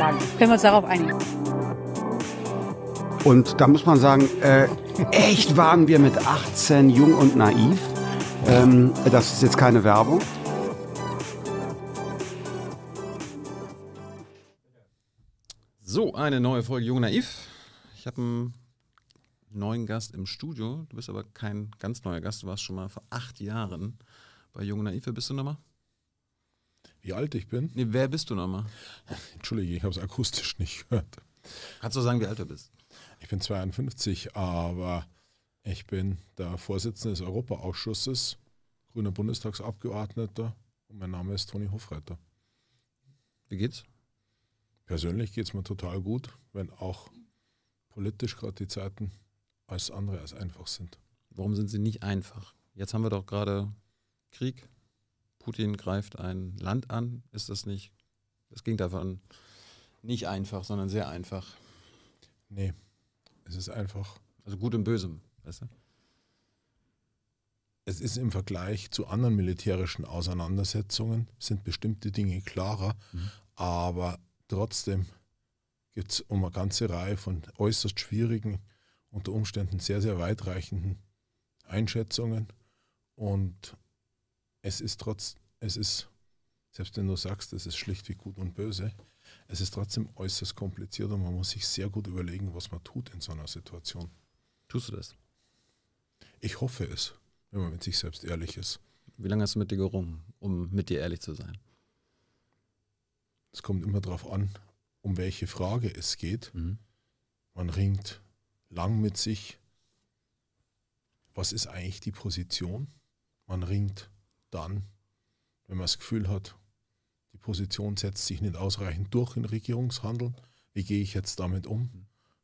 Auflagen. Können wir uns darauf einigen? Und da muss man sagen, äh, echt waren wir mit 18 jung und naiv. Ähm, das ist jetzt keine Werbung. So, eine neue Folge Jung und Naiv. Ich habe einen neuen Gast im Studio. Du bist aber kein ganz neuer Gast. Du warst schon mal vor acht Jahren bei Jung und Naiv. Wer bist du nochmal? Wie alt ich bin? Nee, wer bist du nochmal? Entschuldige, ich habe es akustisch nicht gehört. Kannst du sagen, wie alt du bist? Ich bin 52, aber ich bin der Vorsitzende des Europaausschusses, grüner Bundestagsabgeordneter und mein Name ist Toni Hofreiter. Wie geht's? Persönlich geht's mir total gut, wenn auch politisch gerade die Zeiten als andere als einfach sind. Warum sind sie nicht einfach? Jetzt haben wir doch gerade Krieg, Putin greift ein Land an, ist das nicht, das ging davon nicht einfach, sondern sehr einfach. Nee, es ist einfach. Also gut und bösem, weißt du? Es ist im Vergleich zu anderen militärischen Auseinandersetzungen, sind bestimmte Dinge klarer, mhm. aber trotzdem gibt es um eine ganze Reihe von äußerst schwierigen, unter Umständen sehr, sehr weitreichenden Einschätzungen. Und es ist trotz es ist, selbst wenn du sagst, es ist schlicht wie gut und böse, es ist trotzdem äußerst kompliziert und man muss sich sehr gut überlegen, was man tut in so einer Situation. Tust du das? Ich hoffe es, wenn man mit sich selbst ehrlich ist. Wie lange hast du mit dir gerungen, um mit dir ehrlich zu sein? Es kommt immer darauf an, um welche Frage es geht. Mhm. Man ringt lang mit sich. Was ist eigentlich die Position? Man ringt dann wenn man das Gefühl hat, die Position setzt sich nicht ausreichend durch in Regierungshandeln, wie gehe ich jetzt damit um?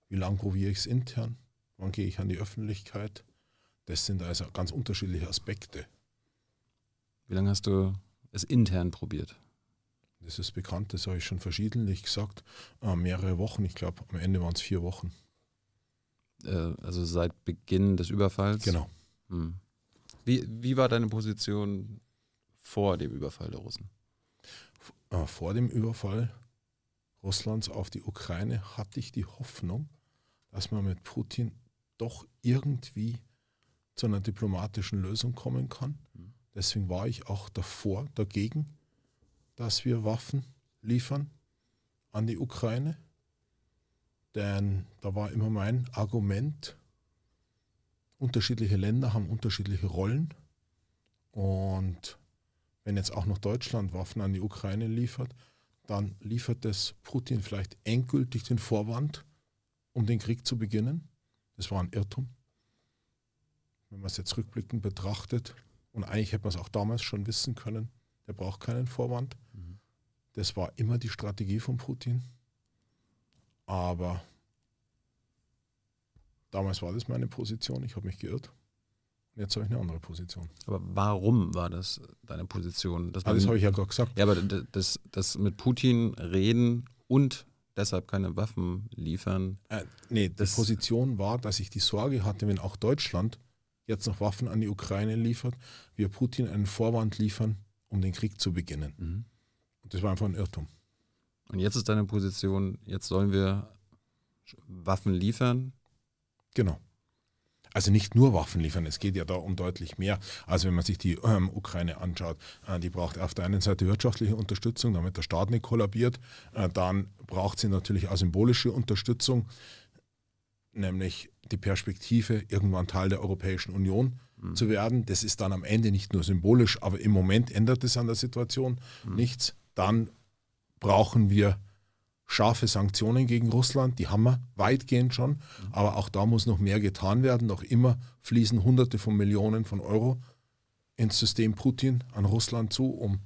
Wie lange probiere ich es intern? Wann gehe ich an die Öffentlichkeit? Das sind also ganz unterschiedliche Aspekte. Wie lange hast du es intern probiert? Das ist bekannt, das habe ich schon verschiedentlich gesagt. Äh, mehrere Wochen, ich glaube, am Ende waren es vier Wochen. Äh, also seit Beginn des Überfalls? Genau. Hm. Wie, wie war deine Position vor dem Überfall der Russen. Äh, vor dem Überfall Russlands auf die Ukraine hatte ich die Hoffnung, dass man mit Putin doch irgendwie zu einer diplomatischen Lösung kommen kann. Mhm. Deswegen war ich auch davor dagegen, dass wir Waffen liefern an die Ukraine. Denn da war immer mein Argument, unterschiedliche Länder haben unterschiedliche Rollen und wenn jetzt auch noch Deutschland Waffen an die Ukraine liefert, dann liefert das Putin vielleicht endgültig den Vorwand, um den Krieg zu beginnen. Das war ein Irrtum. Wenn man es jetzt rückblickend betrachtet, und eigentlich hätte man es auch damals schon wissen können, der braucht keinen Vorwand. Mhm. Das war immer die Strategie von Putin. Aber damals war das meine Position, ich habe mich geirrt. Jetzt habe ich eine andere Position. Aber warum war das deine Position? Dass Alles habe ich ja gerade gesagt. Ja, aber das, das mit Putin reden und deshalb keine Waffen liefern. Äh, nee, die Position war, dass ich die Sorge hatte, wenn auch Deutschland jetzt noch Waffen an die Ukraine liefert, wir Putin einen Vorwand liefern, um den Krieg zu beginnen. Mhm. das war einfach ein Irrtum. Und jetzt ist deine Position, jetzt sollen wir Waffen liefern? Genau. Also nicht nur Waffen liefern, es geht ja da um deutlich mehr. Also wenn man sich die ähm, Ukraine anschaut, äh, die braucht auf der einen Seite wirtschaftliche Unterstützung, damit der Staat nicht kollabiert. Äh, dann braucht sie natürlich auch symbolische Unterstützung, nämlich die Perspektive, irgendwann Teil der Europäischen Union mhm. zu werden. Das ist dann am Ende nicht nur symbolisch, aber im Moment ändert es an der Situation mhm. nichts. Dann brauchen wir scharfe Sanktionen gegen Russland, die haben wir weitgehend schon, aber auch da muss noch mehr getan werden. Noch immer fließen Hunderte von Millionen von Euro ins System Putin an Russland zu, um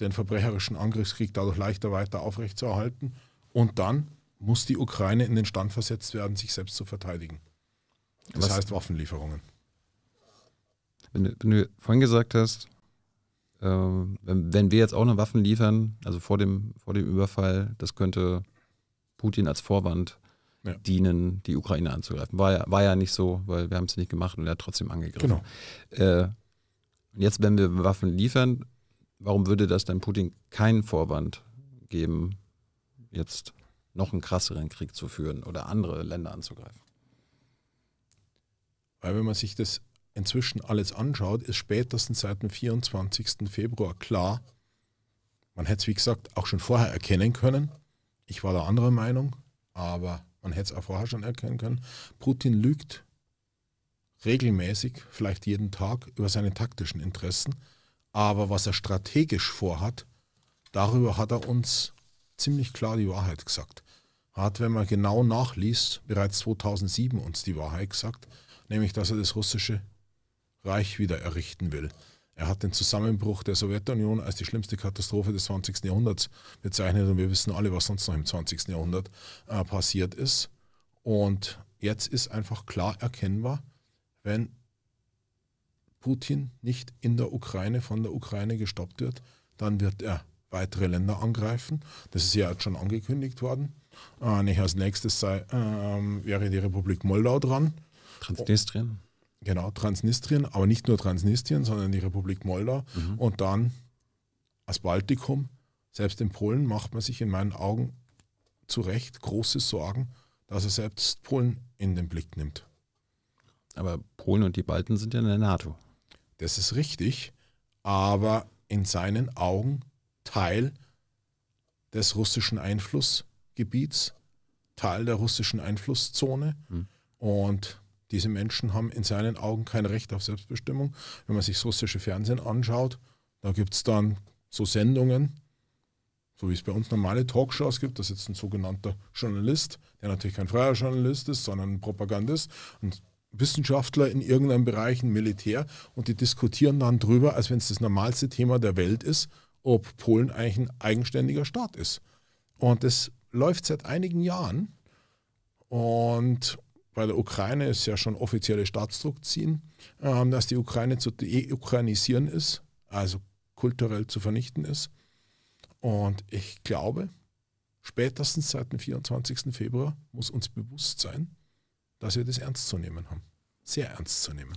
den verbrecherischen Angriffskrieg dadurch leichter weiter aufrechtzuerhalten. Und dann muss die Ukraine in den Stand versetzt werden, sich selbst zu verteidigen. Das Was heißt Waffenlieferungen. Wenn du, wenn du vorhin gesagt hast, ähm, wenn wir jetzt auch noch Waffen liefern, also vor dem, vor dem Überfall, das könnte Putin als Vorwand ja. dienen, die Ukraine anzugreifen. War ja, war ja nicht so, weil wir haben es nicht gemacht und er hat trotzdem angegriffen. Genau. Äh, jetzt, wenn wir Waffen liefern, warum würde das dann Putin keinen Vorwand geben, jetzt noch einen krasseren Krieg zu führen oder andere Länder anzugreifen? Weil wenn man sich das inzwischen alles anschaut, ist spätestens seit dem 24. Februar klar, man hätte es, wie gesagt, auch schon vorher erkennen können. Ich war da anderer Meinung, aber man hätte es auch vorher schon erkennen können. Putin lügt regelmäßig, vielleicht jeden Tag, über seine taktischen Interessen. Aber was er strategisch vorhat, darüber hat er uns ziemlich klar die Wahrheit gesagt. Hat, wenn man genau nachliest, bereits 2007 uns die Wahrheit gesagt, nämlich dass er das russische Reich wieder errichten will. Er hat den Zusammenbruch der Sowjetunion als die schlimmste Katastrophe des 20. Jahrhunderts bezeichnet und wir wissen alle, was sonst noch im 20. Jahrhundert äh, passiert ist. Und jetzt ist einfach klar erkennbar, wenn Putin nicht in der Ukraine von der Ukraine gestoppt wird, dann wird er weitere Länder angreifen. Das ist ja jetzt schon angekündigt worden. Äh, nicht als nächstes sei, äh, wäre die Republik Moldau dran. Transnistrien. Genau, Transnistrien, aber nicht nur Transnistrien, sondern die Republik Moldau mhm. und dann das Baltikum. Selbst in Polen macht man sich in meinen Augen zu Recht große Sorgen, dass er selbst Polen in den Blick nimmt. Aber Polen und die Balten sind ja in der NATO. Das ist richtig, aber in seinen Augen Teil des russischen Einflussgebiets, Teil der russischen Einflusszone. Mhm. Und diese Menschen haben in seinen Augen kein Recht auf Selbstbestimmung. Wenn man sich das russische Fernsehen anschaut, da gibt es dann so Sendungen, so wie es bei uns normale Talkshows gibt, da sitzt ein sogenannter Journalist, der natürlich kein freier Journalist ist, sondern ein Propagandist und Wissenschaftler in irgendeinem Bereich, ein Militär, und die diskutieren dann drüber, als wenn es das normalste Thema der Welt ist, ob Polen eigentlich ein eigenständiger Staat ist. Und das läuft seit einigen Jahren. Und bei der Ukraine ist ja schon offizielle Staatsdruckziehen, ähm, dass die Ukraine zu deukrainisieren ist, also kulturell zu vernichten ist. Und ich glaube, spätestens seit dem 24. Februar muss uns bewusst sein, dass wir das ernst zu nehmen haben. Sehr ernst zu nehmen.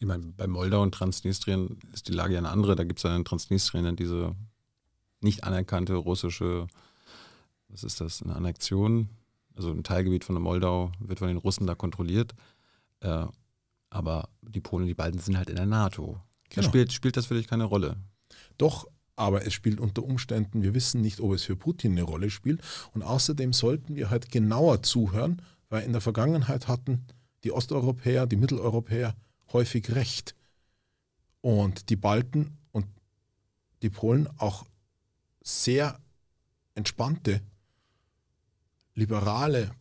Ich meine, bei Moldau und Transnistrien ist die Lage ja eine andere. Da gibt es ja in Transnistrien diese nicht anerkannte russische, was ist das, eine Annexion? also ein Teilgebiet von der Moldau wird von den Russen da kontrolliert. Äh, aber die Polen und die Balten sind halt in der NATO. Genau. Da spielt, spielt das für dich keine Rolle. Doch, aber es spielt unter Umständen, wir wissen nicht, ob es für Putin eine Rolle spielt. Und außerdem sollten wir halt genauer zuhören, weil in der Vergangenheit hatten die Osteuropäer, die Mitteleuropäer häufig recht. Und die Balten und die Polen auch sehr entspannte Liberale,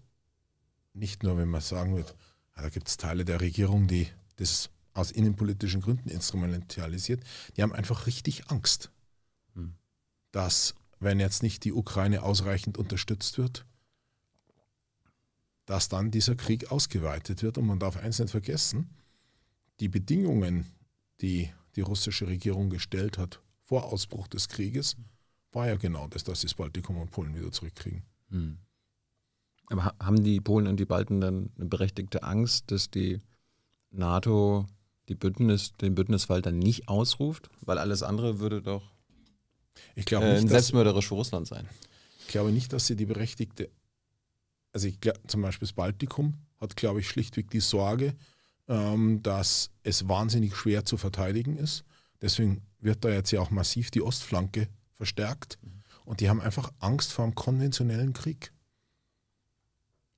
nicht nur wenn man sagen wird, ah, da gibt es Teile der Regierung, die das aus innenpolitischen Gründen instrumentalisiert, die haben einfach richtig Angst, hm. dass wenn jetzt nicht die Ukraine ausreichend unterstützt wird, dass dann dieser Krieg ausgeweitet wird. Und man darf eins nicht vergessen, die Bedingungen, die die russische Regierung gestellt hat vor Ausbruch des Krieges, war ja genau das, dass sie das Baltikum und Polen wieder zurückkriegen. Hm. Aber haben die Polen und die Balten dann eine berechtigte Angst, dass die NATO die Bündnis, den Bündnisfall dann nicht ausruft? Weil alles andere würde doch ich glaube äh, ein selbstmörderisches Russland sein. Ich glaube nicht, dass sie die berechtigte, also ich glaube zum Beispiel das Baltikum hat, glaube ich, schlichtweg die Sorge, ähm, dass es wahnsinnig schwer zu verteidigen ist. Deswegen wird da jetzt ja auch massiv die Ostflanke verstärkt. Mhm. Und die haben einfach Angst vor einem konventionellen Krieg.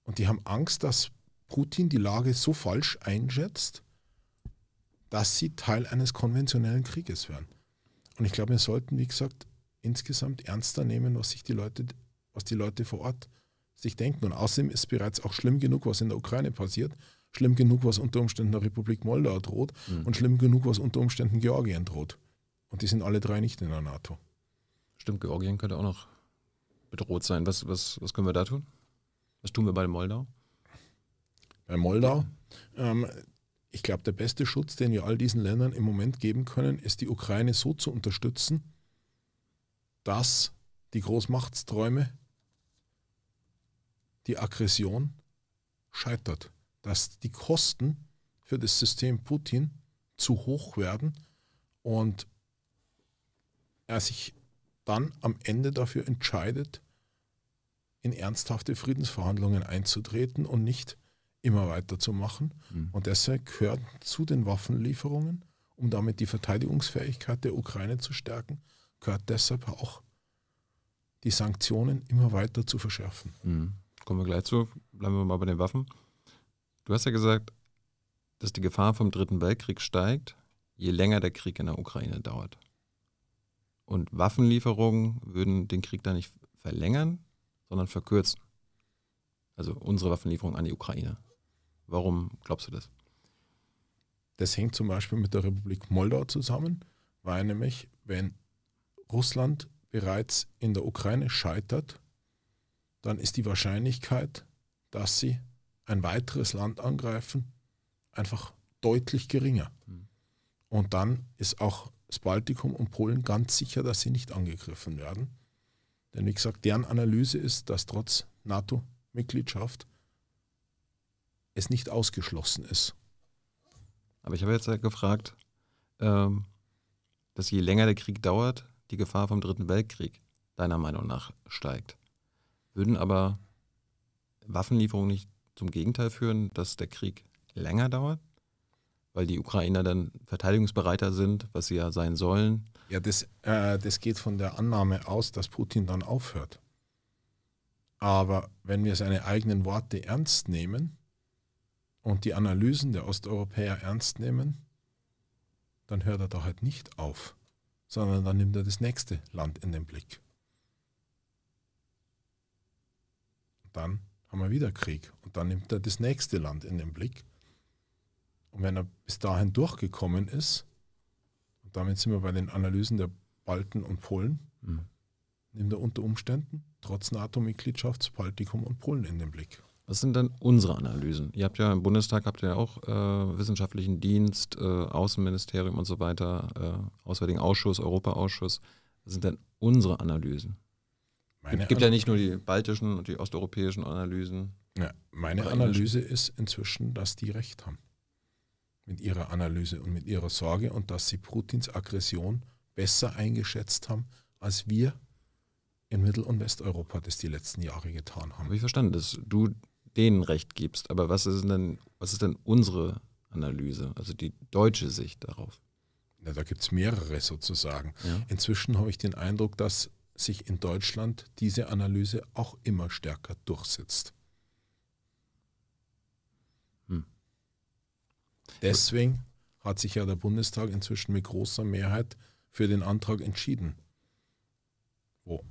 Und die haben Angst, dass Putin die Lage so falsch einschätzt, dass sie Teil eines konventionellen Krieges werden. Und ich glaube, wir sollten, wie gesagt, insgesamt ernster nehmen, was sich die Leute, was die Leute vor Ort sich denken. Und außerdem ist bereits auch schlimm genug, was in der Ukraine passiert, schlimm genug, was unter Umständen der Republik Moldau droht mhm. und schlimm genug, was unter Umständen Georgien droht. Und die sind alle drei nicht in der NATO. Stimmt, Georgien könnte auch noch bedroht sein. Was, was, was können wir da tun? Was tun wir bei Moldau? Bei Moldau? Ähm, ich glaube, der beste Schutz, den wir all diesen Ländern im Moment geben können, ist die Ukraine so zu unterstützen, dass die Großmachtsträume, die Aggression scheitert, dass die Kosten für das System Putin zu hoch werden und er sich dann am Ende dafür entscheidet, in ernsthafte Friedensverhandlungen einzutreten und nicht immer weiterzumachen. Mhm. Und deshalb gehört zu den Waffenlieferungen, um damit die Verteidigungsfähigkeit der Ukraine zu stärken, gehört deshalb auch die Sanktionen immer weiter zu verschärfen. Mhm. Kommen wir gleich zu, bleiben wir mal bei den Waffen. Du hast ja gesagt, dass die Gefahr vom Dritten Weltkrieg steigt, je länger der Krieg in der Ukraine dauert. Und Waffenlieferungen würden den Krieg da nicht verlängern? sondern verkürzen. Also unsere Waffenlieferung an die Ukraine. Warum glaubst du das? Das hängt zum Beispiel mit der Republik Moldau zusammen, weil nämlich, wenn Russland bereits in der Ukraine scheitert, dann ist die Wahrscheinlichkeit, dass sie ein weiteres Land angreifen, einfach deutlich geringer. Hm. Und dann ist auch das Baltikum und Polen ganz sicher, dass sie nicht angegriffen werden. Denn wie gesagt, deren Analyse ist, dass trotz NATO-Mitgliedschaft es nicht ausgeschlossen ist. Aber ich habe jetzt halt gefragt, ähm, dass je länger der Krieg dauert, die Gefahr vom Dritten Weltkrieg deiner Meinung nach steigt. Würden aber Waffenlieferungen nicht zum Gegenteil führen, dass der Krieg länger dauert? weil die Ukrainer dann verteidigungsbereiter sind, was sie ja sein sollen. Ja, das, äh, das geht von der Annahme aus, dass Putin dann aufhört. Aber wenn wir seine eigenen Worte ernst nehmen und die Analysen der Osteuropäer ernst nehmen, dann hört er doch halt nicht auf, sondern dann nimmt er das nächste Land in den Blick. Dann haben wir wieder Krieg und dann nimmt er das nächste Land in den Blick und wenn er bis dahin durchgekommen ist, und damit sind wir bei den Analysen der Balten und Polen, mhm. nimmt er unter Umständen trotz NATO-Mitgliedschaft Baltikum und Polen in den Blick. Was sind denn unsere Analysen? Ihr habt ja im Bundestag habt ihr ja auch äh, wissenschaftlichen Dienst, äh, Außenministerium und so weiter, äh, Auswärtigen Ausschuss, Europaausschuss. Was sind denn unsere Analysen? Es gibt, gibt ja nicht nur die baltischen und die osteuropäischen Analysen. Ja, meine Analyse ist inzwischen, dass die recht haben mit ihrer Analyse und mit ihrer Sorge und dass sie Putins Aggression besser eingeschätzt haben als wir in Mittel- und Westeuropa das die letzten Jahre getan haben. Habe ich verstanden, dass du denen recht gibst, aber was ist denn, was ist denn unsere Analyse, also die deutsche Sicht darauf? Ja, da gibt es mehrere sozusagen. Ja. Inzwischen habe ich den Eindruck, dass sich in Deutschland diese Analyse auch immer stärker durchsetzt. Deswegen hat sich ja der Bundestag inzwischen mit großer Mehrheit für den Antrag entschieden, wo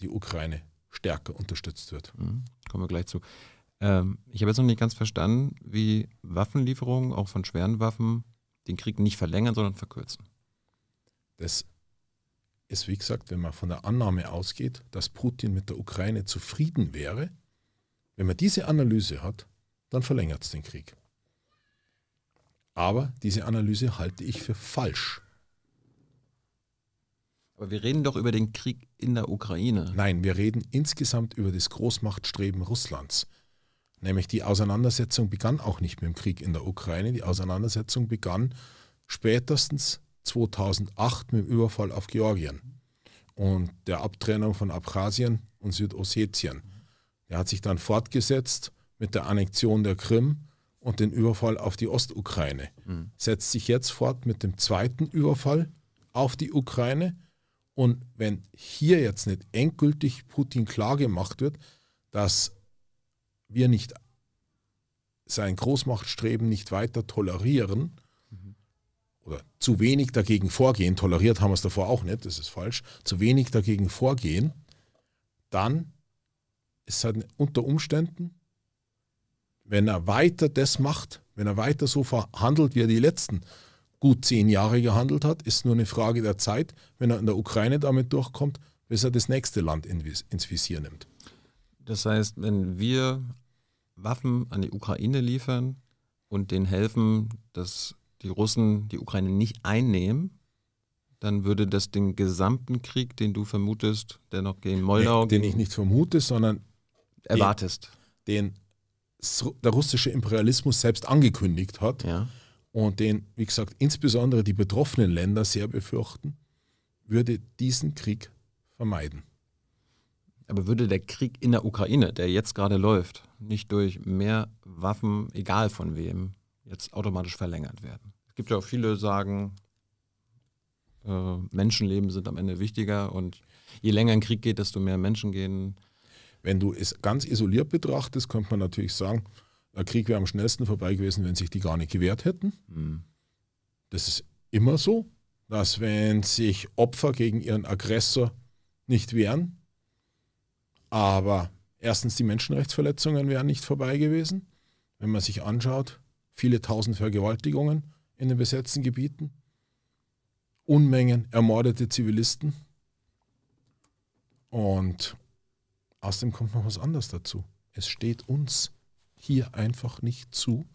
die Ukraine stärker unterstützt wird. Mhm, kommen wir gleich zu. Ähm, ich habe jetzt noch nicht ganz verstanden, wie Waffenlieferungen, auch von schweren Waffen, den Krieg nicht verlängern, sondern verkürzen. Das ist, wie gesagt, wenn man von der Annahme ausgeht, dass Putin mit der Ukraine zufrieden wäre, wenn man diese Analyse hat, dann verlängert es den Krieg. Aber diese Analyse halte ich für falsch. Aber wir reden doch über den Krieg in der Ukraine. Nein, wir reden insgesamt über das Großmachtstreben Russlands. Nämlich die Auseinandersetzung begann auch nicht mit dem Krieg in der Ukraine. Die Auseinandersetzung begann spätestens 2008 mit dem Überfall auf Georgien und der Abtrennung von Abchasien und Südossetien. Er hat sich dann fortgesetzt mit der Annexion der Krim und den Überfall auf die Ostukraine. Mhm. Setzt sich jetzt fort mit dem zweiten Überfall auf die Ukraine. Und wenn hier jetzt nicht endgültig Putin klargemacht wird, dass wir nicht sein Großmachtstreben nicht weiter tolerieren mhm. oder zu wenig dagegen vorgehen, toleriert haben wir es davor auch nicht, das ist falsch, zu wenig dagegen vorgehen, dann ist es halt unter Umständen wenn er weiter das macht, wenn er weiter so verhandelt, wie er die letzten gut zehn Jahre gehandelt hat, ist nur eine Frage der Zeit, wenn er in der Ukraine damit durchkommt, bis er das nächste Land ins Visier nimmt. Das heißt, wenn wir Waffen an die Ukraine liefern und denen helfen, dass die Russen die Ukraine nicht einnehmen, dann würde das den gesamten Krieg, den du vermutest, der noch gegen Moldau. Den, den ich nicht vermute, sondern. Erwartest. Den, den der russische Imperialismus selbst angekündigt hat ja. und den, wie gesagt, insbesondere die betroffenen Länder sehr befürchten, würde diesen Krieg vermeiden. Aber würde der Krieg in der Ukraine, der jetzt gerade läuft, nicht durch mehr Waffen, egal von wem, jetzt automatisch verlängert werden? Es gibt ja auch viele, die sagen, äh, Menschenleben sind am Ende wichtiger und je länger ein Krieg geht, desto mehr Menschen gehen wenn du es ganz isoliert betrachtest, könnte man natürlich sagen, der Krieg wäre am schnellsten vorbei gewesen, wenn sich die gar nicht gewehrt hätten. Mhm. Das ist immer so, dass wenn sich Opfer gegen ihren Aggressor nicht wehren, aber erstens die Menschenrechtsverletzungen wären nicht vorbei gewesen, wenn man sich anschaut, viele tausend Vergewaltigungen in den besetzten Gebieten, Unmengen ermordete Zivilisten. Und Außerdem kommt noch was anderes dazu. Es steht uns hier einfach nicht zu,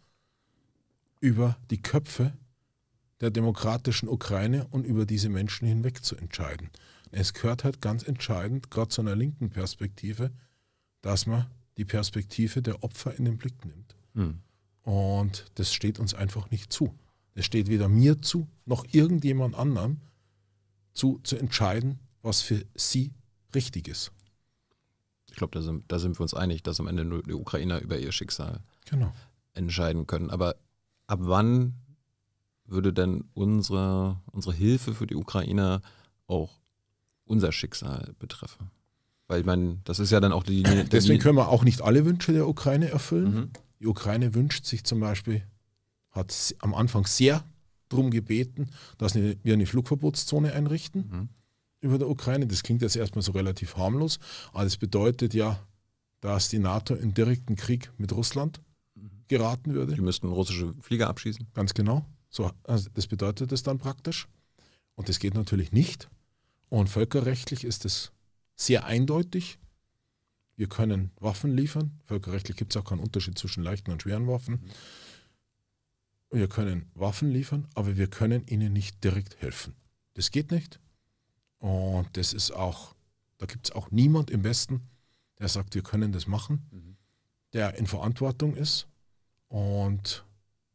über die Köpfe der demokratischen Ukraine und über diese Menschen hinweg zu entscheiden. Es gehört halt ganz entscheidend, gerade zu einer linken Perspektive, dass man die Perspektive der Opfer in den Blick nimmt. Mhm. Und das steht uns einfach nicht zu. Es steht weder mir zu, noch irgendjemand anderem zu, zu entscheiden, was für sie richtig ist ich glaube, da sind, da sind wir uns einig, dass am Ende nur die Ukrainer über ihr Schicksal genau. entscheiden können. Aber ab wann würde denn unsere, unsere Hilfe für die Ukrainer auch unser Schicksal betreffen? Weil ich meine, das ist ja dann auch die. die Deswegen können wir auch nicht alle Wünsche der Ukraine erfüllen. Mhm. Die Ukraine wünscht sich zum Beispiel, hat am Anfang sehr darum gebeten, dass wir eine Flugverbotszone einrichten. Mhm über der Ukraine. Das klingt jetzt erstmal so relativ harmlos, aber das bedeutet ja, dass die NATO in direkten Krieg mit Russland geraten würde. Die müssten russische Flieger abschießen. Ganz genau. So, also das bedeutet das dann praktisch. Und das geht natürlich nicht. Und völkerrechtlich ist es sehr eindeutig. Wir können Waffen liefern. Völkerrechtlich gibt es auch keinen Unterschied zwischen leichten und schweren Waffen. Wir können Waffen liefern, aber wir können ihnen nicht direkt helfen. Das geht nicht. Und das ist auch, da gibt es auch niemand im Westen, der sagt, wir können das machen, mhm. der in Verantwortung ist. Und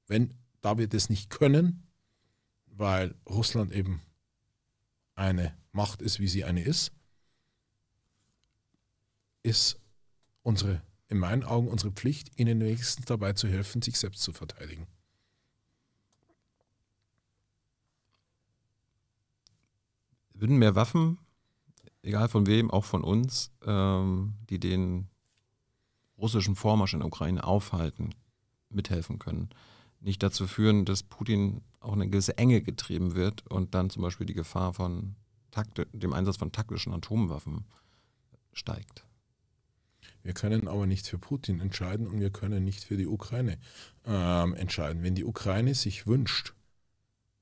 wenn, da wir das nicht können, weil Russland eben eine Macht ist, wie sie eine ist, ist unsere, in meinen Augen unsere Pflicht, ihnen wenigstens dabei zu helfen, sich selbst zu verteidigen. würden mehr Waffen, egal von wem, auch von uns, ähm, die den russischen Vormarsch in der Ukraine aufhalten, mithelfen können. Nicht dazu führen, dass Putin auch eine gewisse Enge getrieben wird und dann zum Beispiel die Gefahr von Takti dem Einsatz von taktischen Atomwaffen steigt. Wir können aber nicht für Putin entscheiden und wir können nicht für die Ukraine ähm, entscheiden. Wenn die Ukraine sich wünscht,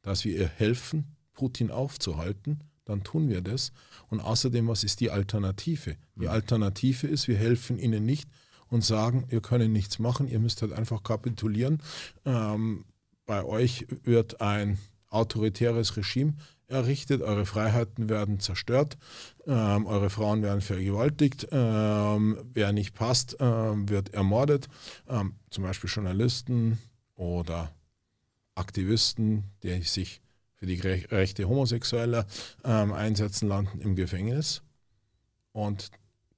dass wir ihr helfen, Putin aufzuhalten, dann tun wir das. Und außerdem, was ist die Alternative? Die mhm. Alternative ist, wir helfen ihnen nicht und sagen, ihr könnt nichts machen, ihr müsst halt einfach kapitulieren. Ähm, bei euch wird ein autoritäres Regime errichtet, eure Freiheiten werden zerstört, ähm, eure Frauen werden vergewaltigt, ähm, wer nicht passt, ähm, wird ermordet, ähm, zum Beispiel Journalisten oder Aktivisten, die sich für die Rechte Homosexueller ähm, einsetzen, landen im Gefängnis. Und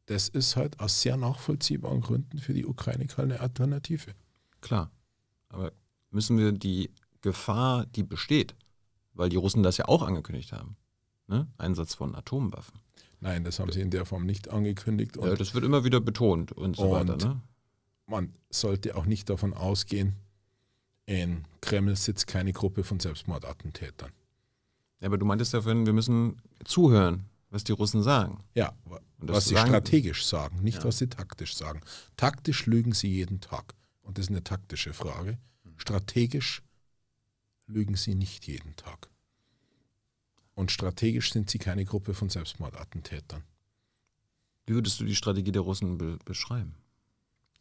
das ist halt aus sehr nachvollziehbaren Gründen für die Ukraine keine Alternative. Klar, aber müssen wir die Gefahr, die besteht, weil die Russen das ja auch angekündigt haben, ne? Einsatz von Atomwaffen. Nein, das haben sie in der Form nicht angekündigt. Und ja, das wird immer wieder betont und so und weiter. Ne? Man sollte auch nicht davon ausgehen, in Kreml sitzt keine Gruppe von Selbstmordattentätern. Ja, aber du meintest ja vorhin, wir müssen zuhören, was die Russen sagen. Ja, was sie sagen strategisch sagen, nicht ja. was sie taktisch sagen. Taktisch lügen sie jeden Tag. Und das ist eine taktische Frage. Strategisch lügen sie nicht jeden Tag. Und strategisch sind sie keine Gruppe von Selbstmordattentätern. Wie würdest du die Strategie der Russen be beschreiben?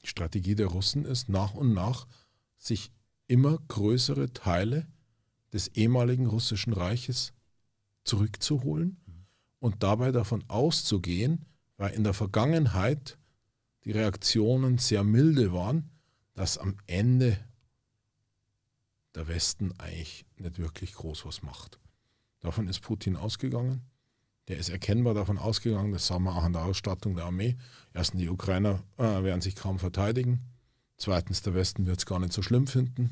Die Strategie der Russen ist nach und nach, sich immer größere Teile des ehemaligen russischen Reiches zurückzuholen und dabei davon auszugehen, weil in der Vergangenheit die Reaktionen sehr milde waren, dass am Ende der Westen eigentlich nicht wirklich groß was macht. Davon ist Putin ausgegangen. Der ist erkennbar davon ausgegangen, das sagen wir auch an der Ausstattung der Armee. Erstens, die Ukrainer äh, werden sich kaum verteidigen. Zweitens, der Westen wird es gar nicht so schlimm finden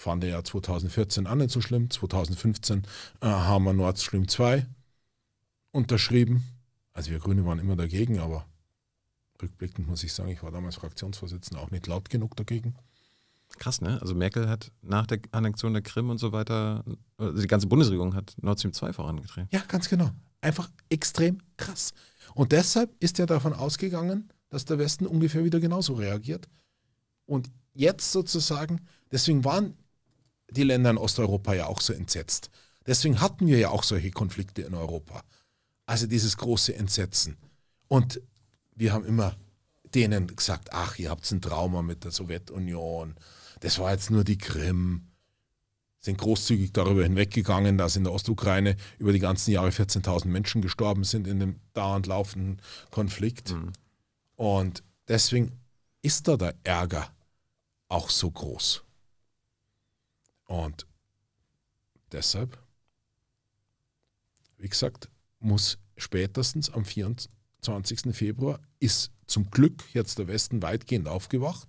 fand er ja 2014 auch nicht so schlimm. 2015 äh, haben wir Nord Stream 2 unterschrieben. Also wir Grüne waren immer dagegen, aber rückblickend muss ich sagen, ich war damals Fraktionsvorsitzender auch nicht laut genug dagegen. Krass, ne? Also Merkel hat nach der Annexion der Krim und so weiter, also die ganze Bundesregierung hat Nord Stream 2 vorangetrieben. Ja, ganz genau. Einfach extrem krass. Und deshalb ist er davon ausgegangen, dass der Westen ungefähr wieder genauso reagiert. Und jetzt sozusagen, deswegen waren die Länder in Osteuropa ja auch so entsetzt. Deswegen hatten wir ja auch solche Konflikte in Europa. Also dieses große Entsetzen. Und wir haben immer denen gesagt, ach, ihr habt ein Trauma mit der Sowjetunion. Das war jetzt nur die Krim. Sind großzügig darüber hinweggegangen, dass in der Ostukraine über die ganzen Jahre 14.000 Menschen gestorben sind in dem dauernd laufenden Konflikt. Mhm. Und deswegen ist da der Ärger auch so groß. Und deshalb, wie gesagt, muss spätestens am 24. Februar ist zum Glück jetzt der Westen weitgehend aufgewacht,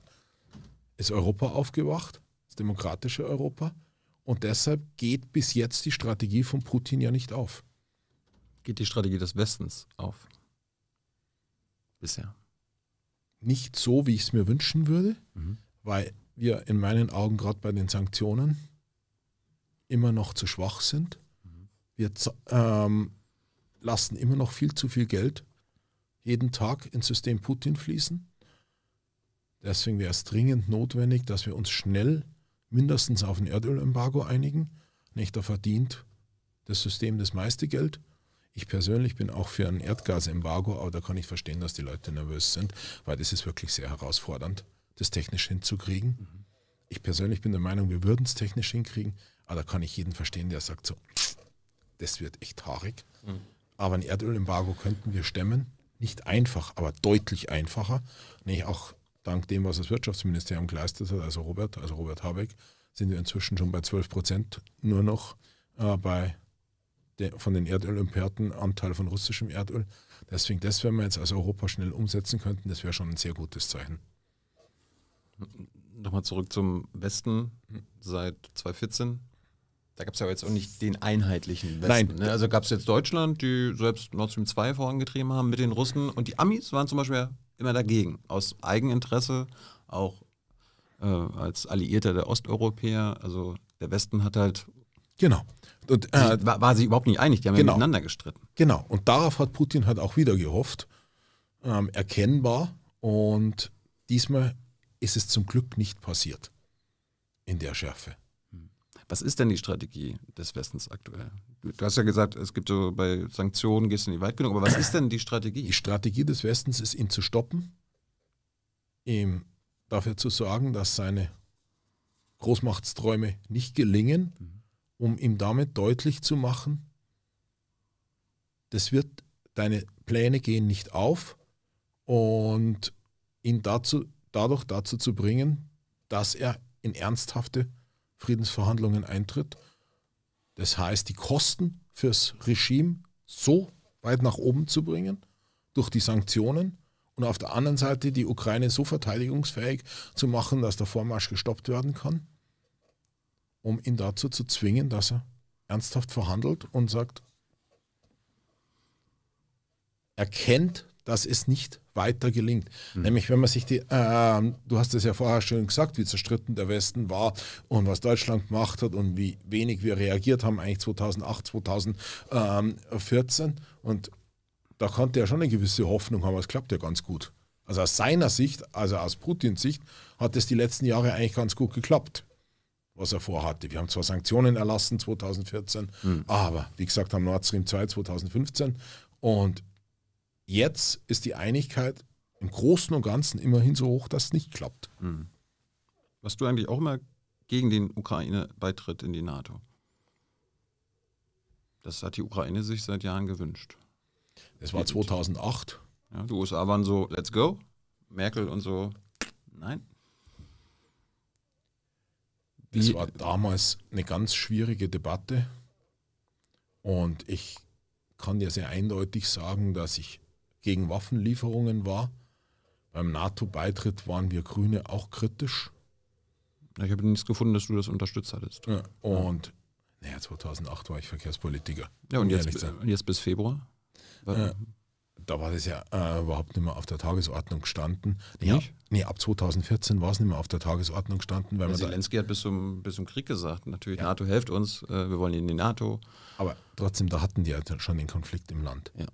ist Europa aufgewacht, das demokratische Europa. Und deshalb geht bis jetzt die Strategie von Putin ja nicht auf. Geht die Strategie des Westens auf? Bisher. Nicht so, wie ich es mir wünschen würde, mhm. weil wir in meinen Augen gerade bei den Sanktionen immer noch zu schwach sind. Wir ähm, lassen immer noch viel zu viel Geld jeden Tag ins System Putin fließen. Deswegen wäre es dringend notwendig, dass wir uns schnell mindestens auf ein Erdölembargo einigen. Nicht da verdient das System das meiste Geld. Ich persönlich bin auch für ein Erdgasembargo, aber da kann ich verstehen, dass die Leute nervös sind, weil das ist wirklich sehr herausfordernd, das technisch hinzukriegen. Mhm. Ich persönlich bin der Meinung, wir würden es technisch hinkriegen. Aber ah, da kann ich jeden verstehen, der sagt so, das wird echt haarig. Mhm. Aber ein Erdölembargo könnten wir stemmen. Nicht einfach, aber deutlich einfacher. Nämlich auch dank dem, was das Wirtschaftsministerium geleistet hat, also Robert, also Robert Habeck, sind wir inzwischen schon bei 12 Prozent nur noch äh, bei de, von den Erdölimperten Anteil von russischem Erdöl. Deswegen, das, wenn wir jetzt als Europa schnell umsetzen könnten, das wäre schon ein sehr gutes Zeichen. Nochmal zurück zum Westen. Hm. Seit 2014 da gab es ja jetzt auch nicht den einheitlichen Westen. Nein. Ne? Also gab es jetzt Deutschland, die selbst Nord Stream 2 vorangetrieben haben mit den Russen und die Amis waren zum Beispiel immer dagegen. Aus Eigeninteresse, auch äh, als Alliierter der Osteuropäer. Also der Westen hat halt. Genau. Und, äh, war, war sich überhaupt nicht einig, die haben genau. ja miteinander gestritten. Genau. Und darauf hat Putin halt auch wieder gehofft. Ähm, erkennbar. Und diesmal ist es zum Glück nicht passiert in der Schärfe. Was ist denn die Strategie des Westens aktuell? Du hast ja gesagt, es gibt so bei Sanktionen gehst du nicht weit genug, aber was ist denn die Strategie? Die Strategie des Westens ist, ihn zu stoppen, ihm dafür zu sorgen, dass seine Großmachtsträume nicht gelingen, mhm. um ihm damit deutlich zu machen, das wird, deine Pläne gehen nicht auf und ihn dazu, dadurch dazu zu bringen, dass er in ernsthafte Friedensverhandlungen eintritt. Das heißt, die Kosten fürs Regime so weit nach oben zu bringen durch die Sanktionen und auf der anderen Seite die Ukraine so verteidigungsfähig zu machen, dass der Vormarsch gestoppt werden kann, um ihn dazu zu zwingen, dass er ernsthaft verhandelt und sagt, erkennt dass es nicht weiter gelingt. Mhm. Nämlich, wenn man sich die, äh, du hast es ja vorher schon gesagt, wie zerstritten der Westen war und was Deutschland gemacht hat und wie wenig wir reagiert haben, eigentlich 2008, 2014. Und da konnte er schon eine gewisse Hoffnung haben, es klappt ja ganz gut. Also aus seiner Sicht, also aus Putins Sicht, hat es die letzten Jahre eigentlich ganz gut geklappt, was er vorhatte. Wir haben zwar Sanktionen erlassen 2014, mhm. aber wie gesagt, am Nord Stream 2 2015 und Jetzt ist die Einigkeit im Großen und Ganzen immerhin so hoch, dass es nicht klappt. Hm. Was du eigentlich auch immer gegen den Ukraine-Beitritt in die NATO? Das hat die Ukraine sich seit Jahren gewünscht. Das war 2008. Ja, die USA waren so, let's go. Merkel und so, nein. Das war damals eine ganz schwierige Debatte. Und ich kann dir sehr eindeutig sagen, dass ich gegen Waffenlieferungen war. Beim NATO-Beitritt waren wir Grüne auch kritisch. Ich habe nichts gefunden, dass du das unterstützt hattest. Ja, und ja. naja, 2008 war ich Verkehrspolitiker. Ja, und jetzt, jetzt, bis Februar? Äh, da war das ja äh, überhaupt nicht mehr auf der Tagesordnung gestanden. Naja, nee, ab 2014 war es nicht mehr auf der Tagesordnung gestanden. Weil ja, Zelensky hat bis zum, bis zum Krieg gesagt, natürlich, ja. NATO hilft uns, äh, wir wollen in die NATO. Aber trotzdem, da hatten die ja schon den Konflikt im Land. Ja.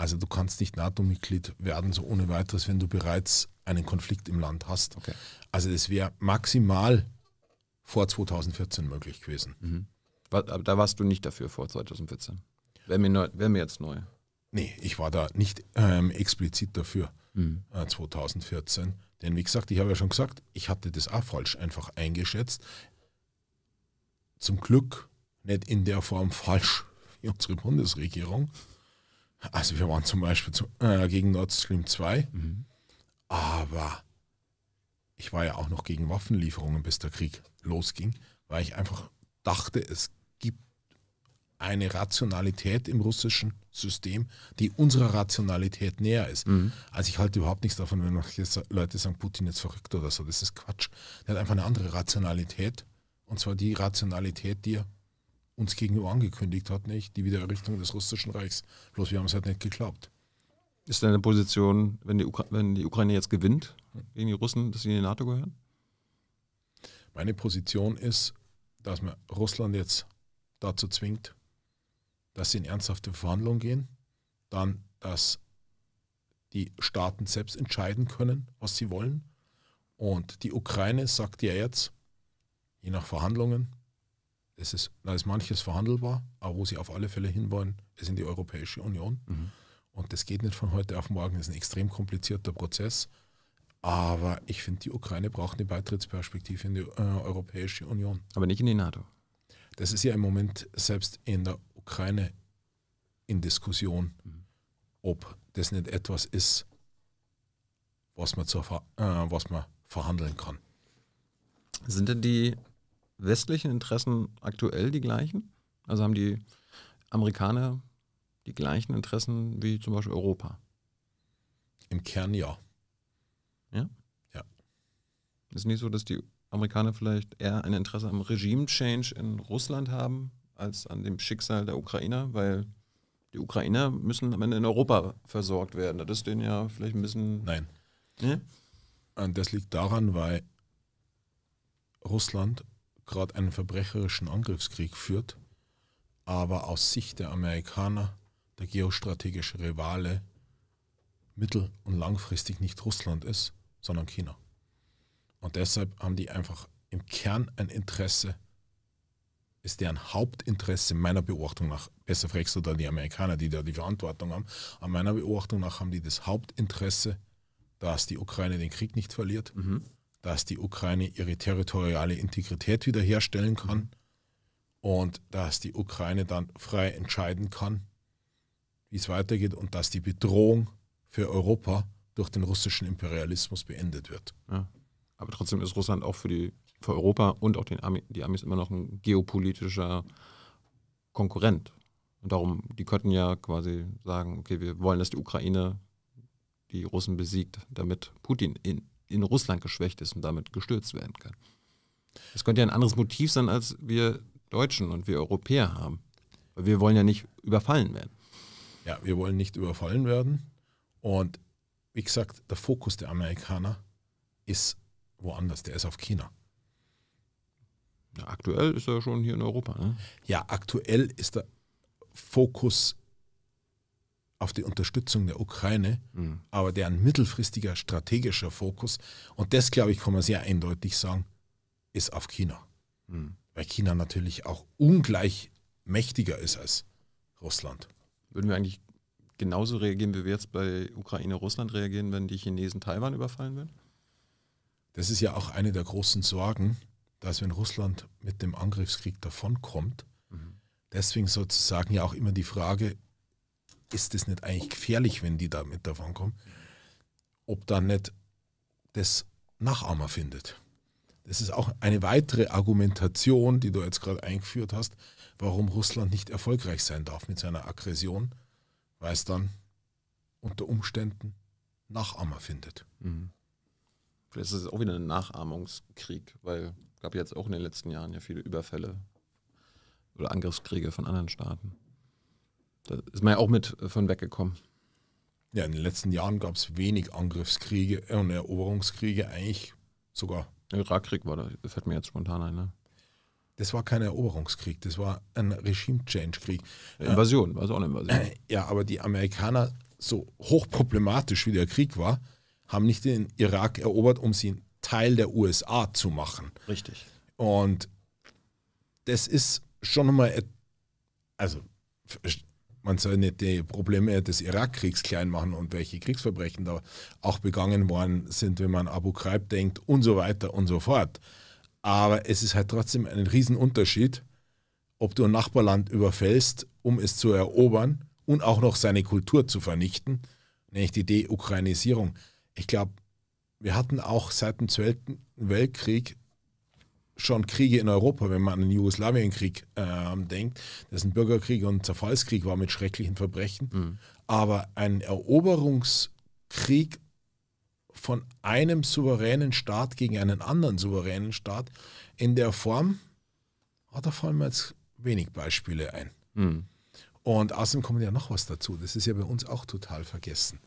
Also du kannst nicht NATO-Mitglied werden, so ohne weiteres, wenn du bereits einen Konflikt im Land hast. Okay. Also das wäre maximal vor 2014 möglich gewesen. Mhm. Da warst du nicht dafür vor 2014. Wäre mir, wär mir jetzt neu. Nee, ich war da nicht ähm, explizit dafür mhm. äh, 2014. Denn wie gesagt, ich habe ja schon gesagt, ich hatte das auch falsch einfach eingeschätzt. Zum Glück nicht in der Form falsch wie unsere Bundesregierung, also wir waren zum Beispiel zu, äh, gegen Nord Stream 2, mhm. aber ich war ja auch noch gegen Waffenlieferungen, bis der Krieg losging, weil ich einfach dachte, es gibt eine Rationalität im russischen System, die unserer Rationalität näher ist. Mhm. Also ich halte überhaupt nichts davon, wenn Leute sagen, Putin ist verrückt oder so. Das ist Quatsch. Der hat einfach eine andere Rationalität. Und zwar die Rationalität, die er uns gegenüber angekündigt hat, nicht? Die Wiedererrichtung des Russischen Reichs. Bloß wir haben es halt nicht geglaubt. Ist deine Position, wenn die, wenn die Ukraine jetzt gewinnt gegen die Russen, dass sie in die NATO gehören? Meine Position ist, dass man Russland jetzt dazu zwingt, dass sie in ernsthafte Verhandlungen gehen, dann, dass die Staaten selbst entscheiden können, was sie wollen. Und die Ukraine sagt ja jetzt, je nach Verhandlungen, es ist, da ist manches verhandelbar, aber wo sie auf alle Fälle hinwollen, ist in die Europäische Union. Mhm. Und das geht nicht von heute auf morgen, das ist ein extrem komplizierter Prozess. Aber ich finde, die Ukraine braucht eine Beitrittsperspektive in die äh, Europäische Union. Aber nicht in die NATO. Das ist ja im Moment selbst in der Ukraine in Diskussion, mhm. ob das nicht etwas ist, was man, zur, äh, was man verhandeln kann. Sind denn die westlichen Interessen aktuell die gleichen? Also haben die Amerikaner die gleichen Interessen wie zum Beispiel Europa? Im Kern ja. Ja? Ja. Ist nicht so, dass die Amerikaner vielleicht eher ein Interesse am Regime-Change in Russland haben, als an dem Schicksal der Ukrainer, weil die Ukrainer müssen am Ende in Europa versorgt werden. Das ist denen ja vielleicht ein bisschen. Nein. Ne? Und das liegt daran, weil Russland gerade einen verbrecherischen Angriffskrieg führt, aber aus Sicht der Amerikaner, der geostrategische Rivale, mittel- und langfristig nicht Russland ist, sondern China. Und deshalb haben die einfach im Kern ein Interesse, ist deren Hauptinteresse meiner Beobachtung nach, besser fragst du da die Amerikaner, die da die Verantwortung haben, an meiner Beobachtung nach haben die das Hauptinteresse, dass die Ukraine den Krieg nicht verliert. Mhm dass die Ukraine ihre territoriale Integrität wiederherstellen kann und dass die Ukraine dann frei entscheiden kann, wie es weitergeht und dass die Bedrohung für Europa durch den russischen Imperialismus beendet wird. Ja. Aber trotzdem ist Russland auch für, die, für Europa und auch den Army, die Armee immer noch ein geopolitischer Konkurrent. Und darum, die könnten ja quasi sagen, okay, wir wollen, dass die Ukraine die Russen besiegt, damit Putin in, in Russland geschwächt ist und damit gestürzt werden kann. Das könnte ja ein anderes Motiv sein, als wir Deutschen und wir Europäer haben. Wir wollen ja nicht überfallen werden. Ja, wir wollen nicht überfallen werden. Und wie gesagt, der Fokus der Amerikaner ist woanders, der ist auf China. Ja, aktuell ist er schon hier in Europa. Ne? Ja, aktuell ist der Fokus auf die Unterstützung der Ukraine, mhm. aber deren mittelfristiger strategischer Fokus, und das glaube ich, kann man sehr eindeutig sagen, ist auf China. Mhm. Weil China natürlich auch ungleich mächtiger ist als Russland. Würden wir eigentlich genauso reagieren, wie wir jetzt bei Ukraine-Russland reagieren, wenn die Chinesen Taiwan überfallen würden? Das ist ja auch eine der großen Sorgen, dass wenn Russland mit dem Angriffskrieg davonkommt, mhm. deswegen sozusagen ja auch immer die Frage, ist das nicht eigentlich gefährlich, wenn die da mit davon kommen, ob dann nicht das Nachahmer findet. Das ist auch eine weitere Argumentation, die du jetzt gerade eingeführt hast, warum Russland nicht erfolgreich sein darf mit seiner Aggression, weil es dann unter Umständen Nachahmer findet. Mhm. Vielleicht ist es auch wieder ein Nachahmungskrieg, weil es gab jetzt auch in den letzten Jahren ja viele Überfälle oder Angriffskriege von anderen Staaten. Da ist man ja auch mit äh, von weggekommen. Ja, in den letzten Jahren gab es wenig Angriffskriege und Eroberungskriege, eigentlich sogar. Der Irakkrieg war da, fällt mir jetzt spontan ein, ne? Das war kein Eroberungskrieg, das war ein Regime-Change-Krieg. Invasion, war es auch eine Invasion. Äh, ja, aber die Amerikaner, so hochproblematisch wie der Krieg war, haben nicht den Irak erobert, um sie Teil der USA zu machen. Richtig. Und das ist schon mal, also man soll nicht die Probleme des Irakkriegs klein machen und welche Kriegsverbrechen da auch begangen worden sind, wenn man Abu Ghraib denkt und so weiter und so fort. Aber es ist halt trotzdem ein Riesenunterschied, ob du ein Nachbarland überfällst, um es zu erobern und auch noch seine Kultur zu vernichten, nämlich die Deukrainisierung. Ich glaube, wir hatten auch seit dem Zweiten Weltkrieg schon Kriege in Europa, wenn man an den Jugoslawienkrieg äh, denkt, das ist ein Bürgerkrieg und Zerfallskrieg war mit schrecklichen Verbrechen, mhm. aber ein Eroberungskrieg von einem souveränen Staat gegen einen anderen souveränen Staat in der Form, oh, da fallen mir jetzt wenig Beispiele ein. Mhm. Und außerdem kommt ja noch was dazu, das ist ja bei uns auch total vergessen.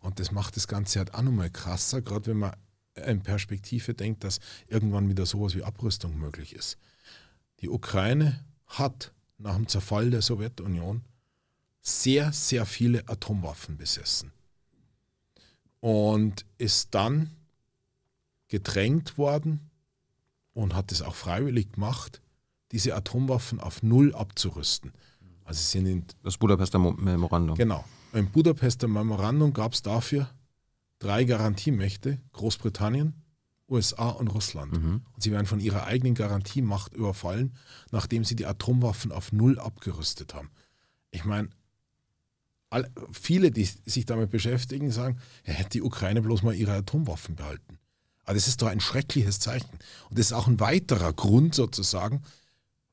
Und das macht das Ganze halt auch nochmal krasser, gerade wenn man in Perspektive denkt, dass irgendwann wieder sowas wie Abrüstung möglich ist. Die Ukraine hat nach dem Zerfall der Sowjetunion sehr, sehr viele Atomwaffen besessen und ist dann gedrängt worden und hat es auch freiwillig gemacht, diese Atomwaffen auf Null abzurüsten. Also sind das Budapester Memorandum. Genau. Im Budapester Memorandum gab es dafür drei Garantiemächte, Großbritannien, USA und Russland. Mhm. Und sie werden von ihrer eigenen Garantiemacht überfallen, nachdem sie die Atomwaffen auf Null abgerüstet haben. Ich meine, viele, die sich damit beschäftigen, sagen, ja, hätte die Ukraine bloß mal ihre Atomwaffen behalten. Aber das ist doch ein schreckliches Zeichen. Und das ist auch ein weiterer Grund sozusagen,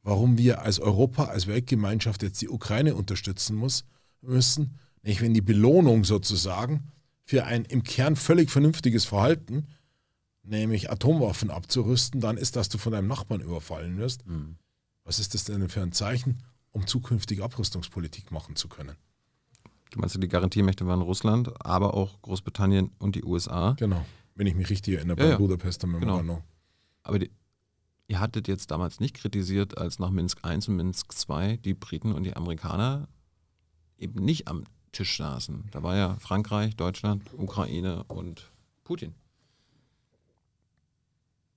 warum wir als Europa, als Weltgemeinschaft jetzt die Ukraine unterstützen muss, müssen. Nicht, wenn die Belohnung sozusagen für ein im Kern völlig vernünftiges Verhalten, nämlich Atomwaffen abzurüsten, dann ist, dass du von deinem Nachbarn überfallen wirst. Mhm. Was ist das denn für ein Zeichen, um zukünftig Abrüstungspolitik machen zu können? Du meinst, die Garantiemächte waren Russland, aber auch Großbritannien und die USA. Genau, wenn ich mich richtig erinnere, ja, bei ja. Budapester Memorandum. Genau. Aber die, ihr hattet jetzt damals nicht kritisiert, als nach Minsk I und Minsk II die Briten und die Amerikaner eben nicht am Tisch saßen. Da war ja Frankreich, Deutschland, Ukraine und Putin.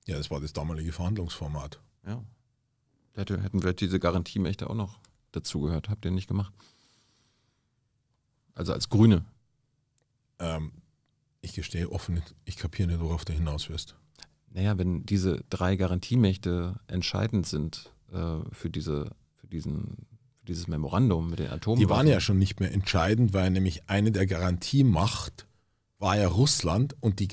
Ja, das war das damalige Verhandlungsformat. Ja. Da hätten wir diese Garantiemächte auch noch dazugehört. Habt ihr nicht gemacht? Also als Grüne. Ähm, ich gestehe offen, ich kapiere nicht, worauf du hinaus wirst. Naja, wenn diese drei Garantiemächte entscheidend sind äh, für, diese, für diesen dieses Memorandum mit den Atomwaffen. Die waren ja schon nicht mehr entscheidend, weil nämlich eine der Garantiemacht war ja Russland und die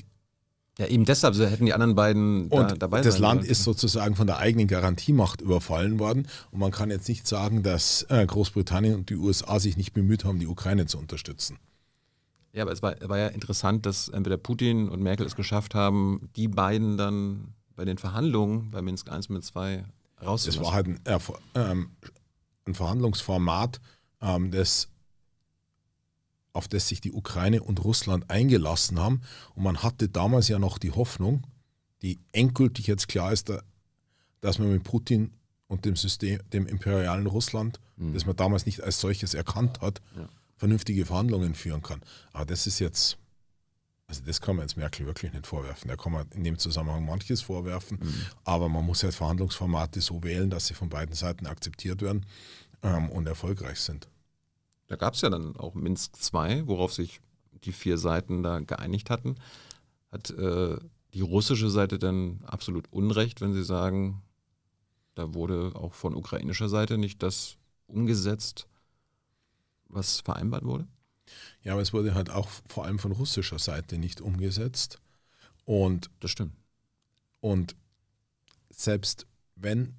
ja, eben deshalb so hätten die anderen beiden da, und dabei Das Land ist sozusagen von der eigenen Garantiemacht überfallen worden. Und man kann jetzt nicht sagen, dass äh, Großbritannien und die USA sich nicht bemüht haben, die Ukraine zu unterstützen. Ja, aber es war, war ja interessant, dass entweder Putin und Merkel es geschafft haben, die beiden dann bei den Verhandlungen bei Minsk 1 und 2 rauszuholen. Es war halt ein ähm, ein Verhandlungsformat, ähm, das, auf das sich die Ukraine und Russland eingelassen haben. Und man hatte damals ja noch die Hoffnung, die endgültig jetzt klar ist, dass man mit Putin und dem System, dem imperialen Russland, mhm. das man damals nicht als solches erkannt hat, ja. vernünftige Verhandlungen führen kann. Aber das ist jetzt also das kann man jetzt Merkel wirklich nicht vorwerfen. Da kann man in dem Zusammenhang manches vorwerfen, mhm. aber man muss halt Verhandlungsformate so wählen, dass sie von beiden Seiten akzeptiert werden ähm, und erfolgreich sind. Da gab es ja dann auch Minsk II, worauf sich die vier Seiten da geeinigt hatten. Hat äh, die russische Seite dann absolut Unrecht, wenn sie sagen, da wurde auch von ukrainischer Seite nicht das umgesetzt, was vereinbart wurde? Ja, aber es wurde halt auch vor allem von russischer Seite nicht umgesetzt. Und das stimmt. Und selbst wenn,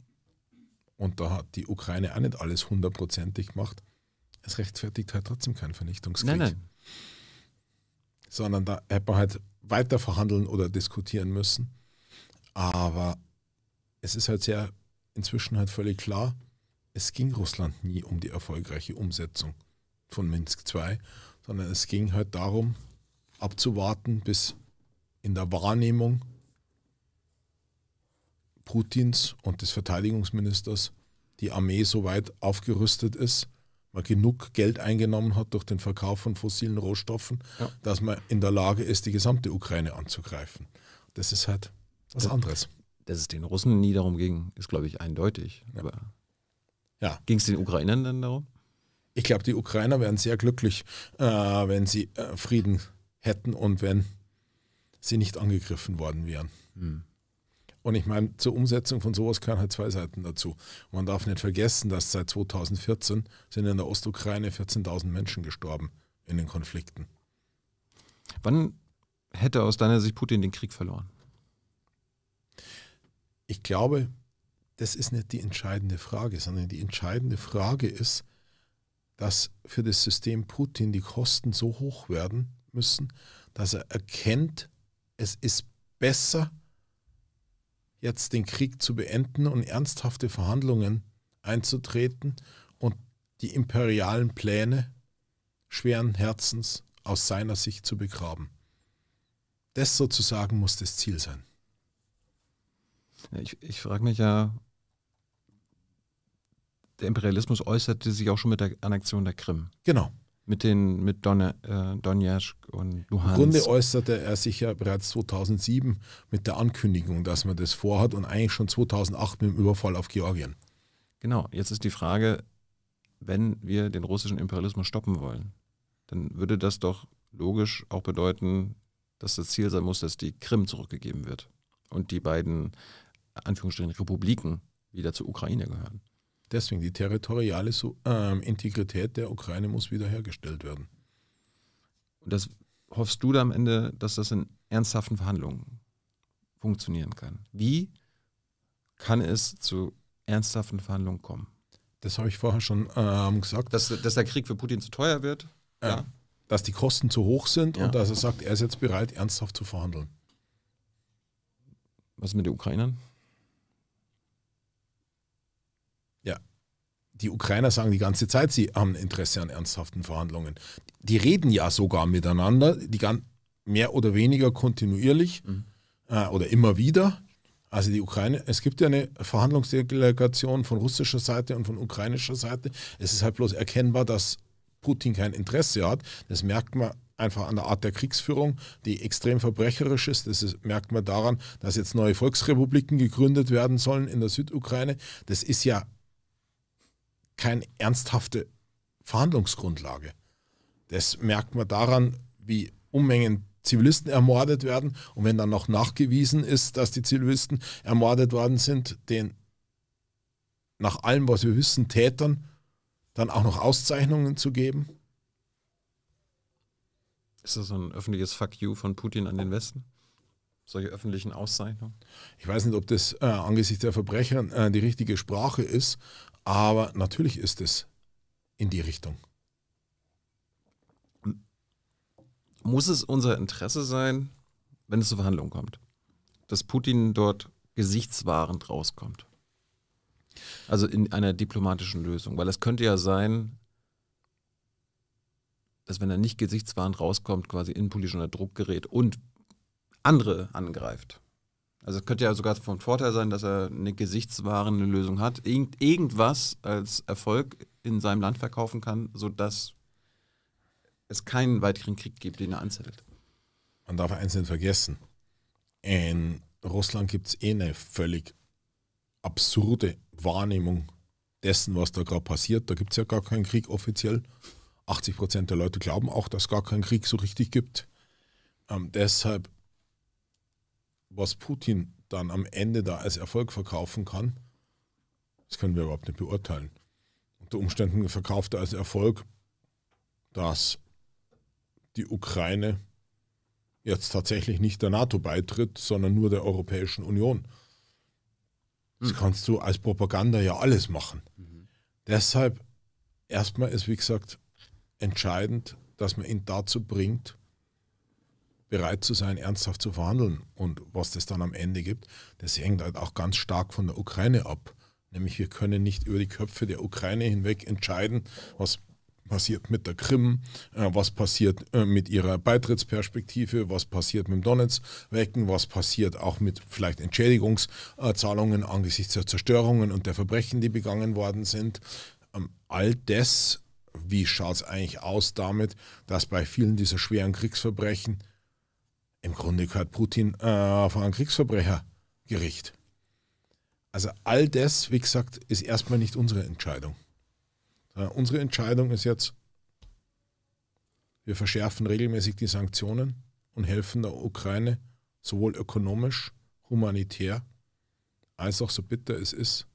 und da hat die Ukraine auch nicht alles hundertprozentig gemacht, es rechtfertigt halt trotzdem keinen Vernichtungskrieg. Nein, nein. Sondern da hätte man halt weiter verhandeln oder diskutieren müssen. Aber es ist halt sehr inzwischen halt völlig klar, es ging Russland nie um die erfolgreiche Umsetzung von Minsk II, sondern es ging halt darum, abzuwarten, bis in der Wahrnehmung Putins und des Verteidigungsministers die Armee so weit aufgerüstet ist, man genug Geld eingenommen hat durch den Verkauf von fossilen Rohstoffen, ja. dass man in der Lage ist, die gesamte Ukraine anzugreifen. Das ist halt was das, anderes. Dass es den Russen nie darum ging, ist, glaube ich, eindeutig. Ja. ja. Ging es den Ukrainern dann darum? ich glaube, die Ukrainer wären sehr glücklich, äh, wenn sie äh, Frieden hätten und wenn sie nicht angegriffen worden wären. Mhm. Und ich meine, zur Umsetzung von sowas gehören halt zwei Seiten dazu. man darf nicht vergessen, dass seit 2014 sind in der Ostukraine 14.000 Menschen gestorben in den Konflikten. Wann hätte aus deiner Sicht Putin den Krieg verloren? Ich glaube, das ist nicht die entscheidende Frage, sondern die entscheidende Frage ist, dass für das System Putin die Kosten so hoch werden müssen, dass er erkennt, es ist besser, jetzt den Krieg zu beenden und ernsthafte Verhandlungen einzutreten und die imperialen Pläne schweren Herzens aus seiner Sicht zu begraben. Das sozusagen muss das Ziel sein. Ich, ich frage mich ja, der Imperialismus äußerte sich auch schon mit der Annexion der Krim. Genau. Mit den mit Donne, äh, Donetsk und Luhansk. Im Grunde äußerte er sich ja bereits 2007 mit der Ankündigung, dass man das vorhat und eigentlich schon 2008 mit dem Überfall auf Georgien. Genau. Jetzt ist die Frage, wenn wir den russischen Imperialismus stoppen wollen, dann würde das doch logisch auch bedeuten, dass das Ziel sein muss, dass die Krim zurückgegeben wird und die beiden Anführungsstrichen Republiken wieder zur Ukraine gehören. Deswegen die territoriale ähm, Integrität der Ukraine muss wiederhergestellt werden. Und das hoffst du da am Ende, dass das in ernsthaften Verhandlungen funktionieren kann? Wie kann es zu ernsthaften Verhandlungen kommen? Das habe ich vorher schon ähm, gesagt. Dass, dass, der Krieg für Putin zu teuer wird? Äh, Dass die Kosten zu hoch sind ja. und dass er sagt, er ist jetzt bereit, ernsthaft zu verhandeln. Was mit den Ukrainern? die Ukrainer sagen die ganze Zeit, sie haben Interesse an ernsthaften Verhandlungen. Die reden ja sogar miteinander, die ganz mehr oder weniger kontinuierlich mhm. äh, oder immer wieder. Also die Ukraine, es gibt ja eine Verhandlungsdelegation von russischer Seite und von ukrainischer Seite. Es ist halt bloß erkennbar, dass Putin kein Interesse hat. Das merkt man einfach an der Art der Kriegsführung, die extrem verbrecherisch ist. Das ist, merkt man daran, dass jetzt neue Volksrepubliken gegründet werden sollen in der Südukraine. Das ist ja keine ernsthafte Verhandlungsgrundlage. Das merkt man daran, wie Unmengen Zivilisten ermordet werden und wenn dann noch nachgewiesen ist, dass die Zivilisten ermordet worden sind, den nach allem, was wir wissen, Tätern dann auch noch Auszeichnungen zu geben. Ist das so ein öffentliches Fuck you von Putin an den Westen? Solche öffentlichen Auszeichnungen? Ich weiß nicht, ob das äh, angesichts der Verbrecher äh, die richtige Sprache ist, aber natürlich ist es in die Richtung. Muss es unser Interesse sein, wenn es zur Verhandlung kommt, dass Putin dort gesichtswahrend rauskommt? Also in einer diplomatischen Lösung, weil es könnte ja sein, dass wenn er nicht gesichtswahrend rauskommt, quasi innenpolitisch unter Druck gerät und andere angreift. Also es könnte ja sogar von Vorteil sein, dass er eine gesichtswahrende Lösung hat, irgend, irgendwas als Erfolg in seinem Land verkaufen kann, sodass es keinen weiteren Krieg gibt, den er anzettelt. Man darf eins nicht vergessen. In Russland gibt es eh eine völlig absurde Wahrnehmung dessen, was da gerade passiert. Da gibt es ja gar keinen Krieg offiziell. 80 Prozent der Leute glauben auch, dass es gar keinen Krieg so richtig gibt. Ähm, deshalb was Putin dann am Ende da als Erfolg verkaufen kann, das können wir überhaupt nicht beurteilen. Unter Umständen verkauft er als Erfolg, dass die Ukraine jetzt tatsächlich nicht der NATO beitritt, sondern nur der Europäischen Union. Das mhm. kannst du als Propaganda ja alles machen. Mhm. Deshalb erstmal ist, wie gesagt, entscheidend, dass man ihn dazu bringt, bereit zu sein, ernsthaft zu verhandeln. Und was das dann am Ende gibt, das hängt halt auch ganz stark von der Ukraine ab. Nämlich wir können nicht über die Köpfe der Ukraine hinweg entscheiden, was passiert mit der Krim, äh, was passiert äh, mit ihrer Beitrittsperspektive, was passiert mit dem Donetsk-Wecken, was passiert auch mit vielleicht Entschädigungszahlungen äh, angesichts der Zerstörungen und der Verbrechen, die begangen worden sind. Ähm, all das, wie schaut es eigentlich aus damit, dass bei vielen dieser schweren Kriegsverbrechen im Grunde gehört Putin äh, vor ein Kriegsverbrechergericht. Also all das, wie gesagt, ist erstmal nicht unsere Entscheidung. Äh, unsere Entscheidung ist jetzt, wir verschärfen regelmäßig die Sanktionen und helfen der Ukraine sowohl ökonomisch, humanitär, als auch so bitter es ist,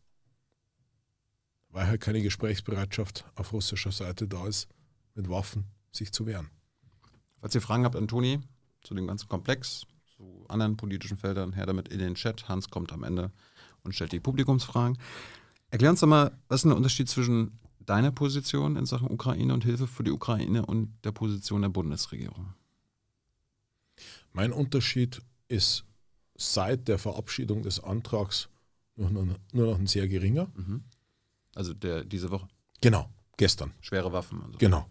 weil halt keine Gesprächsbereitschaft auf russischer Seite da ist, mit Waffen sich zu wehren. Falls ihr Fragen habt an Toni, zu dem ganzen Komplex, zu anderen politischen Feldern, her damit in den Chat. Hans kommt am Ende und stellt die Publikumsfragen. Erklär uns doch mal, was ist der Unterschied zwischen deiner Position in Sachen Ukraine und Hilfe für die Ukraine und der Position der Bundesregierung? Mein Unterschied ist seit der Verabschiedung des Antrags nur noch, ein sehr geringer. Mhm. Also der, diese Woche? Genau, gestern. Schwere Waffen und so. Genau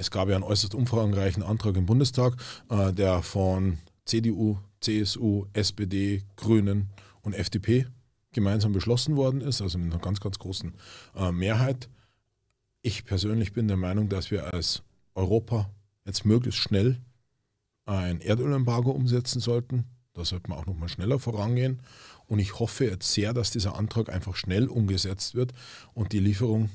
es gab ja einen äußerst umfangreichen Antrag im Bundestag, äh, der von CDU, CSU, SPD, Grünen und FDP gemeinsam beschlossen worden ist, also mit einer ganz, ganz großen äh, Mehrheit. Ich persönlich bin der Meinung, dass wir als Europa jetzt möglichst schnell ein Erdölembargo umsetzen sollten. Da sollte man auch nochmal schneller vorangehen. Und ich hoffe jetzt sehr, dass dieser Antrag einfach schnell umgesetzt wird und die Lieferung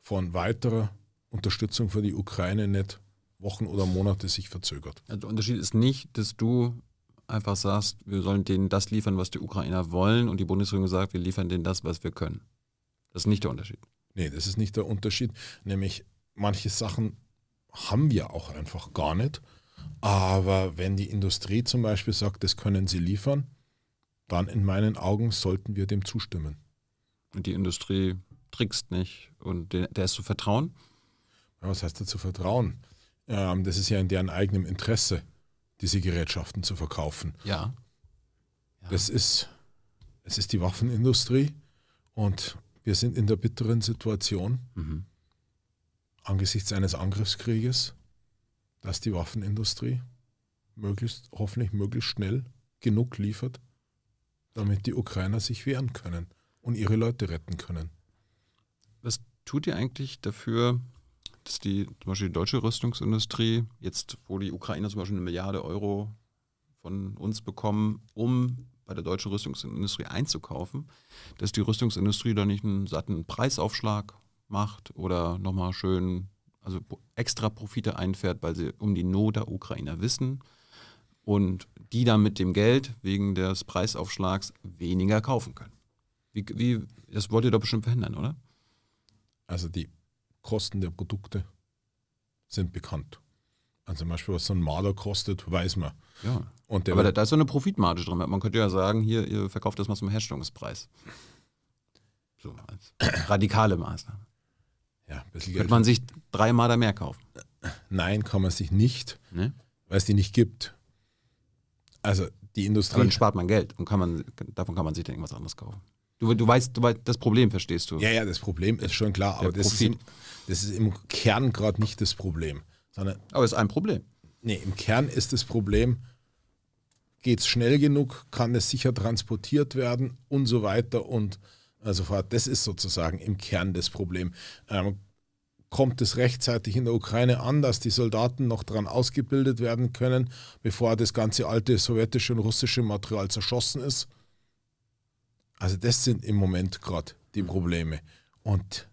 von weiterer Unterstützung für die Ukraine nicht Wochen oder Monate sich verzögert. Also der Unterschied ist nicht, dass du einfach sagst, wir sollen denen das liefern, was die Ukrainer wollen und die Bundesregierung sagt, wir liefern denen das, was wir können. Das ist nicht der Unterschied. Nee, das ist nicht der Unterschied. Nämlich manche Sachen haben wir auch einfach gar nicht. Aber wenn die Industrie zum Beispiel sagt, das können sie liefern, dann in meinen Augen sollten wir dem zustimmen. Und die Industrie trickst nicht und der ist zu vertrauen? was heißt dazu Vertrauen? Ähm, das ist ja in deren eigenem Interesse, diese Gerätschaften zu verkaufen. Ja. ja. Das ist, es ist die Waffenindustrie und wir sind in der bitteren Situation mhm. angesichts eines Angriffskrieges, dass die Waffenindustrie möglichst, hoffentlich möglichst schnell genug liefert, damit die Ukrainer sich wehren können und ihre Leute retten können. Was tut ihr eigentlich dafür, dass die zum Beispiel die deutsche Rüstungsindustrie, jetzt wo die Ukrainer zum Beispiel eine Milliarde Euro von uns bekommen, um bei der deutschen Rüstungsindustrie einzukaufen, dass die Rüstungsindustrie da nicht einen satten Preisaufschlag macht oder nochmal schön also extra Profite einfährt, weil sie um die Not der Ukrainer wissen und die dann mit dem Geld wegen des Preisaufschlags weniger kaufen können. Wie, wie das wollt ihr doch bestimmt verhindern, oder? Also die Kosten der Produkte sind bekannt. Also zum Beispiel, was so ein Maler kostet, weiß man. Ja. Und Aber da, da, ist so eine Profitmarge drin. Man könnte ja sagen, hier, ihr verkauft das mal zum Herstellungspreis. So als radikale Maßnahme. Ja, Könnte Geld. man sich drei Maler mehr kaufen? Nein, kann man sich nicht, ne? weil es die nicht gibt. Also die Industrie. Aber dann spart man Geld und kann man, davon kann man sich dann irgendwas anderes kaufen. Du, du, weißt, du weißt, das Problem verstehst du. Ja, ja, das Problem ist schon klar, aber das ist, im, das ist, im, Kern gerade nicht das Problem. Sondern, aber es ist ein Problem. Nee, im Kern ist das Problem, geht es schnell genug, kann es sicher transportiert werden und so weiter und äh, so fort. Das ist sozusagen im Kern das Problem. Ähm, kommt es rechtzeitig in der Ukraine an, dass die Soldaten noch dran ausgebildet werden können, bevor das ganze alte sowjetische und russische Material zerschossen ist? Also das sind im Moment gerade die Probleme. Und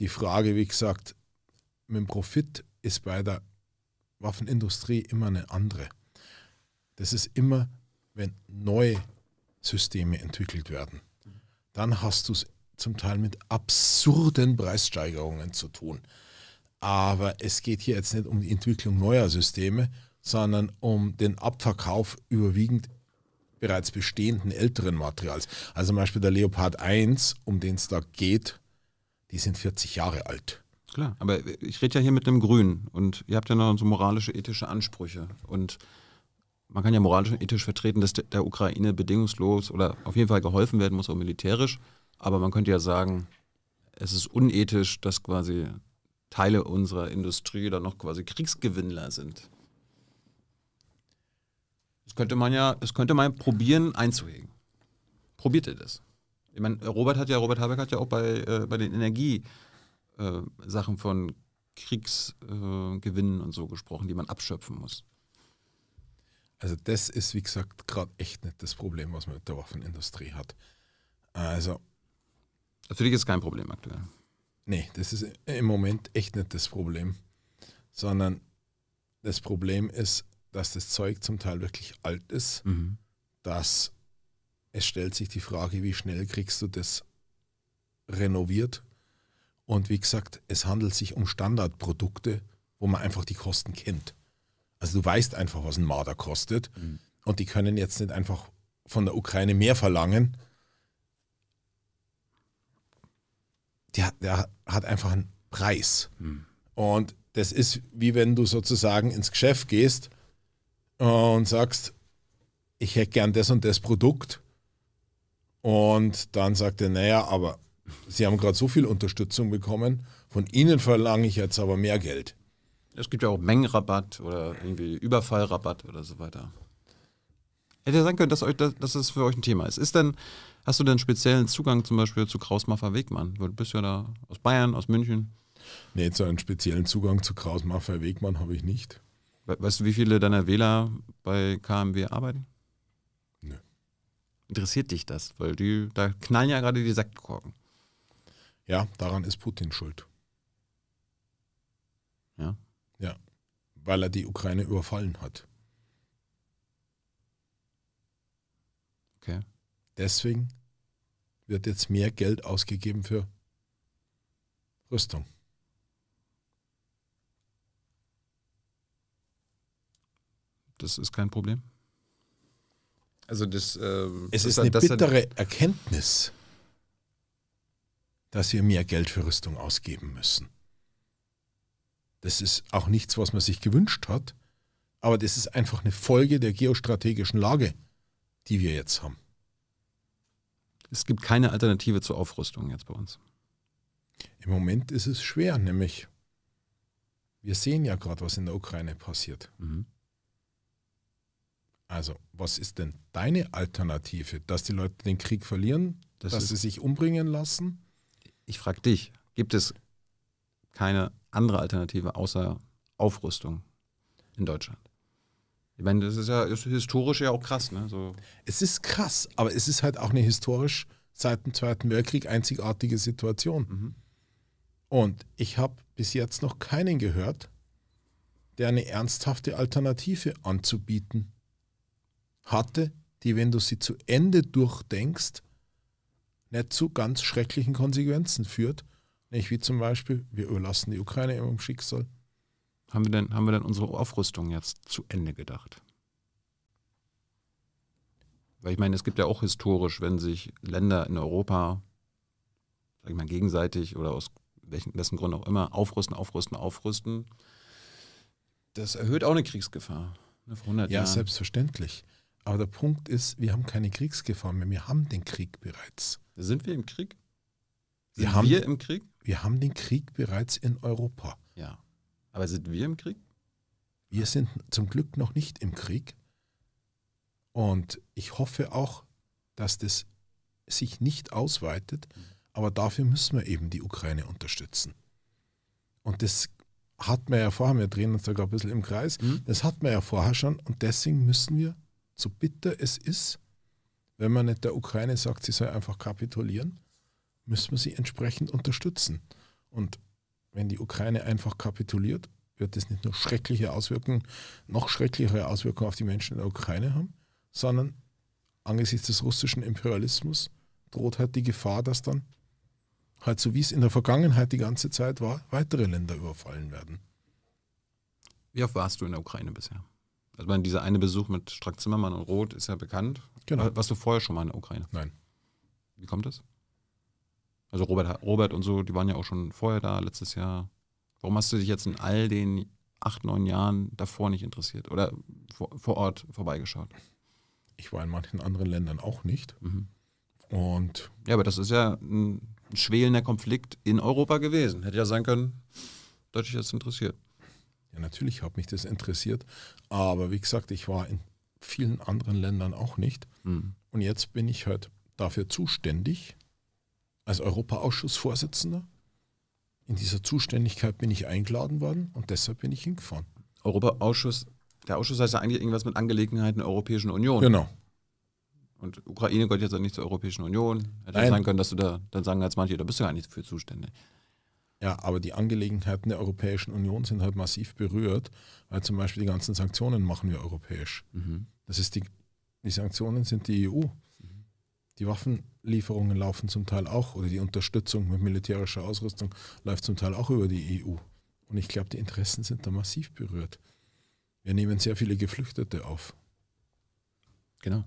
die Frage, wie gesagt, mit dem Profit ist bei der Waffenindustrie immer eine andere. Das ist immer, wenn neue Systeme entwickelt werden, dann hast du es zum Teil mit absurden Preissteigerungen zu tun. Aber es geht hier jetzt nicht um die Entwicklung neuer Systeme, sondern um den Abverkauf überwiegend bereits bestehenden älteren Materials. Also zum Beispiel der Leopard 1, um den es da geht, die sind 40 Jahre alt. Klar, aber ich rede ja hier mit einem Grünen und ihr habt ja noch so moralische, ethische Ansprüche. Und man kann ja moralisch und ethisch vertreten, dass der Ukraine bedingungslos oder auf jeden Fall geholfen werden muss, auch militärisch. Aber man könnte ja sagen, es ist unethisch, dass quasi Teile unserer Industrie dann noch quasi Kriegsgewinnler sind könnte man ja, das könnte man probieren einzuhegen. Probiert ihr das? Ich meine, Robert hat ja, Robert Habeck hat ja auch bei, äh, bei den Energiesachen äh, von Kriegsgewinnen äh, und so gesprochen, die man abschöpfen muss. Also das ist, wie gesagt, gerade echt nicht das Problem, was man mit der Waffenindustrie hat. Also. Natürlich also ist es kein Problem aktuell. Nee, das ist im Moment echt nicht das Problem, sondern das Problem ist, dass das Zeug zum Teil wirklich alt ist, mhm. dass es stellt sich die Frage, wie schnell kriegst du das renoviert. Und wie gesagt, es handelt sich um Standardprodukte, wo man einfach die Kosten kennt. Also du weißt einfach, was ein Marder kostet. Mhm. Und die können jetzt nicht einfach von der Ukraine mehr verlangen. Der, der hat einfach einen Preis. Mhm. Und das ist wie wenn du sozusagen ins Geschäft gehst und sagst, ich hätte gern das und das Produkt. Und dann sagt er, naja, aber Sie haben gerade so viel Unterstützung bekommen, von Ihnen verlange ich jetzt aber mehr Geld. Es gibt ja auch Mengenrabatt oder irgendwie Überfallrabatt oder so weiter. Hätte ja sein können, dass, euch, dass, dass das für euch ein Thema ist. Ist denn, hast du denn speziellen Zugang zum Beispiel zu Krausmaffer Wegmann? Du bist ja da aus Bayern, aus München. Nee, so einen speziellen Zugang zu Krausmaffer Wegmann habe ich nicht. Weißt du, wie viele deiner Wähler bei KMW arbeiten? Nö. Interessiert dich das? Weil die, da knallen ja gerade die Sackkorken. Ja, daran ist Putin schuld. Ja. Ja. Weil er die Ukraine überfallen hat. Okay. Deswegen wird jetzt mehr Geld ausgegeben für Rüstung. Das ist kein Problem. Also das. Ähm, es ist eine das bittere Erkenntnis, dass wir mehr Geld für Rüstung ausgeben müssen. Das ist auch nichts, was man sich gewünscht hat, aber das ist einfach eine Folge der geostrategischen Lage, die wir jetzt haben. Es gibt keine Alternative zur Aufrüstung jetzt bei uns. Im Moment ist es schwer, nämlich wir sehen ja gerade, was in der Ukraine passiert. Mhm. Also, was ist denn deine Alternative? Dass die Leute den Krieg verlieren, das dass sie sich umbringen lassen? Ich frage dich, gibt es keine andere Alternative außer Aufrüstung in Deutschland? Ich meine, das ist ja ist historisch ja auch krass. Ne? So. Es ist krass, aber es ist halt auch eine historisch seit dem Zweiten Weltkrieg einzigartige Situation. Mhm. Und ich habe bis jetzt noch keinen gehört, der eine ernsthafte Alternative anzubieten hatte, die, wenn du sie zu Ende durchdenkst, nicht zu ganz schrecklichen Konsequenzen führt. Nicht wie zum Beispiel, wir überlassen die Ukraine ihrem Schicksal. Haben wir, denn, haben wir denn unsere Aufrüstung jetzt zu Ende gedacht? Weil ich meine, es gibt ja auch historisch, wenn sich Länder in Europa, sag ich mal, gegenseitig oder aus welchen, wessen Grund auch immer, aufrüsten, aufrüsten, aufrüsten, das erhöht auch eine Kriegsgefahr. Ne, 100 ja, Jahren. selbstverständlich. Aber der Punkt ist, wir haben keine Kriegsgefahr mehr. Wir haben den Krieg bereits. Sind wir im Krieg? Sind wir, haben, wir im Krieg? Wir haben den Krieg bereits in Europa. Ja. Aber sind wir im Krieg? Wir sind zum Glück noch nicht im Krieg. Und ich hoffe auch, dass das sich nicht ausweitet. Aber dafür müssen wir eben die Ukraine unterstützen. Und das hat man ja vorher, wir drehen uns sogar ein bisschen im Kreis, mhm. das hat man ja vorher schon. Und deswegen müssen wir so bitter es ist, wenn man nicht der Ukraine sagt, sie soll einfach kapitulieren, müssen wir sie entsprechend unterstützen. Und wenn die Ukraine einfach kapituliert, wird das nicht nur schreckliche Auswirkungen, noch schrecklichere Auswirkungen auf die Menschen in der Ukraine haben, sondern angesichts des russischen Imperialismus droht halt die Gefahr, dass dann, halt so wie es in der Vergangenheit die ganze Zeit war, weitere Länder überfallen werden. Wie oft warst du in der Ukraine bisher? Also Ich meine, dieser eine Besuch mit Strack Zimmermann und Roth ist ja bekannt. Genau. Warst du vorher schon mal in der Ukraine? Nein. Wie kommt das? Also Robert, Robert und so, die waren ja auch schon vorher da, letztes Jahr. Warum hast du dich jetzt in all den acht, neun Jahren davor nicht interessiert oder vor, vor Ort vorbeigeschaut? Ich war in manchen anderen Ländern auch nicht. Mhm. Und ja, aber das ist ja ein schwelender Konflikt in Europa gewesen. Hätte ja sein können, dass dich das interessiert. Ja, natürlich hat mich das interessiert, aber wie gesagt, ich war in vielen anderen Ländern auch nicht. Mhm. Und jetzt bin ich halt dafür zuständig, als Europaausschussvorsitzender. In dieser Zuständigkeit bin ich eingeladen worden und deshalb bin ich hingefahren. Europaausschuss, der Ausschuss heißt ja eigentlich irgendwas mit Angelegenheiten der Europäischen Union. Genau. Und Ukraine gehört jetzt auch nicht zur Europäischen Union. Hätte Nein. sein können, dass du da dann sagen als manche, da bist du gar nicht für zuständig. Ja, aber die Angelegenheiten der Europäischen Union sind halt massiv berührt, weil zum Beispiel die ganzen Sanktionen machen wir europäisch. Mhm. Das ist die, die Sanktionen sind die EU. Mhm. Die Waffenlieferungen laufen zum Teil auch oder die Unterstützung mit militärischer Ausrüstung läuft zum Teil auch über die EU. Und ich glaube, die Interessen sind da massiv berührt. Wir nehmen sehr viele Geflüchtete auf. Genau.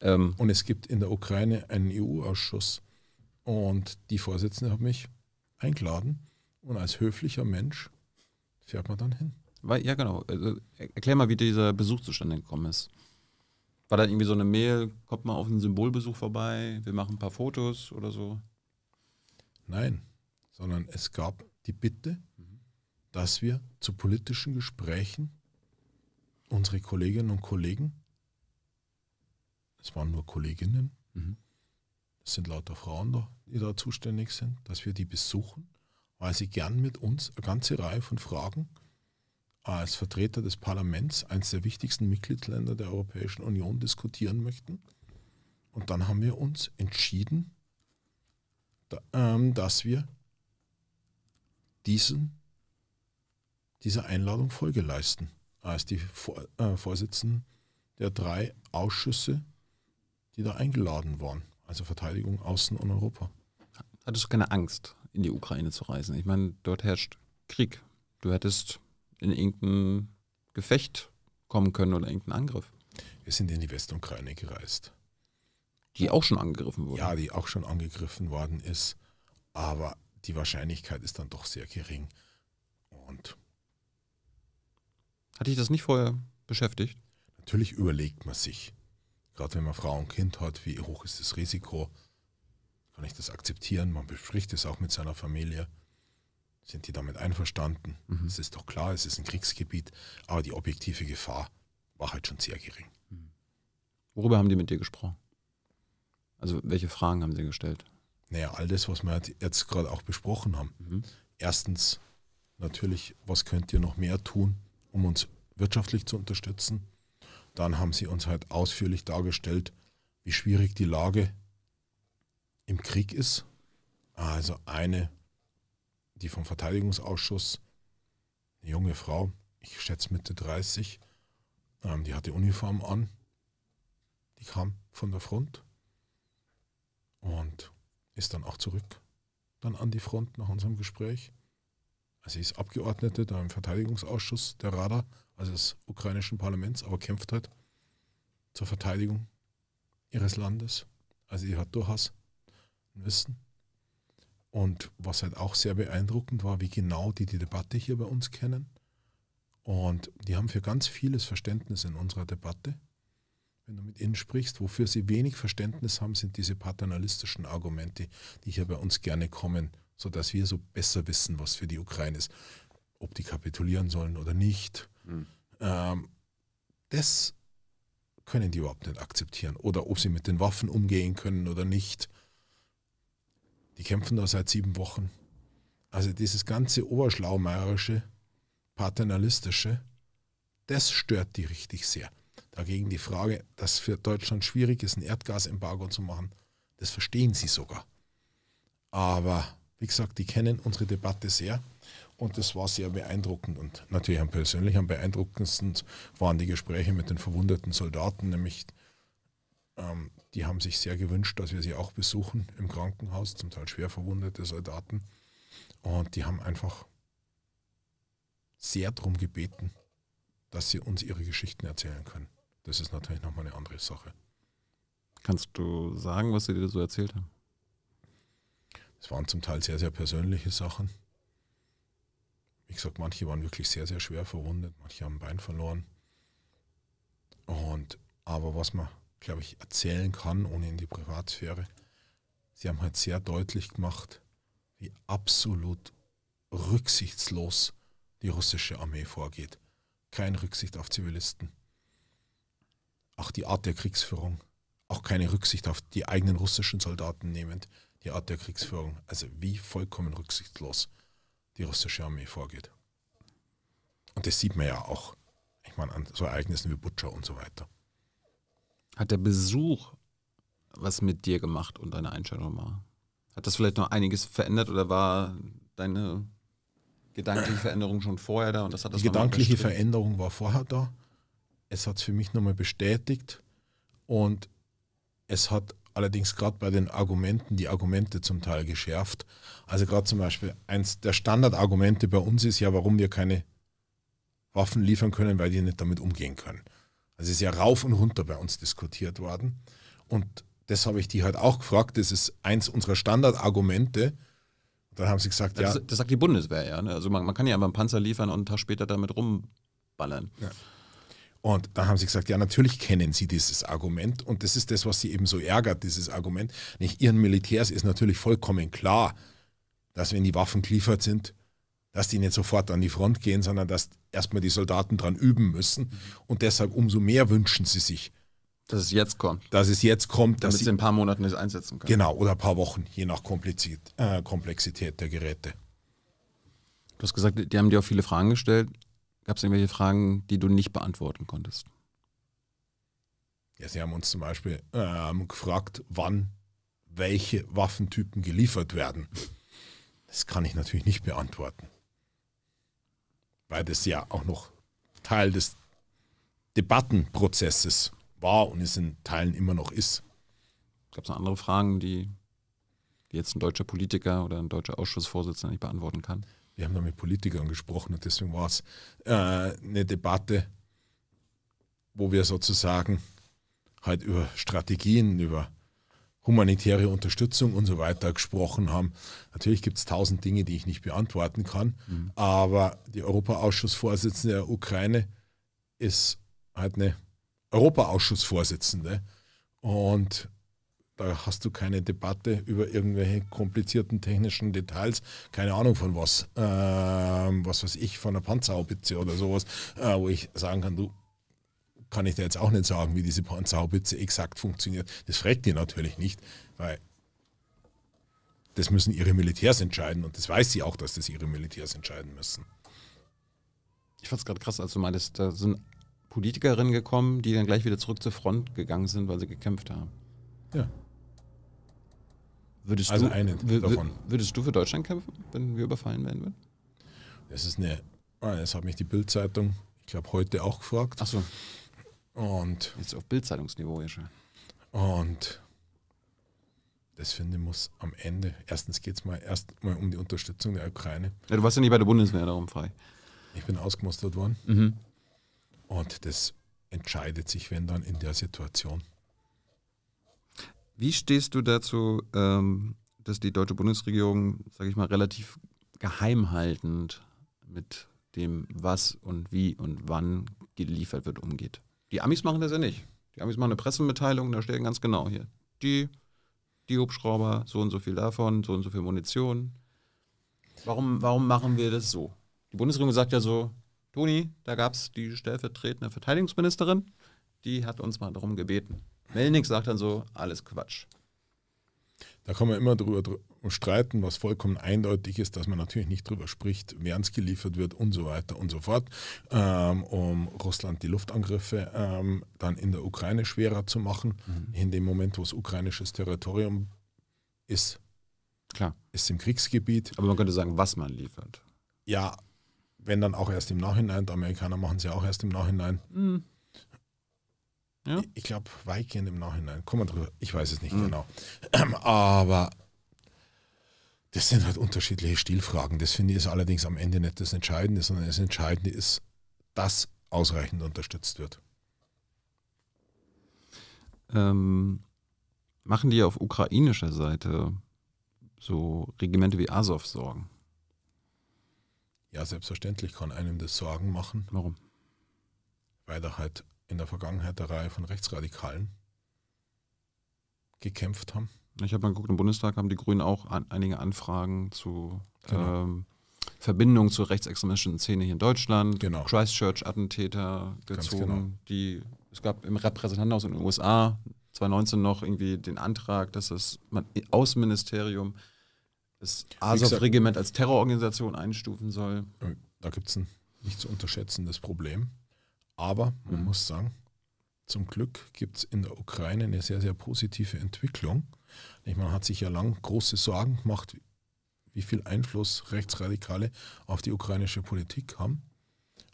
Ähm. Und es gibt in der Ukraine einen EU-Ausschuss. Und die Vorsitzende hat mich eingeladen und als höflicher Mensch fährt man dann hin. Weil, ja, genau. Also, äh, erklär mal, wie dieser Besuch zustande gekommen ist. War da irgendwie so eine Mail, kommt mal auf einen Symbolbesuch vorbei, wir machen ein paar Fotos oder so? Nein, sondern es gab die Bitte, dass wir zu politischen Gesprächen unsere Kolleginnen und Kollegen, es waren nur Kolleginnen, mhm es sind lauter Frauen da, die da zuständig sind, dass wir die besuchen, weil sie gern mit uns eine ganze Reihe von Fragen als Vertreter des Parlaments, eines der wichtigsten Mitgliedsländer der Europäischen Union, diskutieren möchten. Und dann haben wir uns entschieden, ähm, dass wir diesen, dieser Einladung Folge leisten, als die äh, Vorsitzenden der drei Ausschüsse, die da eingeladen waren. Also Verteidigung, Außen und Europa. Hattest du keine Angst, in die Ukraine zu reisen? Ich meine, dort herrscht Krieg. Du hättest in irgendein Gefecht kommen können oder irgendeinen Angriff. Wir sind in die Westukraine gereist. Die auch schon angegriffen wurde? Ja, die auch schon angegriffen worden ist. Aber die Wahrscheinlichkeit ist dann doch sehr gering. Und. Hatte ich das nicht vorher beschäftigt? Natürlich überlegt man sich. Gerade wenn man Frau und Kind hat, wie hoch ist das Risiko? Kann ich das akzeptieren? Man bespricht es auch mit seiner Familie. Sind die damit einverstanden? Mhm. Es ist doch klar, es ist ein Kriegsgebiet, aber die objektive Gefahr war halt schon sehr gering. Mhm. Worüber haben die mit dir gesprochen? Also welche Fragen haben sie gestellt? Naja, all das, was wir halt jetzt gerade auch besprochen haben. Mhm. Erstens natürlich, was könnt ihr noch mehr tun, um uns wirtschaftlich zu unterstützen? dann haben sie uns halt ausführlich dargestellt, wie schwierig die Lage im Krieg ist. Also eine, die vom Verteidigungsausschuss, eine junge Frau, ich schätze Mitte 30, ähm, die hatte Uniform an, die kam von der Front und ist dann auch zurück, dann an die Front nach unserem Gespräch. Also sie ist Abgeordnete da im Verteidigungsausschuss der RADA also des ukrainischen Parlaments, aber kämpft halt zur Verteidigung ihres Landes. Also ihr hat durchaus ein Wissen. Und was halt auch sehr beeindruckend war, wie genau die die Debatte hier bei uns kennen. Und die haben für ganz vieles Verständnis in unserer Debatte. Wenn du mit ihnen sprichst, wofür sie wenig Verständnis haben, sind diese paternalistischen Argumente, die hier bei uns gerne kommen, sodass wir so besser wissen, was für die Ukraine ist. Ob die kapitulieren sollen oder nicht, Mhm. Ähm, das können die überhaupt nicht akzeptieren. Oder ob sie mit den Waffen umgehen können oder nicht. Die kämpfen da seit sieben Wochen. Also dieses ganze Oberschlaumeierische, Paternalistische, das stört die richtig sehr. Dagegen die Frage, dass für Deutschland schwierig ist, ein Erdgasembargo zu machen, das verstehen sie sogar. Aber wie gesagt, die kennen unsere Debatte sehr. Und das war sehr beeindruckend. Und natürlich am persönlich am beeindruckendsten waren die Gespräche mit den verwundeten Soldaten, nämlich ähm, die haben sich sehr gewünscht, dass wir sie auch besuchen im Krankenhaus, zum Teil schwer verwundete Soldaten. Und die haben einfach sehr darum gebeten, dass sie uns ihre Geschichten erzählen können. Das ist natürlich nochmal eine andere Sache. Kannst du sagen, was sie dir so erzählt haben? Es waren zum Teil sehr, sehr persönliche Sachen wie gesagt, manche waren wirklich sehr, sehr schwer verwundet, manche haben ein Bein verloren. Und aber was man, glaube ich, erzählen kann, ohne in die Privatsphäre, sie haben halt sehr deutlich gemacht, wie absolut rücksichtslos die russische Armee vorgeht. Keine Rücksicht auf Zivilisten. Auch die Art der Kriegsführung. Auch keine Rücksicht auf die eigenen russischen Soldaten nehmend. Die Art der Kriegsführung. Also wie vollkommen rücksichtslos die russische Armee vorgeht. Und das sieht man ja auch, ich meine, an so Ereignissen wie Butcher und so weiter. Hat der Besuch was mit dir gemacht und deine Einstellung war? Hat das vielleicht noch einiges verändert oder war deine gedankliche Veränderung schon vorher da? Und das hat das die gedankliche Veränderung war vorher da. Es hat es für mich nochmal bestätigt und es hat allerdings gerade bei den Argumenten die Argumente zum Teil geschärft. Also gerade zum Beispiel eins der Standardargumente bei uns ist ja, warum wir keine Waffen liefern können, weil die nicht damit umgehen können. Also es ist ja rauf und runter bei uns diskutiert worden. Und das habe ich die halt auch gefragt. Das ist eins unserer Standardargumente. Dann haben sie gesagt, ja. Das, sagt die Bundeswehr ja. Ne? Also man, man, kann ja mal einen Panzer liefern und einen Tag später damit rumballern. Ja. Und dann haben sie gesagt, ja, natürlich kennen sie dieses Argument und das ist das, was sie eben so ärgert, dieses Argument. Nicht ihren Militärs ist natürlich vollkommen klar, dass wenn die Waffen geliefert sind, dass die nicht sofort an die Front gehen, sondern dass erstmal die Soldaten dran üben müssen. Mhm. Und deshalb umso mehr wünschen sie sich. Dass es jetzt kommt. Dass es jetzt kommt. Dass sie in ein paar Monaten das einsetzen können. Genau, oder ein paar Wochen, je nach Komplexität, äh, Komplexität der Geräte. Du hast gesagt, die haben dir auch viele Fragen gestellt. Gab es irgendwelche Fragen, die du nicht beantworten konntest? Ja, sie haben uns zum Beispiel ähm, gefragt, wann welche Waffentypen geliefert werden. Das kann ich natürlich nicht beantworten, weil das ja auch noch Teil des Debattenprozesses war und es in Teilen immer noch ist. Gab es noch andere Fragen, die, die jetzt ein deutscher Politiker oder ein deutscher Ausschussvorsitzender nicht beantworten kann? wir haben da mit Politikern gesprochen und deswegen war es äh, eine Debatte, wo wir sozusagen halt über Strategien, über humanitäre Unterstützung und so weiter gesprochen haben. Natürlich gibt es tausend Dinge, die ich nicht beantworten kann, mhm. aber die Europaausschussvorsitzende der Ukraine ist halt eine Europaausschussvorsitzende und da hast du keine Debatte über irgendwelche komplizierten technischen Details, keine Ahnung von was, äh, was weiß ich, von einer Panzerhaubitze oder sowas, äh, wo ich sagen kann, du, kann ich dir jetzt auch nicht sagen, wie diese Panzerhaubitze exakt funktioniert. Das fragt die natürlich nicht, weil das müssen ihre Militärs entscheiden und das weiß sie auch, dass das ihre Militärs entscheiden müssen. Ich fand es gerade krass, als du meintest, da sind Politikerinnen gekommen, die dann gleich wieder zurück zur Front gegangen sind, weil sie gekämpft haben. Ja. Würdest also du, eine davon. Würdest du für Deutschland kämpfen, wenn wir überfallen werden würden? Das ist eine. Ah, das hat mich die Bild-Zeitung, ich glaube, heute auch gefragt. Ach so. Und. Jetzt auf Bild-Zeitungsniveau hier schon. Und das finde ich muss am Ende. Erstens geht es mal erstmal um die Unterstützung der Ukraine. Ja, du warst ja nicht bei der Bundeswehr darum frei. Ich bin ausgemustert worden. Mhm. Und das entscheidet sich, wenn dann in der Situation. Wie stehst du dazu, ähm, dass die deutsche Bundesregierung, sage ich mal, relativ geheimhaltend mit dem, was und wie und wann geliefert wird, umgeht? Die Amis machen das ja nicht. Die Amis machen eine Pressemitteilung, da steht ganz genau hier, die, die Hubschrauber, so und so viel davon, so und so viel Munition. Warum, warum machen wir das so? Die Bundesregierung sagt ja so, Toni, da gab es die stellvertretende Verteidigungsministerin, die hat uns mal darum gebeten. Melnick sagt dann so, alles Quatsch. Da kann man immer drüber, streiten, was vollkommen eindeutig ist, dass man natürlich nicht drüber spricht, wer es geliefert wird und so weiter und so fort, ähm, um Russland die Luftangriffe ähm, dann in der Ukraine schwerer zu machen, mhm. in dem Moment, wo es ukrainisches Territorium ist. Klar. Ist im Kriegsgebiet. Aber man könnte sagen, was man liefert. Ja, wenn dann auch erst im Nachhinein. Die Amerikaner machen es ja auch erst im Nachhinein. Mhm. Ja? Ich glaube, weitgehend im Nachhinein. Kommen wir drüber. Ich weiß es nicht mhm. genau. Aber das sind halt unterschiedliche Stilfragen. Das finde ich ist allerdings am Ende nicht das Entscheidende, sondern das Entscheidende ist, dass ausreichend unterstützt wird. Ähm, machen die auf ukrainischer Seite so Regimente wie Azov Sorgen? Ja, selbstverständlich kann einem das Sorgen machen. Warum? Weil da halt in der Vergangenheit der Reihe von Rechtsradikalen gekämpft haben. Ich habe mal geguckt, im Bundestag haben die Grünen auch an, einige Anfragen zu genau. ähm, Verbindungen zur rechtsextremistischen Szene hier in Deutschland, genau. Christchurch-Attentäter gezogen. Genau. Die, es gab im Repräsentantenhaus in den USA 2019 noch irgendwie den Antrag, dass das Außenministerium das ASOF-Regiment als Terrororganisation einstufen soll. Äh, da gibt es ein nicht zu unterschätzendes Problem. Aber man mhm. muss sagen, zum Glück gibt es in der Ukraine eine sehr, sehr positive Entwicklung. Man hat sich ja lang große Sorgen gemacht, wie viel Einfluss Rechtsradikale auf die ukrainische Politik haben.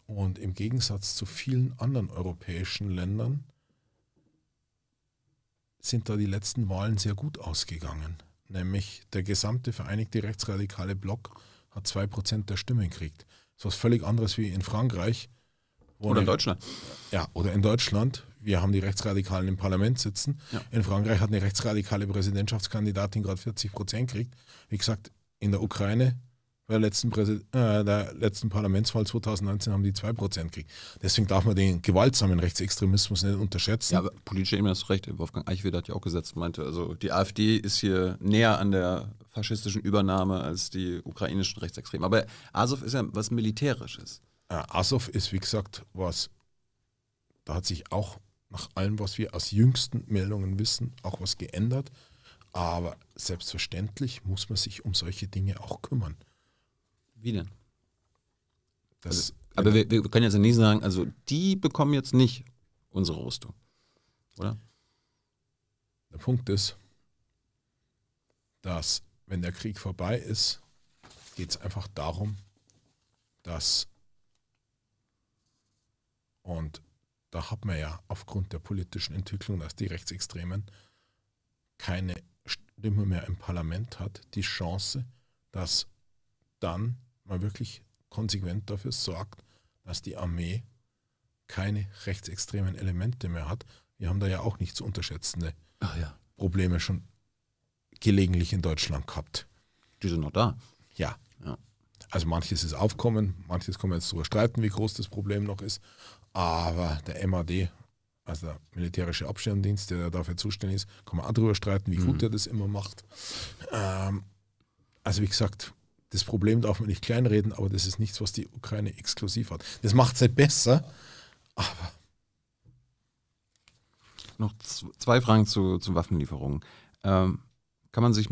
Und im Gegensatz zu vielen anderen europäischen Ländern sind da die letzten Wahlen sehr gut ausgegangen. Nämlich der gesamte vereinigte rechtsradikale Block hat 2% der Stimmen gekriegt. Das ist was völlig anderes wie in Frankreich, oder in Deutschland. Ja, oder in Deutschland. Wir haben die Rechtsradikalen im Parlament sitzen. Ja. In Frankreich hat eine rechtsradikale Präsidentschaftskandidatin gerade 40 Prozent gekriegt. Wie gesagt, in der Ukraine bei der letzten, äh, der letzten Parlamentswahl 2019 haben die 2% gekriegt. Deswegen darf man den gewaltsamen Rechtsextremismus nicht unterschätzen. Ja, aber politisch eben hast du recht. Wolfgang Eichwede hat ja auch gesetzt, meinte, also die AfD ist hier näher an der faschistischen Übernahme als die ukrainischen Rechtsextremen. Aber Azov ist ja was Militärisches. Äh, Azov ist, wie gesagt, was, da hat sich auch nach allem, was wir aus jüngsten Meldungen wissen, auch was geändert. Aber selbstverständlich muss man sich um solche Dinge auch kümmern. Wie denn? Das, also, aber wir, wir, können jetzt nicht sagen, also die bekommen jetzt nicht unsere Rüstung, oder? Der Punkt ist, dass wenn der Krieg vorbei ist, geht es einfach darum, dass und da hat man ja aufgrund der politischen Entwicklung, dass die Rechtsextremen keine Stimme mehr im Parlament hat, die Chance, dass dann man wirklich konsequent dafür sorgt, dass die Armee keine rechtsextremen Elemente mehr hat. Wir haben da ja auch nicht zu unterschätzende ja. Probleme schon gelegentlich in Deutschland gehabt. Die sind noch da. Ja. ja. Also manches ist aufkommen, manches kann man jetzt darüber streiten, wie groß das Problem noch ist. Aber der MAD, also der militärische Abschirmdienst, der dafür zuständig ist, kann man auch darüber streiten, wie mhm. gut er das immer macht. Ähm, also wie gesagt, das Problem darf man nicht kleinreden, aber das ist nichts, was die Ukraine exklusiv hat. Das macht es besser, aber noch zwei Fragen zu, zu Waffenlieferungen. Ähm, kann man sich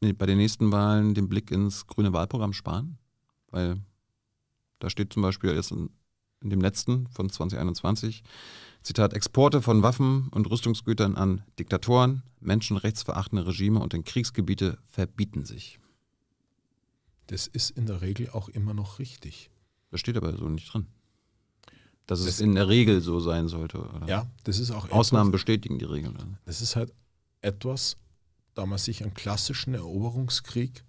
bei den nächsten Wahlen den Blick ins grüne Wahlprogramm sparen? Weil da steht zum Beispiel jetzt in dem letzten von 2021. Zitat, Exporte von Waffen und Rüstungsgütern an Diktatoren, menschenrechtsverachtende Regime und in Kriegsgebiete verbieten sich. Das ist in der Regel auch immer noch richtig. Das steht aber so nicht drin. Dass das es in der Regel so sein sollte. Oder? Ja, das ist auch. Ausnahmen etwas, bestätigen die Regeln. Das ist halt etwas, da man sich an klassischen Eroberungskrieg,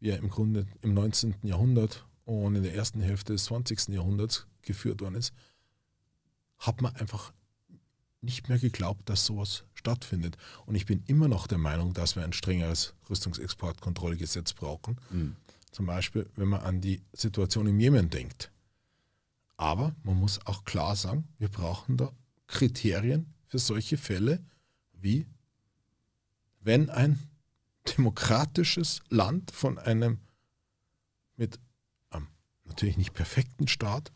wie er im Grunde im 19. Jahrhundert und in der ersten Hälfte des 20. Jahrhunderts geführt worden ist, hat man einfach nicht mehr geglaubt, dass sowas stattfindet. Und ich bin immer noch der Meinung, dass wir ein strengeres Rüstungsexportkontrollgesetz brauchen. Mhm. Zum Beispiel, wenn man an die Situation im Jemen denkt. Aber man muss auch klar sagen, wir brauchen da Kriterien für solche Fälle wie, wenn ein demokratisches Land von einem mit natürlich nicht perfekten Staat,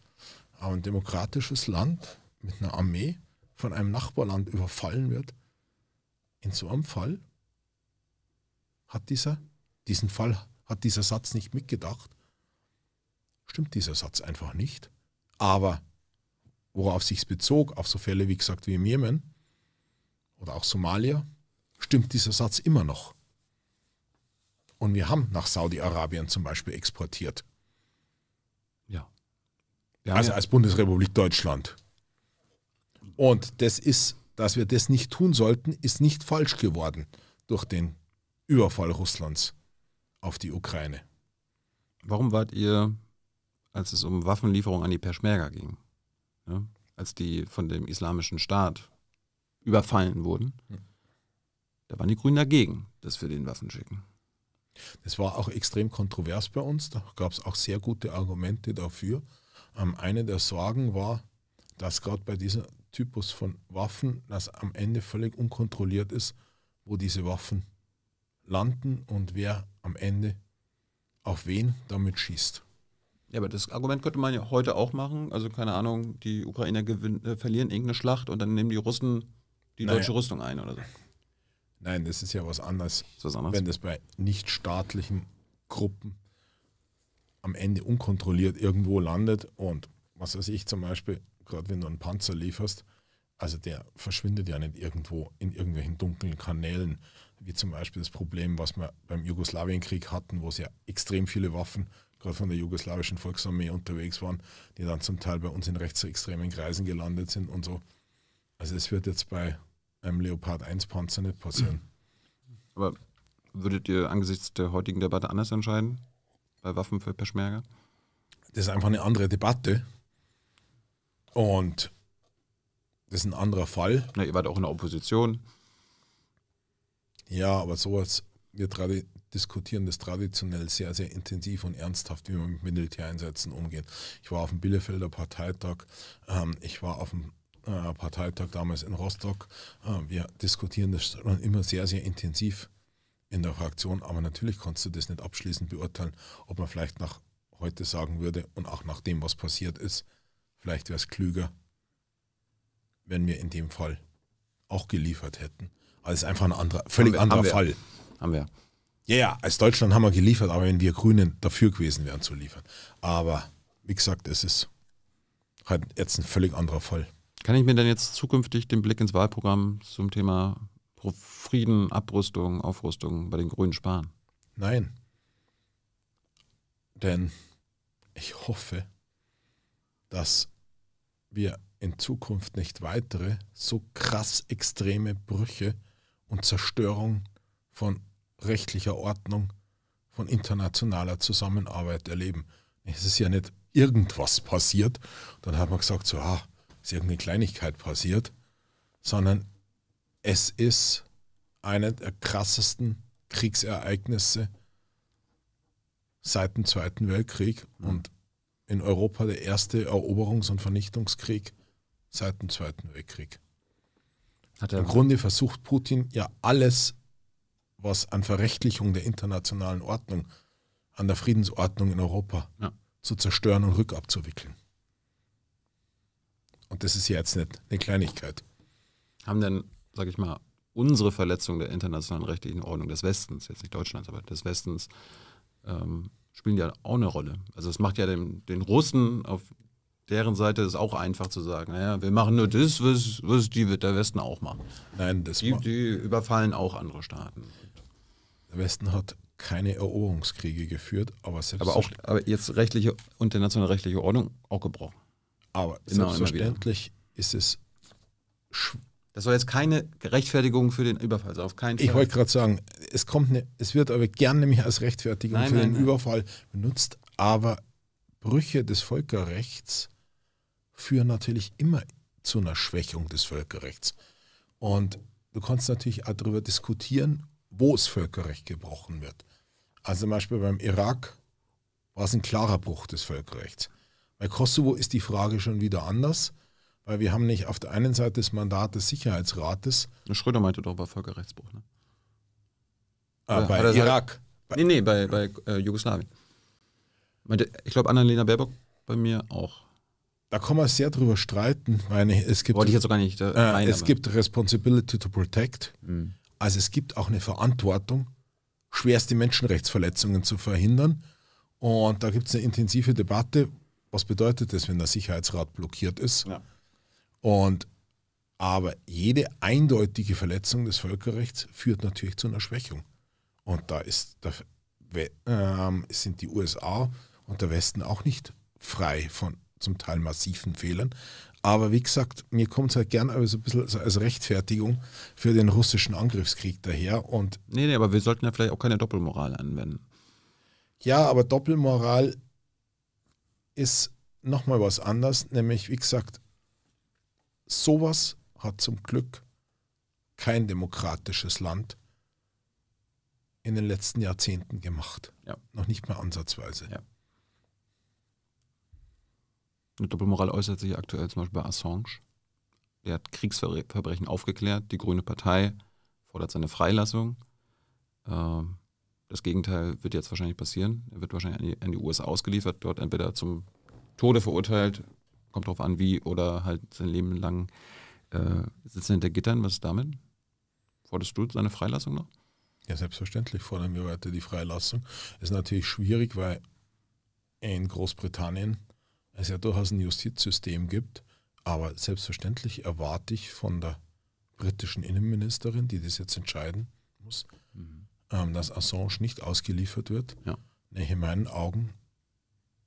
aber ein demokratisches Land mit einer Armee von einem Nachbarland überfallen wird, in so einem Fall hat dieser, diesen Fall hat dieser Satz nicht mitgedacht. Stimmt dieser Satz einfach nicht. Aber worauf sich es bezog, auf so Fälle wie gesagt wie im Jemen oder auch Somalia, stimmt dieser Satz immer noch. Und wir haben nach Saudi-Arabien zum Beispiel exportiert. Ja, also als Bundesrepublik Deutschland. Und das ist, dass wir das nicht tun sollten, ist nicht falsch geworden durch den Überfall Russlands auf die Ukraine. Warum wart ihr, als es um Waffenlieferung an die Peschmerga ging, ja, als die von dem islamischen Staat überfallen wurden, hm. da waren die Grünen dagegen, dass wir den Waffen schicken. Das war auch extrem kontrovers bei uns. Da gab es auch sehr gute Argumente dafür eine der Sorgen war, dass gerade bei diesem Typus von Waffen das am Ende völlig unkontrolliert ist, wo diese Waffen landen und wer am Ende auf wen damit schießt. Ja, aber das Argument könnte man ja heute auch machen. Also keine Ahnung, die Ukrainer gewinn, äh, verlieren irgendeine Schlacht und dann nehmen die Russen die naja. deutsche Rüstung ein oder so. Nein, das ist ja was anderes, was anderes? wenn das bei nichtstaatlichen Gruppen am Ende unkontrolliert irgendwo landet und was weiß ich zum Beispiel, gerade wenn du einen Panzer lieferst, also der verschwindet ja nicht irgendwo in irgendwelchen dunklen Kanälen, wie zum Beispiel das Problem, was wir beim Jugoslawienkrieg hatten, wo es ja extrem viele Waffen gerade von der jugoslawischen Volksarmee unterwegs waren, die dann zum Teil bei uns in rechtsextremen Kreisen gelandet sind und so. Also es wird jetzt bei einem Leopard 1 Panzer nicht passieren. Aber würdet ihr angesichts der heutigen Debatte anders entscheiden? bei Waffen für Peschmerga? Das ist einfach eine andere Debatte. Und das ist ein anderer Fall. Na, ihr wart auch in der Opposition. Ja, aber sowas, wir diskutieren das traditionell sehr, sehr intensiv und ernsthaft, wie man mit Militäreinsätzen umgeht. Ich war auf dem Bielefelder Parteitag, ähm, ich war auf dem äh, Parteitag damals in Rostock. Äh, wir diskutieren das immer sehr, sehr intensiv in der Fraktion, aber natürlich kannst du das nicht abschließend beurteilen, ob man vielleicht nach heute sagen würde und auch nach dem, was passiert ist, vielleicht wäre es klüger, wenn wir in dem Fall auch geliefert hätten. Also einfach ein anderer, völlig wir, anderer haben Fall. Haben wir. Ja, ja, als Deutschland haben wir geliefert, aber wenn wir Grünen dafür gewesen wären zu liefern. Aber wie gesagt, es ist halt jetzt ein völlig anderer Fall. Kann ich mir dann jetzt zukünftig den Blick ins Wahlprogramm zum Thema Frieden, Abrüstung, Aufrüstung bei den Grünen sparen? Nein. Denn ich hoffe, dass wir in Zukunft nicht weitere so krass extreme Brüche und Zerstörung von rechtlicher Ordnung, von internationaler Zusammenarbeit erleben. Es ist ja nicht irgendwas passiert, dann hat man gesagt, so, ah, ist irgendeine Kleinigkeit passiert, sondern es ist eine der krassesten Kriegsereignisse seit dem Zweiten Weltkrieg mhm. und in Europa der erste Eroberungs- und Vernichtungskrieg seit dem Zweiten Weltkrieg. Hat Im Grunde versucht Putin ja alles, was an Verrechtlichung der internationalen Ordnung, an der Friedensordnung in Europa ja. zu zerstören und rückabzuwickeln. Und das ist ja jetzt nicht eine Kleinigkeit. Haben denn sage ich mal, unsere Verletzung der internationalen rechtlichen Ordnung des Westens, jetzt nicht Deutschlands, aber des Westens, ähm, spielen ja auch eine Rolle. Also es macht ja den, den Russen auf deren Seite ist auch einfach zu sagen, naja, wir machen nur das, was, was die, der Westen auch machen. Nein, das die, die überfallen auch andere Staaten. Der Westen hat keine Eroberungskriege geführt, aber selbst aber auch aber jetzt rechtliche internationale rechtliche Ordnung auch gebrochen. Aber genau, selbstverständlich ist es das soll jetzt keine Rechtfertigung für den Überfall sein, auf keinen Fall. Ich wollte gerade sagen, es, kommt ne, es wird aber gern nämlich als Rechtfertigung nein, für nein, den nein. Überfall benutzt, aber Brüche des Völkerrechts führen natürlich immer zu einer Schwächung des Völkerrechts. Und du kannst natürlich auch darüber diskutieren, wo das Völkerrecht gebrochen wird. Also zum Beispiel beim Irak war es ein klarer Bruch des Völkerrechts. Bei Kosovo ist die Frage schon wieder anders weil wir haben nicht auf der einen Seite das Mandat des Sicherheitsrates. Schröder meinte doch bei Völkerrechtsbruch, ne? Ah, bei er, Irak. Bei, nee, nee, bei, bei äh, Jugoslawien. Ich glaube, Annalena Baerbock bei mir auch. Da kann man sehr drüber streiten, weil es gibt. Wollte ich jetzt sogar nicht. Äh, rein, äh, es aber. gibt Responsibility to Protect. Mhm. Also es gibt auch eine Verantwortung, schwerste Menschenrechtsverletzungen zu verhindern. Und da gibt es eine intensive Debatte. Was bedeutet das, wenn der Sicherheitsrat blockiert ist? Ja. Und aber jede eindeutige Verletzung des Völkerrechts führt natürlich zu einer Schwächung. Und da ist da ähm, sind die USA und der Westen auch nicht frei von zum Teil massiven Fehlern. Aber wie gesagt, mir kommt es halt gern also ein bisschen als Rechtfertigung für den russischen Angriffskrieg daher. Und nee, nee, aber wir sollten ja vielleicht auch keine Doppelmoral anwenden. Ja, aber Doppelmoral ist nochmal was anderes, nämlich wie gesagt, sowas hat zum Glück kein demokratisches Land in den letzten Jahrzehnten gemacht. Ja. Noch nicht mal ansatzweise. Ja. Eine Doppelmoral äußert sich aktuell zum Beispiel bei Assange. Er hat Kriegsverbrechen aufgeklärt. Die Grüne Partei fordert seine Freilassung. Ähm, das Gegenteil wird jetzt wahrscheinlich passieren. Er wird wahrscheinlich an die, an die USA ausgeliefert, dort entweder zum Tode verurteilt kommt drauf an, wie, oder halt sein Leben lang äh, sitzen hinter Gittern. Was ist damit? Forderst du seine Freilassung noch? Ja, selbstverständlich fordern wir weiter die Freilassung. Ist natürlich schwierig, weil in Großbritannien es ja durchaus ein Justizsystem gibt, aber selbstverständlich erwarte ich von der britischen Innenministerin, die das jetzt entscheiden muss, mhm. ähm, dass Assange nicht ausgeliefert wird. Ja. In meinen Augen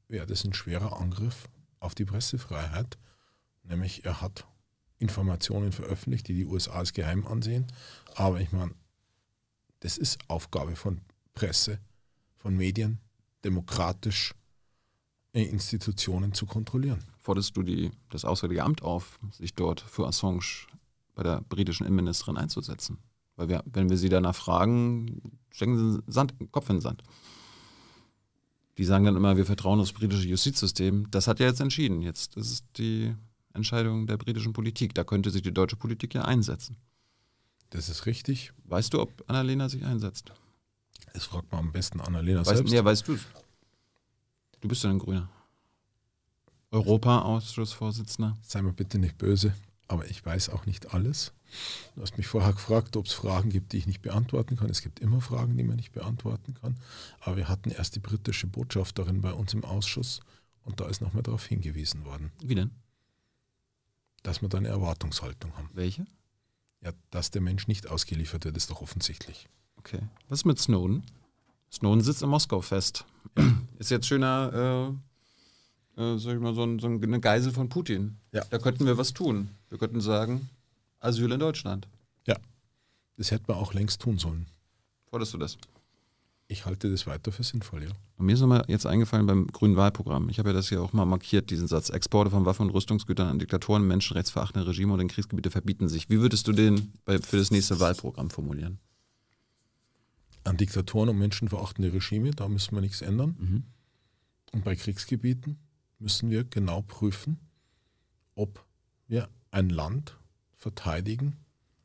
wäre das ein schwerer Angriff auf die Pressefreiheit, nämlich er hat Informationen veröffentlicht, die die USA als geheim ansehen. Aber ich meine, das ist Aufgabe von Presse, von Medien, demokratisch äh, Institutionen zu kontrollieren. Forderst du die, das Auswärtige Amt auf, sich dort für Assange bei der britischen Innenministerin einzusetzen? Weil wir, wenn wir sie danach fragen, stecken sie Sand, Kopf in den Sand die sagen dann immer, wir vertrauen aufs britische Justizsystem. Das hat ja jetzt entschieden. Jetzt ist es die Entscheidung der britischen Politik. Da könnte sich die deutsche Politik ja einsetzen. Das ist richtig. Weißt du, ob Annalena sich einsetzt? Das fragt man am besten Annalena weißt, selbst. Ja, weißt du Du bist ja ein Grüner. Europa-Ausschussvorsitzender. Sei mir bitte nicht böse aber ich weiß auch nicht alles. Du hast mich vorher gefragt, ob es Fragen gibt, die ich nicht beantworten kann. Es gibt immer Fragen, die man nicht beantworten kann. Aber wir hatten erst die britische Botschafterin bei uns im Ausschuss und da ist nochmal darauf hingewiesen worden. Wie denn? Dass wir da eine Erwartungshaltung haben. Welche? Ja, dass der Mensch nicht ausgeliefert wird, ist doch offensichtlich. Okay. Was ist mit Snowden? Snowden sitzt in Moskau fest. Ja. Ist jetzt schöner äh äh, sag ich mal, so, ein, so, eine Geisel von Putin. Ja. Da könnten wir was tun. Wir könnten sagen, Asyl in Deutschland. Ja, das hätten wir auch längst tun sollen. Forderst du das? Ich halte das weiter für sinnvoll, ja. Und mir ist nochmal jetzt eingefallen beim grünen Wahlprogramm. Ich habe ja das hier auch mal markiert, diesen Satz. Exporte von Waffen und Rüstungsgütern an Diktatoren, menschenrechtsverachtende Regime und in Kriegsgebiete verbieten sich. Wie würdest du den bei, für das nächste Wahlprogramm formulieren? An Diktatoren und menschenverachtende Regime, da müssen wir nichts ändern. Mhm. Und bei Kriegsgebieten? müssen wir genau prüfen, ob wir ein Land verteidigen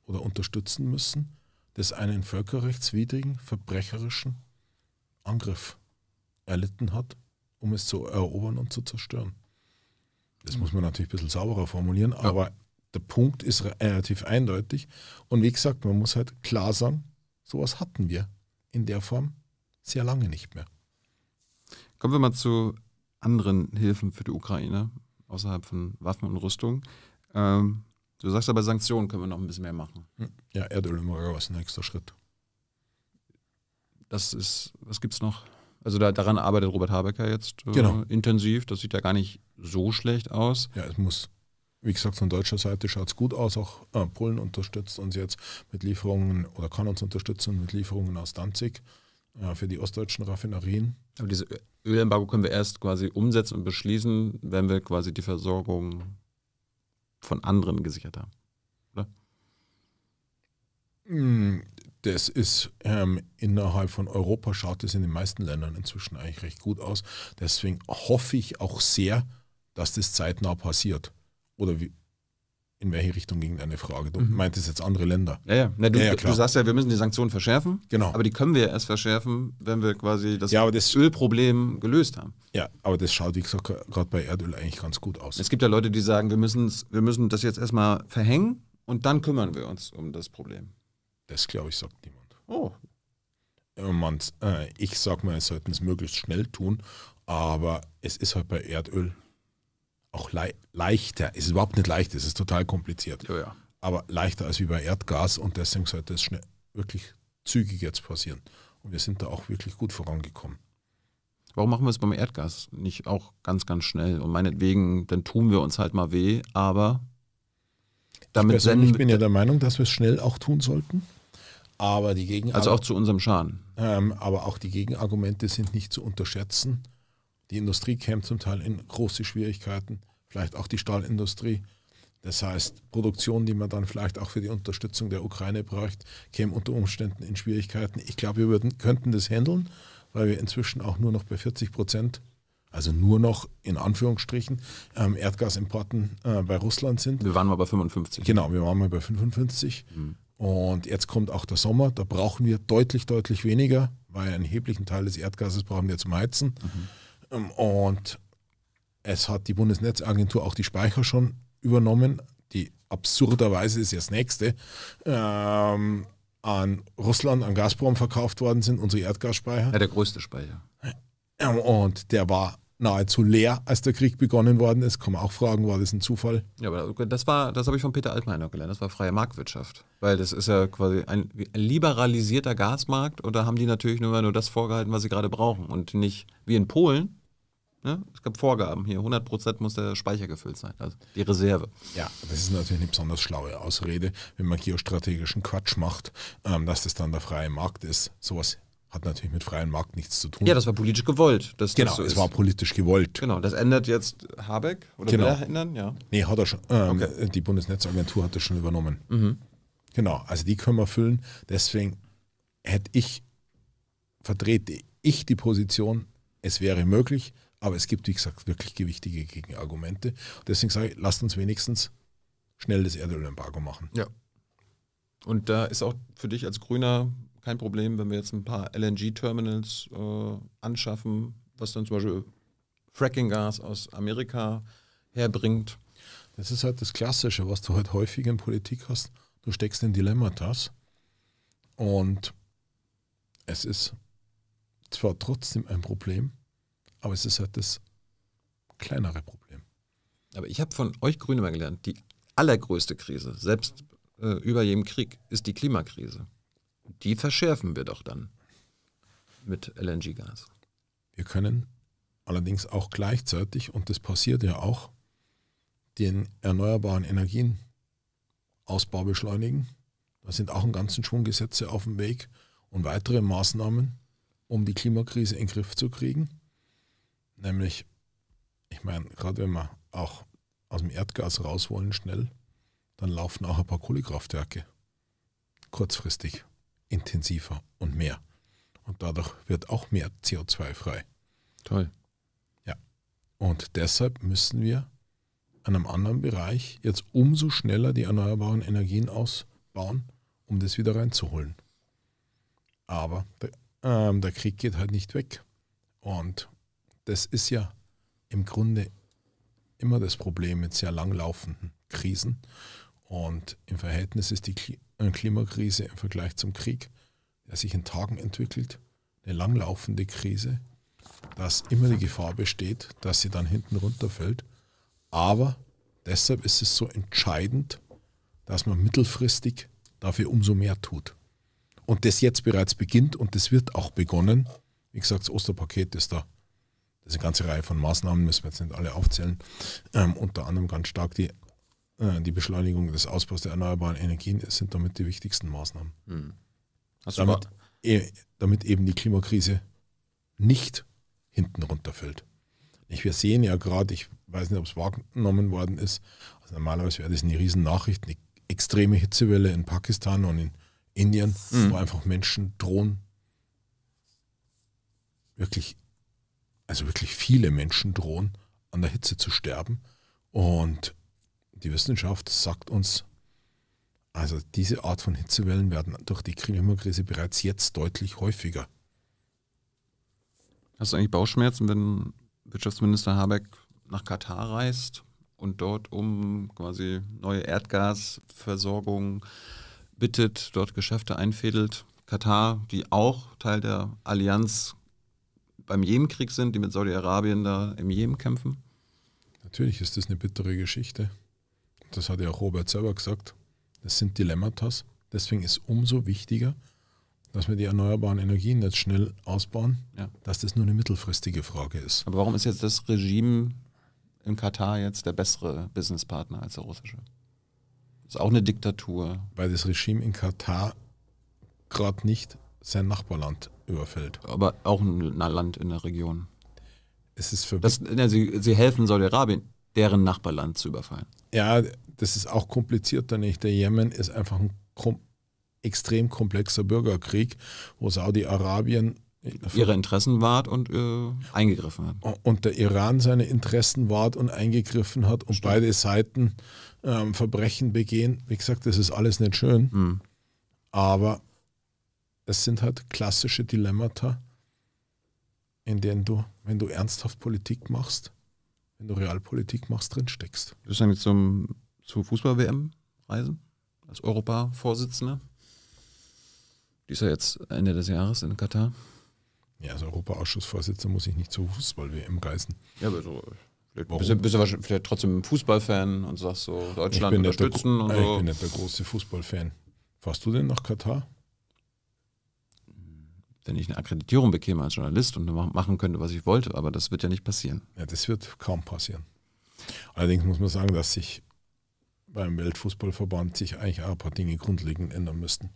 oder unterstützen müssen, das einen völkerrechtswidrigen, verbrecherischen Angriff erlitten hat, um es zu erobern und zu zerstören. Das muss man natürlich ein bisschen sauberer formulieren, ja. aber der Punkt ist relativ eindeutig. Und wie gesagt, man muss halt klar sagen, sowas hatten wir in der Form sehr lange nicht mehr. Kommen wir mal zu anderen Hilfen für die Ukraine außerhalb von Waffen und Rüstung. Ähm, du sagst aber, Sanktionen können wir noch ein bisschen mehr machen. Ja, Erdöl im Erdölimbargo ist nächster Schritt. Das ist, was gibt es noch? Also da, daran arbeitet Robert Habecker jetzt äh, genau. intensiv. Das sieht ja gar nicht so schlecht aus. Ja, es muss, wie gesagt, von deutscher Seite schaut es gut aus. Auch äh, Polen unterstützt uns jetzt mit Lieferungen oder kann uns unterstützen mit Lieferungen aus Danzig ja, für die ostdeutschen Raffinerien. Aber diese Ölembargo können wir erst quasi umsetzen und beschließen, wenn wir quasi die Versorgung von anderen gesichert haben. Oder? Hm, das ist ähm, innerhalb von Europa schaut es in den meisten Ländern inzwischen eigentlich recht gut aus. Deswegen hoffe ich auch sehr, dass das zeitnah passiert. Oder wie, in welche Richtung ging deine Frage? Du mhm. meintest jetzt andere Länder. Ja, ja. Na, du, ja, ja du, sagst ja, wir müssen die Sanktionen verschärfen. Genau. Aber die können wir ja erst verschärfen, wenn wir quasi das, ja, das Ölproblem gelöst haben. Ja, aber das schaut, wie gesagt, gerade bei Erdöl eigentlich ganz gut aus. Es gibt ja Leute, die sagen, wir, wir müssen das jetzt erstmal verhängen und dann kümmern wir uns um das Problem. Das, glaube ich, sagt niemand. Oh. oh Man, äh, ich sag mal, wir sollten es möglichst schnell tun, aber es ist halt bei Erdöl auch le leichter. Es ist überhaupt nicht leicht, es ist total kompliziert. Ja, ja. Aber leichter als wie bei Erdgas und deswegen sollte es schnell, wirklich zügig jetzt passieren. Und wir sind da auch wirklich gut vorangekommen. Warum machen wir es beim Erdgas nicht auch ganz, ganz schnell? Und meinetwegen, dann tun wir uns halt mal weh, aber damit ich, ich bin ja der Meinung, dass wir es schnell auch tun sollten. Aber die Gegenargumente. Also auch zu unserem Schaden. Ähm, aber auch die Gegenargumente sind nicht zu unterschätzen. Die Industrie käme zum Teil in große Schwierigkeiten, vielleicht auch die Stahlindustrie. Das heißt, Produktion, die man dann vielleicht auch für die Unterstützung der Ukraine braucht, käme unter Umständen in Schwierigkeiten. Ich glaube, wir würden, könnten das handeln, weil wir inzwischen auch nur noch bei 40 Prozent, also nur noch in Anführungsstrichen, ähm, Erdgasimporten äh, bei Russland sind. Wir waren mal bei 55. Genau, wir waren mal bei 55. Mhm. Und jetzt kommt auch der Sommer, da brauchen wir deutlich, deutlich weniger, weil einen erheblichen Teil des Erdgases brauchen wir zum Heizen. Mhm. Ähm, und es hat die Bundesnetzagentur auch die Speicher schon übernommen, die absurderweise ist ja das nächste, ähm, an Russland, an Gazprom verkauft worden sind, unsere Erdgasspeicher. Ja, der größte Speicher. Ähm, und der war nahezu leer, als der Krieg begonnen worden ist. Kann man auch fragen, war das ein Zufall? Ja, aber das war, das habe ich von Peter Altmaier gelernt, das war freie Marktwirtschaft. Weil das ist ja quasi ein, ein liberalisierter Gasmarkt und da haben die natürlich nur, nur das vorgehalten, was sie gerade brauchen und nicht wie in Polen, Ne? Es gab Vorgaben hier, 100% muss der Speicher gefüllt sein, also die Reserve. Ja, das ist natürlich eine besonders schlaue Ausrede, wenn man geostrategischen Quatsch macht, ähm, dass das dann der freie Markt ist. Sowas hat natürlich mit freiem Markt nichts zu tun. Ja, das war politisch gewollt. Dass genau, das so es ist. war politisch gewollt. Genau, das ändert jetzt Habeck oder genau. will er ändern? Ja. Nee, hat er schon. Ähm, okay. Die Bundesnetzagentur hat das schon übernommen. Mhm. Genau, also die können wir füllen. Deswegen hätte ich, vertrete ich die Position, es wäre möglich, aber es gibt, wie gesagt, wirklich gewichtige Gegenargumente. Deswegen sage ich, lasst uns wenigstens schnell das Erdölembargo machen. Ja. Und da ist auch für dich als Grüner kein Problem, wenn wir jetzt ein paar LNG-Terminals äh, anschaffen, was dann zum Beispiel Fracking-Gas aus Amerika herbringt. Das ist halt das Klassische, was du halt häufig in Politik hast. Du steckst in Dilemmatas und es ist zwar trotzdem ein Problem, aber es ist halt das kleinere Problem. Aber ich habe von euch Grüne mal gelernt, die allergrößte Krise, selbst äh, über jedem Krieg, ist die Klimakrise. Die verschärfen wir doch dann mit LNG-Gas. Wir können allerdings auch gleichzeitig, und das passiert ja auch, den erneuerbaren Energienausbau beschleunigen. Da sind auch einen ganzen Schwung Gesetze auf dem Weg und weitere Maßnahmen, um die Klimakrise in den Griff zu kriegen. Nämlich, ich meine, gerade wenn wir auch aus dem Erdgas raus wollen schnell, dann laufen auch ein paar Kohlekraftwerke kurzfristig intensiver und mehr. Und dadurch wird auch mehr CO2 frei. Toll. Ja. Und deshalb müssen wir an einem anderen Bereich jetzt umso schneller die erneuerbaren Energien ausbauen, um das wieder reinzuholen. Aber der, ähm, der Krieg geht halt nicht weg. Und das ist ja im Grunde immer das Problem mit sehr langlaufenden Krisen. Und im Verhältnis ist die äh, Klimakrise im Vergleich zum Krieg, der sich in Tagen entwickelt, eine langlaufende Krise, dass immer die Gefahr besteht, dass sie dann hinten runterfällt. Aber deshalb ist es so entscheidend, dass man mittelfristig dafür umso mehr tut. Und das jetzt bereits beginnt und das wird auch begonnen. Wie gesagt, das Osterpaket ist da das ist eine ganze Reihe von Maßnahmen, müssen wir jetzt nicht alle aufzählen. Ähm, unter anderem ganz stark die, äh, die Beschleunigung des Ausbaus der erneuerbaren Energien sind damit die wichtigsten Maßnahmen. Hm. Damit, e damit eben die Klimakrise nicht hinten runterfällt. Ich, wir sehen ja gerade, ich weiß nicht, ob es wahrgenommen worden ist, also normalerweise wäre das eine Riesennachricht, eine extreme Hitzewelle in Pakistan und in Indien, mhm. wo einfach Menschen drohen, wirklich also wirklich viele Menschen drohen, an der Hitze zu sterben. Und die Wissenschaft sagt uns, also diese Art von Hitzewellen werden durch die Klimakrise bereits jetzt deutlich häufiger. Hast du eigentlich Bauchschmerzen, wenn Wirtschaftsminister Habeck nach Katar reist und dort um quasi neue Erdgasversorgung bittet, dort Geschäfte einfädelt? Katar, die auch Teil der Allianz beim Jemenkrieg sind, die mit Saudi-Arabien da im Jemen kämpfen? Natürlich ist das eine bittere Geschichte. Das hat ja auch Robert selber gesagt. Das sind Dilemmata. Deswegen ist umso wichtiger, dass wir die erneuerbaren Energien jetzt schnell ausbauen, ja. dass das nur eine mittelfristige Frage ist. Aber warum ist jetzt das Regime in Katar jetzt der bessere Businesspartner als der russische? Das ist auch eine Diktatur. Weil das Regime in Katar gerade nicht sein Nachbarland überfällt. Aber auch ein Land in der Region. Es ist für das, ja, sie, sie helfen Saudi-Arabien, deren Nachbarland zu überfallen. Ja, das ist auch komplizierter nicht. Der Jemen ist einfach ein kom extrem komplexer Bürgerkrieg, wo Saudi-Arabien äh, ihre Interessen wahrt und äh, eingegriffen hat. Und der Iran seine Interessen wahrt und eingegriffen hat und Stimmt. beide Seiten ähm, Verbrechen begehen. Wie gesagt, das ist alles nicht schön. Mhm. Aber es sind halt klassische Dilemmata, in denen du, wenn du ernsthaft Politik machst, wenn du Realpolitik machst, drin steckst. Bist du dann zum, zur Fußball-WM reisen? Als Europa-Vorsitzender? Die ja jetzt Ende des Jahres in Katar. Ja, als Europaausschussvorsitzender muss ich nicht zur Fußball-WM reisen. Ja, aber so. Bist du, bist du vielleicht trotzdem Fußballfan und sagst so, Deutschland äh, ich unterstützen der, und so. Ich bin nicht der große Fußballfan. Fährst du denn nach Katar? wenn ich eine Akkreditierung bekäme als Journalist und machen könnte, was ich wollte. Aber das wird ja nicht passieren. Ja, das wird kaum passieren. Allerdings muss man sagen, dass sich beim Weltfußballverband sich eigentlich auch ein paar Dinge grundlegend ändern müssten.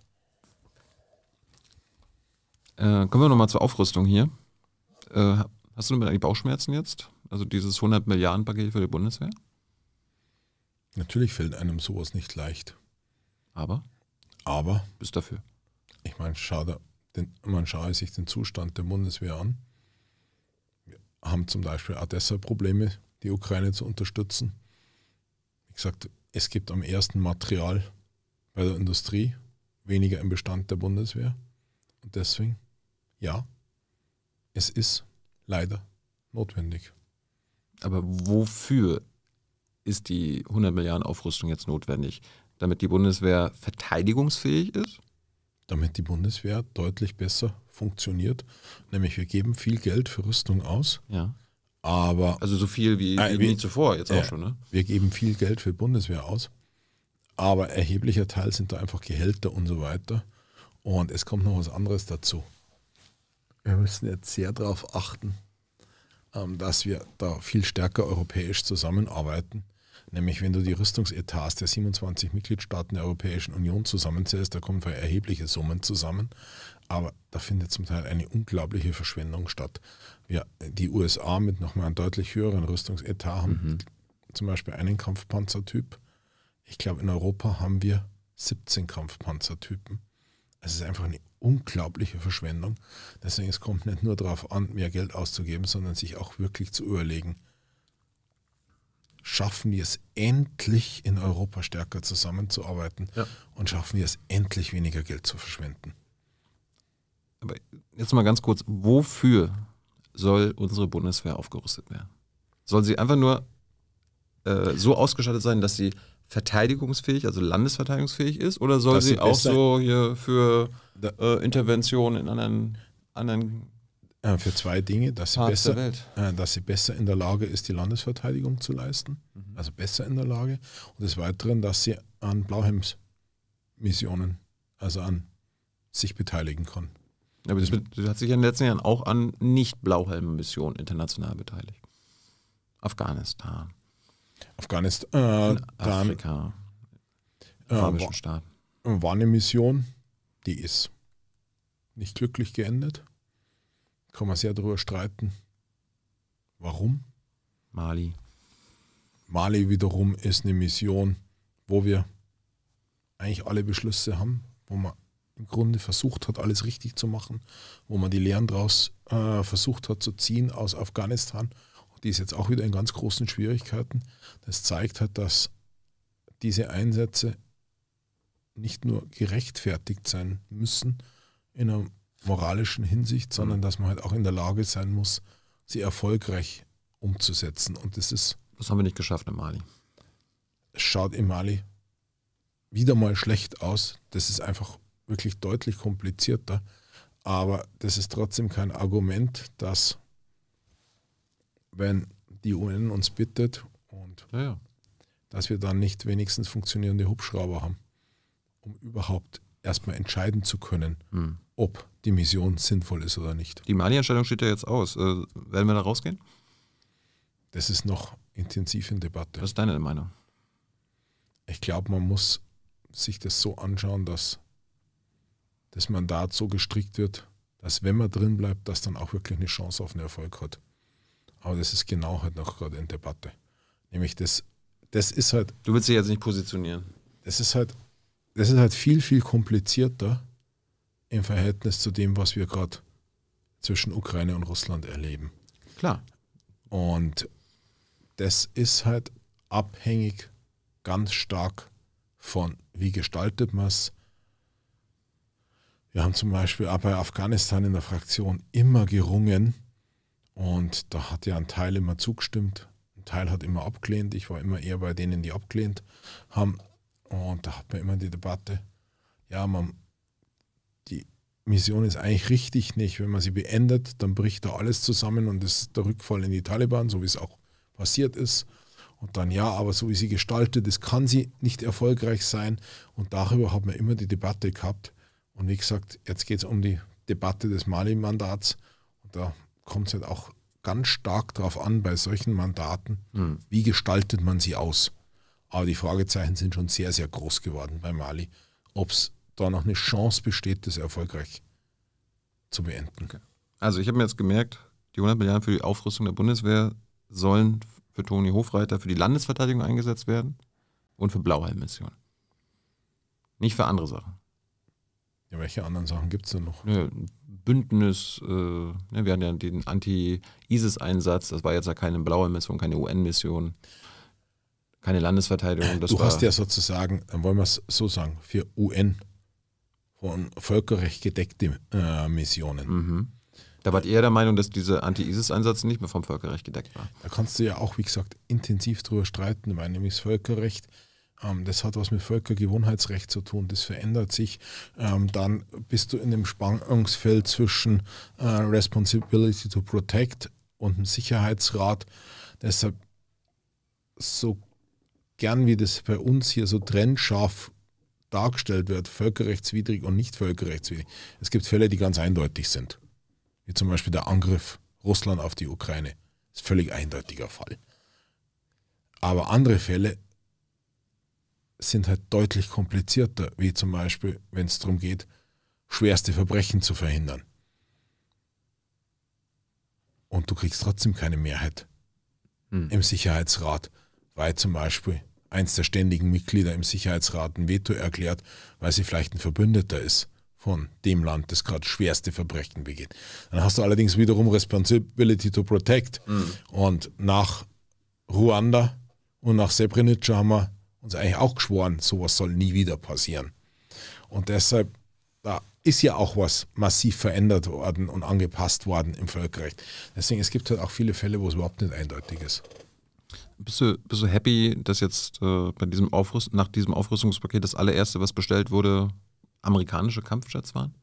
Äh, kommen wir nochmal zur Aufrüstung hier. Äh, hast du damit eigentlich Bauchschmerzen jetzt? Also dieses 100 Milliarden Paket für die Bundeswehr? Natürlich fällt einem sowas nicht leicht. Aber? Aber? Bist dafür. Ich meine, schade den, man schaue sich den Zustand der Bundeswehr an. Wir haben zum Beispiel auch deshalb Probleme, die Ukraine zu unterstützen. Wie gesagt, es gibt am ersten Material bei der Industrie weniger im Bestand der Bundeswehr. Und deswegen, ja, es ist leider notwendig. Aber wofür ist die 100 Milliarden Aufrüstung jetzt notwendig? Damit die Bundeswehr verteidigungsfähig ist? damit die Bundeswehr deutlich besser funktioniert. Nämlich wir geben viel Geld für Rüstung aus. Ja. Aber also so viel wie, äh, wie nie zuvor, jetzt äh, auch schon, ne? Wir geben viel Geld für Bundeswehr aus, aber erheblicher Teil sind da einfach Gehälter und so weiter. Und es kommt noch was anderes dazu. Wir müssen jetzt sehr darauf achten, ähm, dass wir da viel stärker europäisch zusammenarbeiten Nämlich, wenn du die Rüstungsetats der 27 Mitgliedstaaten der Europäischen Union zusammenzählst, da kommen erhebliche Summen zusammen, aber da findet zum Teil eine unglaubliche Verschwendung statt. Ja, die USA mit nochmal einem deutlich höheren Rüstungsetat haben mhm. zum Beispiel einen Kampfpanzertyp. Ich glaube, in Europa haben wir 17 Kampfpanzertypen. Es ist einfach eine unglaubliche Verschwendung. Deswegen es kommt nicht nur darauf an, mehr Geld auszugeben, sondern sich auch wirklich zu überlegen, schaffen wir es endlich in Europa stärker zusammenzuarbeiten ja. und schaffen wir es endlich weniger Geld zu verschwenden. Aber jetzt mal ganz kurz, wofür soll unsere Bundeswehr aufgerüstet werden? Soll sie einfach nur äh, so ausgestattet sein, dass sie verteidigungsfähig, also landesverteidigungsfähig ist, oder soll sie, sie auch so hier für äh, Interventionen in anderen, anderen äh, für zwei Dinge, dass sie, Part besser, äh, dass sie besser in der Lage ist, die Landesverteidigung zu leisten, mhm. also besser in der Lage, und des Weiteren, dass sie an Blauhemds-Missionen, also an sich beteiligen kann. Aber das, hat sich in den letzten Jahren auch an Nicht-Blauhelm-Missionen international beteiligt. Afghanistan. Afghanistan. Äh, Afrika. Äh, Staaten. war eine Mission, die ist nicht glücklich geendet. Kann man sehr darüber streiten. Warum? Mali. Mali wiederum ist eine Mission, wo wir eigentlich alle Beschlüsse haben, wo man im Grunde versucht hat, alles richtig zu machen, wo man die Lehren daraus äh, versucht hat zu ziehen aus Afghanistan. die ist jetzt auch wieder in ganz großen Schwierigkeiten. Das zeigt halt, dass diese Einsätze nicht nur gerechtfertigt sein müssen in einem moralischen Hinsicht, mhm. sondern dass man halt auch in der Lage sein muss, sie erfolgreich umzusetzen. Und das ist. Das haben wir nicht geschafft im Mali. Es schaut im Mali wieder mal schlecht aus. Das ist einfach wirklich deutlich komplizierter. Aber das ist trotzdem kein Argument, dass wenn die UN uns bittet und ja, ja. dass wir dann nicht wenigstens funktionierende Hubschrauber haben, um überhaupt erstmal entscheiden zu können, mhm. ob die Mission sinnvoll ist oder nicht. Die Mali-Entscheidung steht ja jetzt aus. Äh, werden wir da rausgehen? Das ist noch intensiv in Debatte. Was ist deine Meinung? Ich glaube, man muss sich das so anschauen, dass das Mandat so gestrickt wird, dass wenn man drin bleibt, dass dann auch wirklich eine Chance auf einen Erfolg hat. Aber das ist genau halt noch gerade in Debatte. Nämlich das, das ist halt. Du willst dich jetzt nicht positionieren. Das ist halt, das ist halt viel, viel komplizierter im Verhältnis zu dem, was wir gerade zwischen Ukraine und Russland erleben. Klar. Und das ist halt abhängig ganz stark von, wie gestaltet man es. Wir haben zum Beispiel auch bei Afghanistan in der Fraktion immer gerungen und da hat ja ein Teil immer zugestimmt, ein Teil hat immer abgelehnt. Ich war immer eher bei denen, die abgelehnt haben. Und da hat man immer die Debatte, ja, man die Mission ist eigentlich richtig nicht. Wenn man sie beendet, dann bricht da alles zusammen und das ist der Rückfall in die Taliban, so wie es auch passiert ist. Und dann ja, aber so wie sie gestaltet ist, kann sie nicht erfolgreich sein. Und darüber hat man immer die Debatte gehabt. Und wie gesagt, jetzt geht es um die Debatte des Mali-Mandats. Und da kommt es halt auch ganz stark darauf an, bei solchen Mandaten, mhm. wie gestaltet man sie aus. Aber die Fragezeichen sind schon sehr, sehr groß geworden bei Mali, ob es da noch eine Chance besteht, das erfolgreich zu beenden. Okay. Also ich habe mir jetzt gemerkt, die 100 Milliarden für die Aufrüstung der Bundeswehr sollen für Toni Hofreiter für die Landesverteidigung eingesetzt werden und für blauheim missionen Nicht für andere Sachen. Ja, welche anderen Sachen gibt es denn noch? Ja, Bündnis, äh, ne, wir hatten ja den Anti-ISIS-Einsatz, das war jetzt ja keine blaue Mission, keine UN-Mission, keine Landesverteidigung. du hast ja sozusagen, dann wollen wir es so sagen, für UN von Völkerrecht gedeckte äh, Missionen. Mhm. Da wart ihr der Meinung, dass diese anti isis einsätze nicht mehr vom Völkerrecht gedeckt waren. Da kannst du ja auch, wie gesagt, intensiv drüber streiten, weil nämlich das Völkerrecht, ähm, das hat was mit Völkergewohnheitsrecht zu tun, das verändert sich. Ähm, dann bist du in dem Spannungsfeld zwischen äh, Responsibility to Protect und dem Sicherheitsrat. Deshalb so gern wie das bei uns hier so trennscharf dargestellt wird, völkerrechtswidrig und nicht völkerrechtswidrig. Es gibt Fälle, die ganz eindeutig sind. Wie zum Beispiel der Angriff Russland auf die Ukraine. Das ist ein völlig eindeutiger Fall. Aber andere Fälle sind halt deutlich komplizierter, wie zum Beispiel, wenn es darum geht, schwerste Verbrechen zu verhindern. Und du kriegst trotzdem keine Mehrheit hm. im Sicherheitsrat, weil zum Beispiel eins der ständigen Mitglieder im Sicherheitsrat, ein Veto erklärt, weil sie vielleicht ein Verbündeter ist von dem Land, das gerade schwerste Verbrechen begeht. Dann hast du allerdings wiederum Responsibility to Protect. Mhm. Und nach Ruanda und nach Srebrenica haben wir uns eigentlich auch geschworen, sowas soll nie wieder passieren. Und deshalb, da ist ja auch was massiv verändert worden und angepasst worden im Völkerrecht. Deswegen, es gibt halt auch viele Fälle, wo es überhaupt nicht eindeutig ist. Bist du, bist du happy, dass jetzt äh, bei diesem Aufrüst, nach diesem Aufrüstungspaket das allererste, was bestellt wurde, amerikanische Kampfjets waren?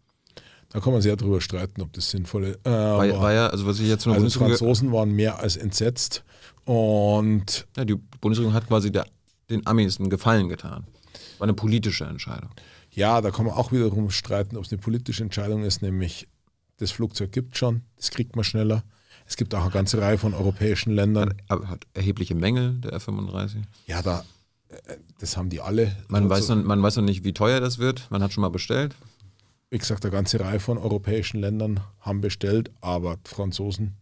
Da kann man sehr drüber streiten, ob das sinnvolle äh, war, war, ja, also was ich jetzt noch also die Franzosen waren mehr als entsetzt und ja, die Bundesregierung hat quasi der, den Amis einen Gefallen getan. War eine politische Entscheidung. Ja, da kann man auch wiederum streiten, ob es eine politische Entscheidung ist, nämlich das Flugzeug gibt schon, das kriegt man schneller. Es gibt auch eine ganze Reihe von europäischen Ländern. Hat, hat erhebliche Mängel, der F-35. Ja, da, äh, das haben die alle. Man weiß, so. noch, man weiß noch nicht, wie teuer das wird. Man hat schon mal bestellt. Wie gesagt, eine ganze Reihe von europäischen Ländern haben bestellt, aber Franzosen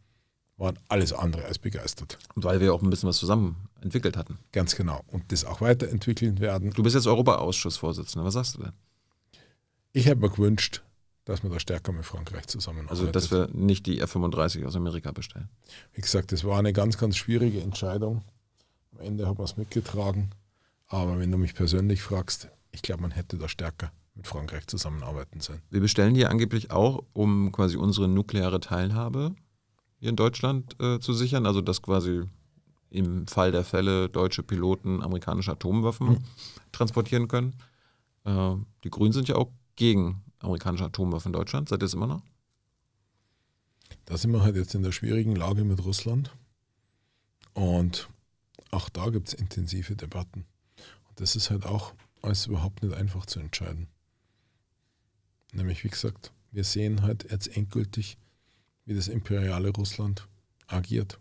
waren alles andere als begeistert. weil wir auch ein bisschen was zusammen entwickelt hatten. Ganz genau. Und das auch weiterentwickeln werden. Du bist jetzt Europaausschussvorsitzender. Was sagst du denn? Ich hätte mir gewünscht, dass wir da stärker mit Frankreich zusammenarbeiten. Also, dass wir nicht die F-35 aus Amerika bestellen. Wie gesagt, das war eine ganz, ganz schwierige Entscheidung. Am Ende hat man es mitgetragen. Aber wenn du mich persönlich fragst, ich glaube, man hätte da stärker mit Frankreich zusammenarbeiten sollen. Wir bestellen hier angeblich auch, um quasi unsere nukleare Teilhabe hier in Deutschland äh, zu sichern. Also, dass quasi im Fall der Fälle deutsche Piloten amerikanische Atomwaffen mhm. transportieren können. Äh, die Grünen sind ja auch gegen amerikanische Atomwaffen in Deutschland? Seid ihr es immer noch? Da sind wir halt jetzt in der schwierigen Lage mit Russland. Und auch da gibt es intensive Debatten. Und das ist halt auch alles überhaupt nicht einfach zu entscheiden. Nämlich, wie gesagt, wir sehen halt jetzt endgültig, wie das imperiale Russland agiert.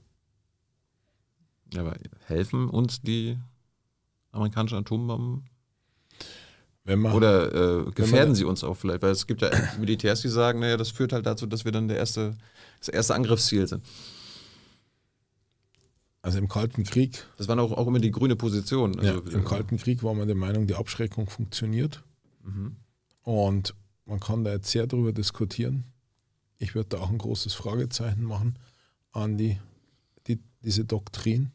Ja, aber helfen uns die amerikanischen Atombomben oder äh, gefährden sie uns auch vielleicht? Weil es gibt ja Militärs, die sagen, naja, das führt halt dazu, dass wir dann der erste, das erste Angriffsziel sind. Also im Kalten Krieg. Das waren auch, auch immer die grüne Position. Also ja, Im äh, Kalten Krieg war man der Meinung, die Abschreckung funktioniert. Mhm. Und man kann da jetzt sehr drüber diskutieren. Ich würde da auch ein großes Fragezeichen machen an die, die diese Doktrin.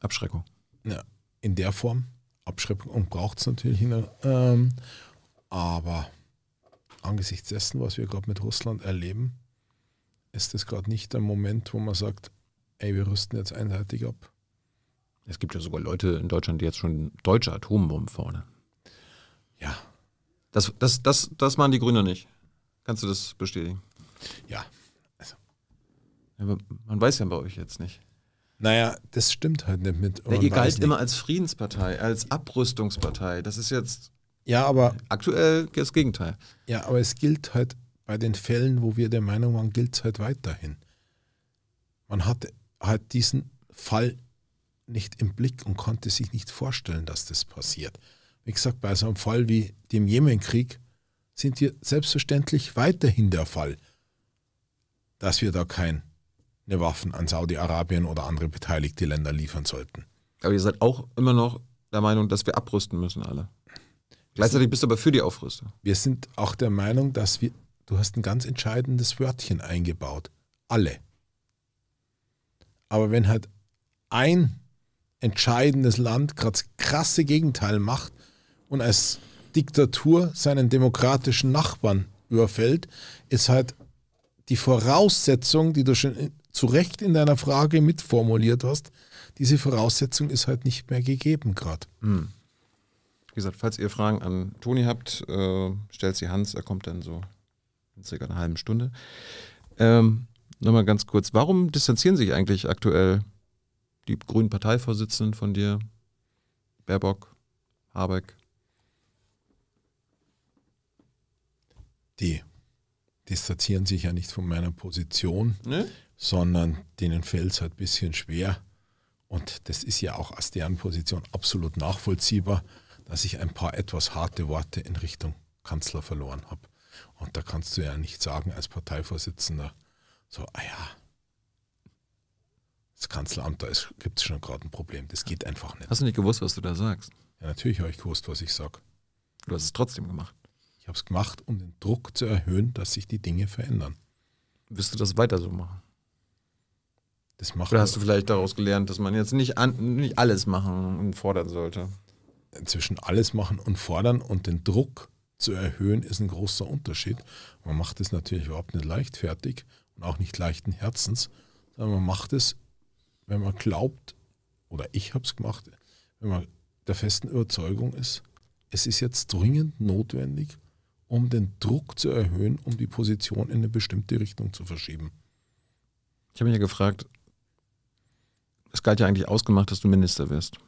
Abschreckung. Ja, in der Form. Abschreckung braucht es natürlich. In, ähm, aber angesichts dessen, was wir gerade mit Russland erleben, ist das gerade nicht der Moment, wo man sagt, ey, wir rüsten jetzt einseitig ab. Es gibt ja sogar Leute in Deutschland, die jetzt schon deutsche Atombomben vorne. Ja. Das, das, das, das machen die Grünen nicht. Kannst du das bestätigen? Ja. Also. Aber man weiß ja bei euch jetzt nicht. Naja, das stimmt halt nicht mit. Ja, ihr galt immer als Friedenspartei, als Abrüstungspartei. Das ist jetzt ja, aber, aktuell das Gegenteil. Ja, aber es gilt halt bei den Fällen, wo wir der Meinung waren, gilt es halt weiterhin. Man hatte halt diesen Fall nicht im Blick und konnte sich nicht vorstellen, dass das passiert. Wie gesagt, bei so einem Fall wie dem Jemenkrieg sind wir selbstverständlich weiterhin der Fall, dass wir da kein eine Waffen an Saudi-Arabien oder andere beteiligte Länder liefern sollten. Aber ihr seid auch immer noch der Meinung, dass wir abrüsten müssen, alle. Gleichzeitig bist du aber für die Aufrüstung. Wir sind auch der Meinung, dass wir, du hast ein ganz entscheidendes Wörtchen eingebaut. Alle. Aber wenn halt ein entscheidendes Land gerade das krasse Gegenteil macht und als Diktatur seinen demokratischen Nachbarn überfällt, ist halt die Voraussetzung, die du schon zu Recht in deiner Frage mitformuliert hast, diese Voraussetzung ist halt nicht mehr gegeben gerade. Mhm. Wie gesagt, falls ihr Fragen an Toni habt, äh, stellt sie Hans, er kommt dann so in circa einer halben Stunde. Ähm, Nochmal ganz kurz, warum distanzieren sich eigentlich aktuell die grünen Parteivorsitzenden von dir, Baerbock, Habeck? Die distanzieren sich ja nicht von meiner Position. Nee? sondern denen fällt es halt ein bisschen schwer. Und das ist ja auch aus deren Position absolut nachvollziehbar, dass ich ein paar etwas harte Worte in Richtung Kanzler verloren habe. Und da kannst du ja nicht sagen als Parteivorsitzender, so, ah ja, das Kanzleramt, da gibt es schon gerade ein Problem. Das geht einfach nicht. Hast du nicht gewusst, was du da sagst? Ja, natürlich habe ich gewusst, was ich sage. Du hast es trotzdem gemacht. Ich habe es gemacht, um den Druck zu erhöhen, dass sich die Dinge verändern. Wirst du das weiter so machen? Das macht Oder hast du vielleicht daraus gelernt, dass man jetzt nicht, an, nicht alles machen und fordern sollte? Zwischen alles machen und fordern und den Druck zu erhöhen, ist ein großer Unterschied. Man macht es natürlich überhaupt nicht leichtfertig und auch nicht leichten Herzens, sondern man macht es, wenn man glaubt, oder ich habe es gemacht, wenn man der festen Überzeugung ist, es ist jetzt dringend notwendig, um den Druck zu erhöhen, um die Position in eine bestimmte Richtung zu verschieben. Ich habe mich ja gefragt, es galt ja eigentlich ausgemacht, dass du Minister wirst.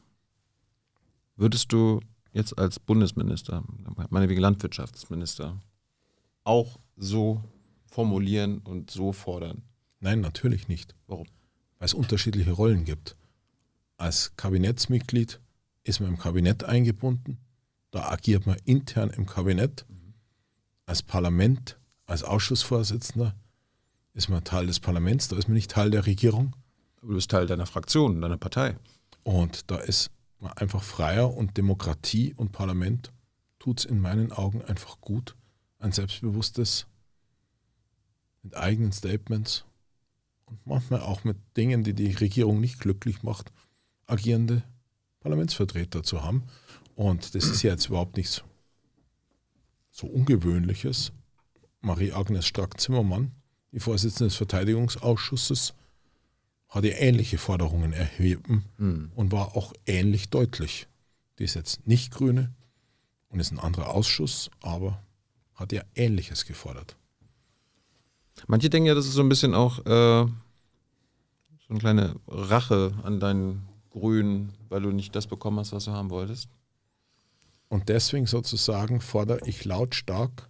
Würdest du jetzt als Bundesminister, meinetwegen Landwirtschaftsminister, auch so formulieren und so fordern? Nein, natürlich nicht. Warum? Weil es unterschiedliche Rollen gibt. Als Kabinettsmitglied ist man im Kabinett eingebunden, da agiert man intern im Kabinett. Mhm. Als Parlament, als Ausschussvorsitzender ist man Teil des Parlaments, da ist man nicht Teil der Regierung du bist Teil deiner Fraktion, deiner Partei. Und da ist man einfach freier und Demokratie und Parlament tut es in meinen Augen einfach gut. Ein selbstbewusstes, mit eigenen Statements und manchmal auch mit Dingen, die die Regierung nicht glücklich macht, agierende Parlamentsvertreter zu haben. Und das ist ja jetzt überhaupt nichts so Ungewöhnliches. Marie-Agnes Strack-Zimmermann, die Vorsitzende des Verteidigungsausschusses, hat hatte ähnliche Forderungen erheben mhm. und war auch ähnlich deutlich. Die ist jetzt nicht Grüne und ist ein anderer Ausschuss, aber hat ja Ähnliches gefordert. Manche denken ja, das ist so ein bisschen auch äh, so eine kleine Rache an deinen Grünen, weil du nicht das bekommen hast, was du haben wolltest. Und deswegen sozusagen fordere ich lautstark,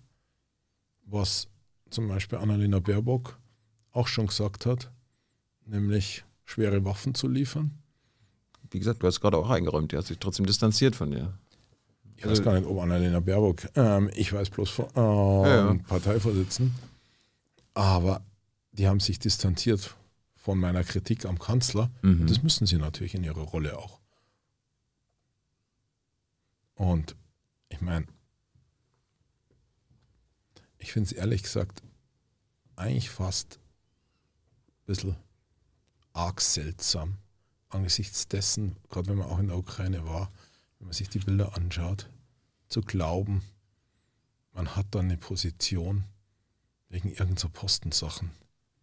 was zum Beispiel Annalena Baerbock auch schon gesagt hat, nämlich schwere Waffen zu liefern. Wie gesagt, du hast gerade auch eingeräumt, die hat sich trotzdem distanziert von dir. Ich weiß gar nicht, ob Annalena Baerbock, ähm, ich weiß bloß von ähm, ja, ja. Parteivorsitzenden, aber die haben sich distanziert von meiner Kritik am Kanzler. Mhm. Das müssen sie natürlich in ihrer Rolle auch. Und ich meine, ich finde es ehrlich gesagt eigentlich fast ein bisschen arg seltsam angesichts dessen, gerade wenn man auch in der Ukraine war, wenn man sich die Bilder anschaut, zu glauben, man hat da eine Position wegen irgendeiner Postensachen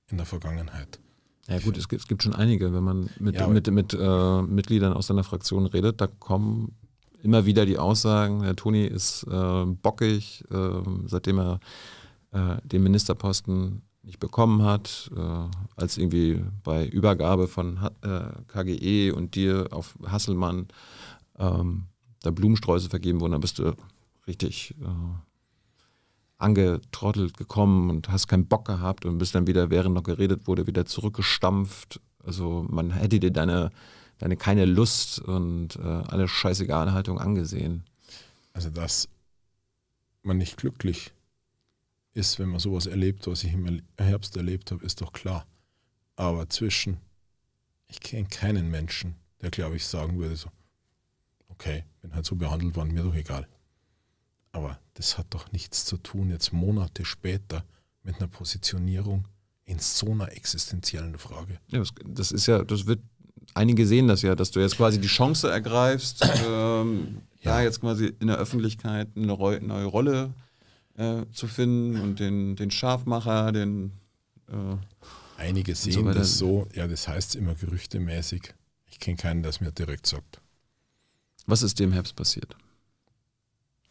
in der Vergangenheit. Ja gut, es gibt, es gibt schon einige, wenn man mit, ja, mit, mit, mit äh, Mitgliedern aus seiner Fraktion redet, da kommen immer wieder die Aussagen, der Toni ist äh, bockig, äh, seitdem er äh, den Ministerposten nicht bekommen hat, äh, als irgendwie bei Übergabe von H äh, KGE und dir auf Hasselmann ähm, da Blumensträuße vergeben wurden, dann bist du richtig äh, angetrottelt gekommen und hast keinen Bock gehabt und bist dann wieder, während noch geredet wurde, wieder zurückgestampft. Also man hätte dir deine, deine keine Lust und äh, alle scheißegale Haltung angesehen. Also dass man nicht glücklich ist, wenn man sowas erlebt, was ich im Herbst erlebt habe, ist doch klar. Aber zwischen, ich kenne keinen Menschen, der, glaube ich, sagen würde so, okay, bin halt so behandelt worden, mir doch egal. Aber das hat doch nichts zu tun, jetzt Monate später mit einer Positionierung in so einer existenziellen Frage. Ja, das ist ja, das wird, einige sehen das ja, dass du jetzt quasi die Chance ergreifst, ähm, ja. da jetzt quasi in der Öffentlichkeit eine neue Rolle äh, zu finden und den, den Schafmacher, den. Äh, Einige sehen so das so, ja, das heißt immer gerüchtemäßig. Ich kenne keinen, der es mir direkt sagt. Was ist dem Herbst passiert?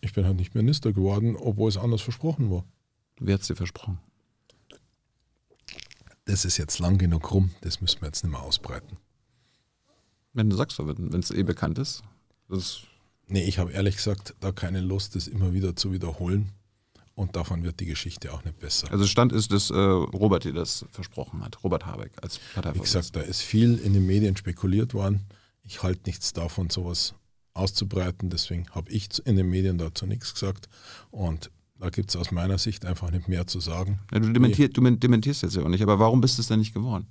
Ich bin halt nicht Minister geworden, obwohl es anders versprochen war. Wer hat es dir versprochen? Das ist jetzt lang genug rum, das müssen wir jetzt nicht mehr ausbreiten. Wenn du sagst, wenn es eh bekannt ist. Das nee, ich habe ehrlich gesagt da keine Lust, das immer wieder zu wiederholen. Und davon wird die Geschichte auch nicht besser. Also Stand ist, dass äh, Robert dir das versprochen hat, Robert Habeck als Parteivorsitzender. Wie gesagt, da ist viel in den Medien spekuliert worden. Ich halte nichts davon, sowas auszubreiten. Deswegen habe ich in den Medien dazu nichts gesagt. Und da gibt es aus meiner Sicht einfach nicht mehr zu sagen. Ja, du, dementier, du dementierst jetzt ja auch nicht, aber warum bist du es denn nicht geworden?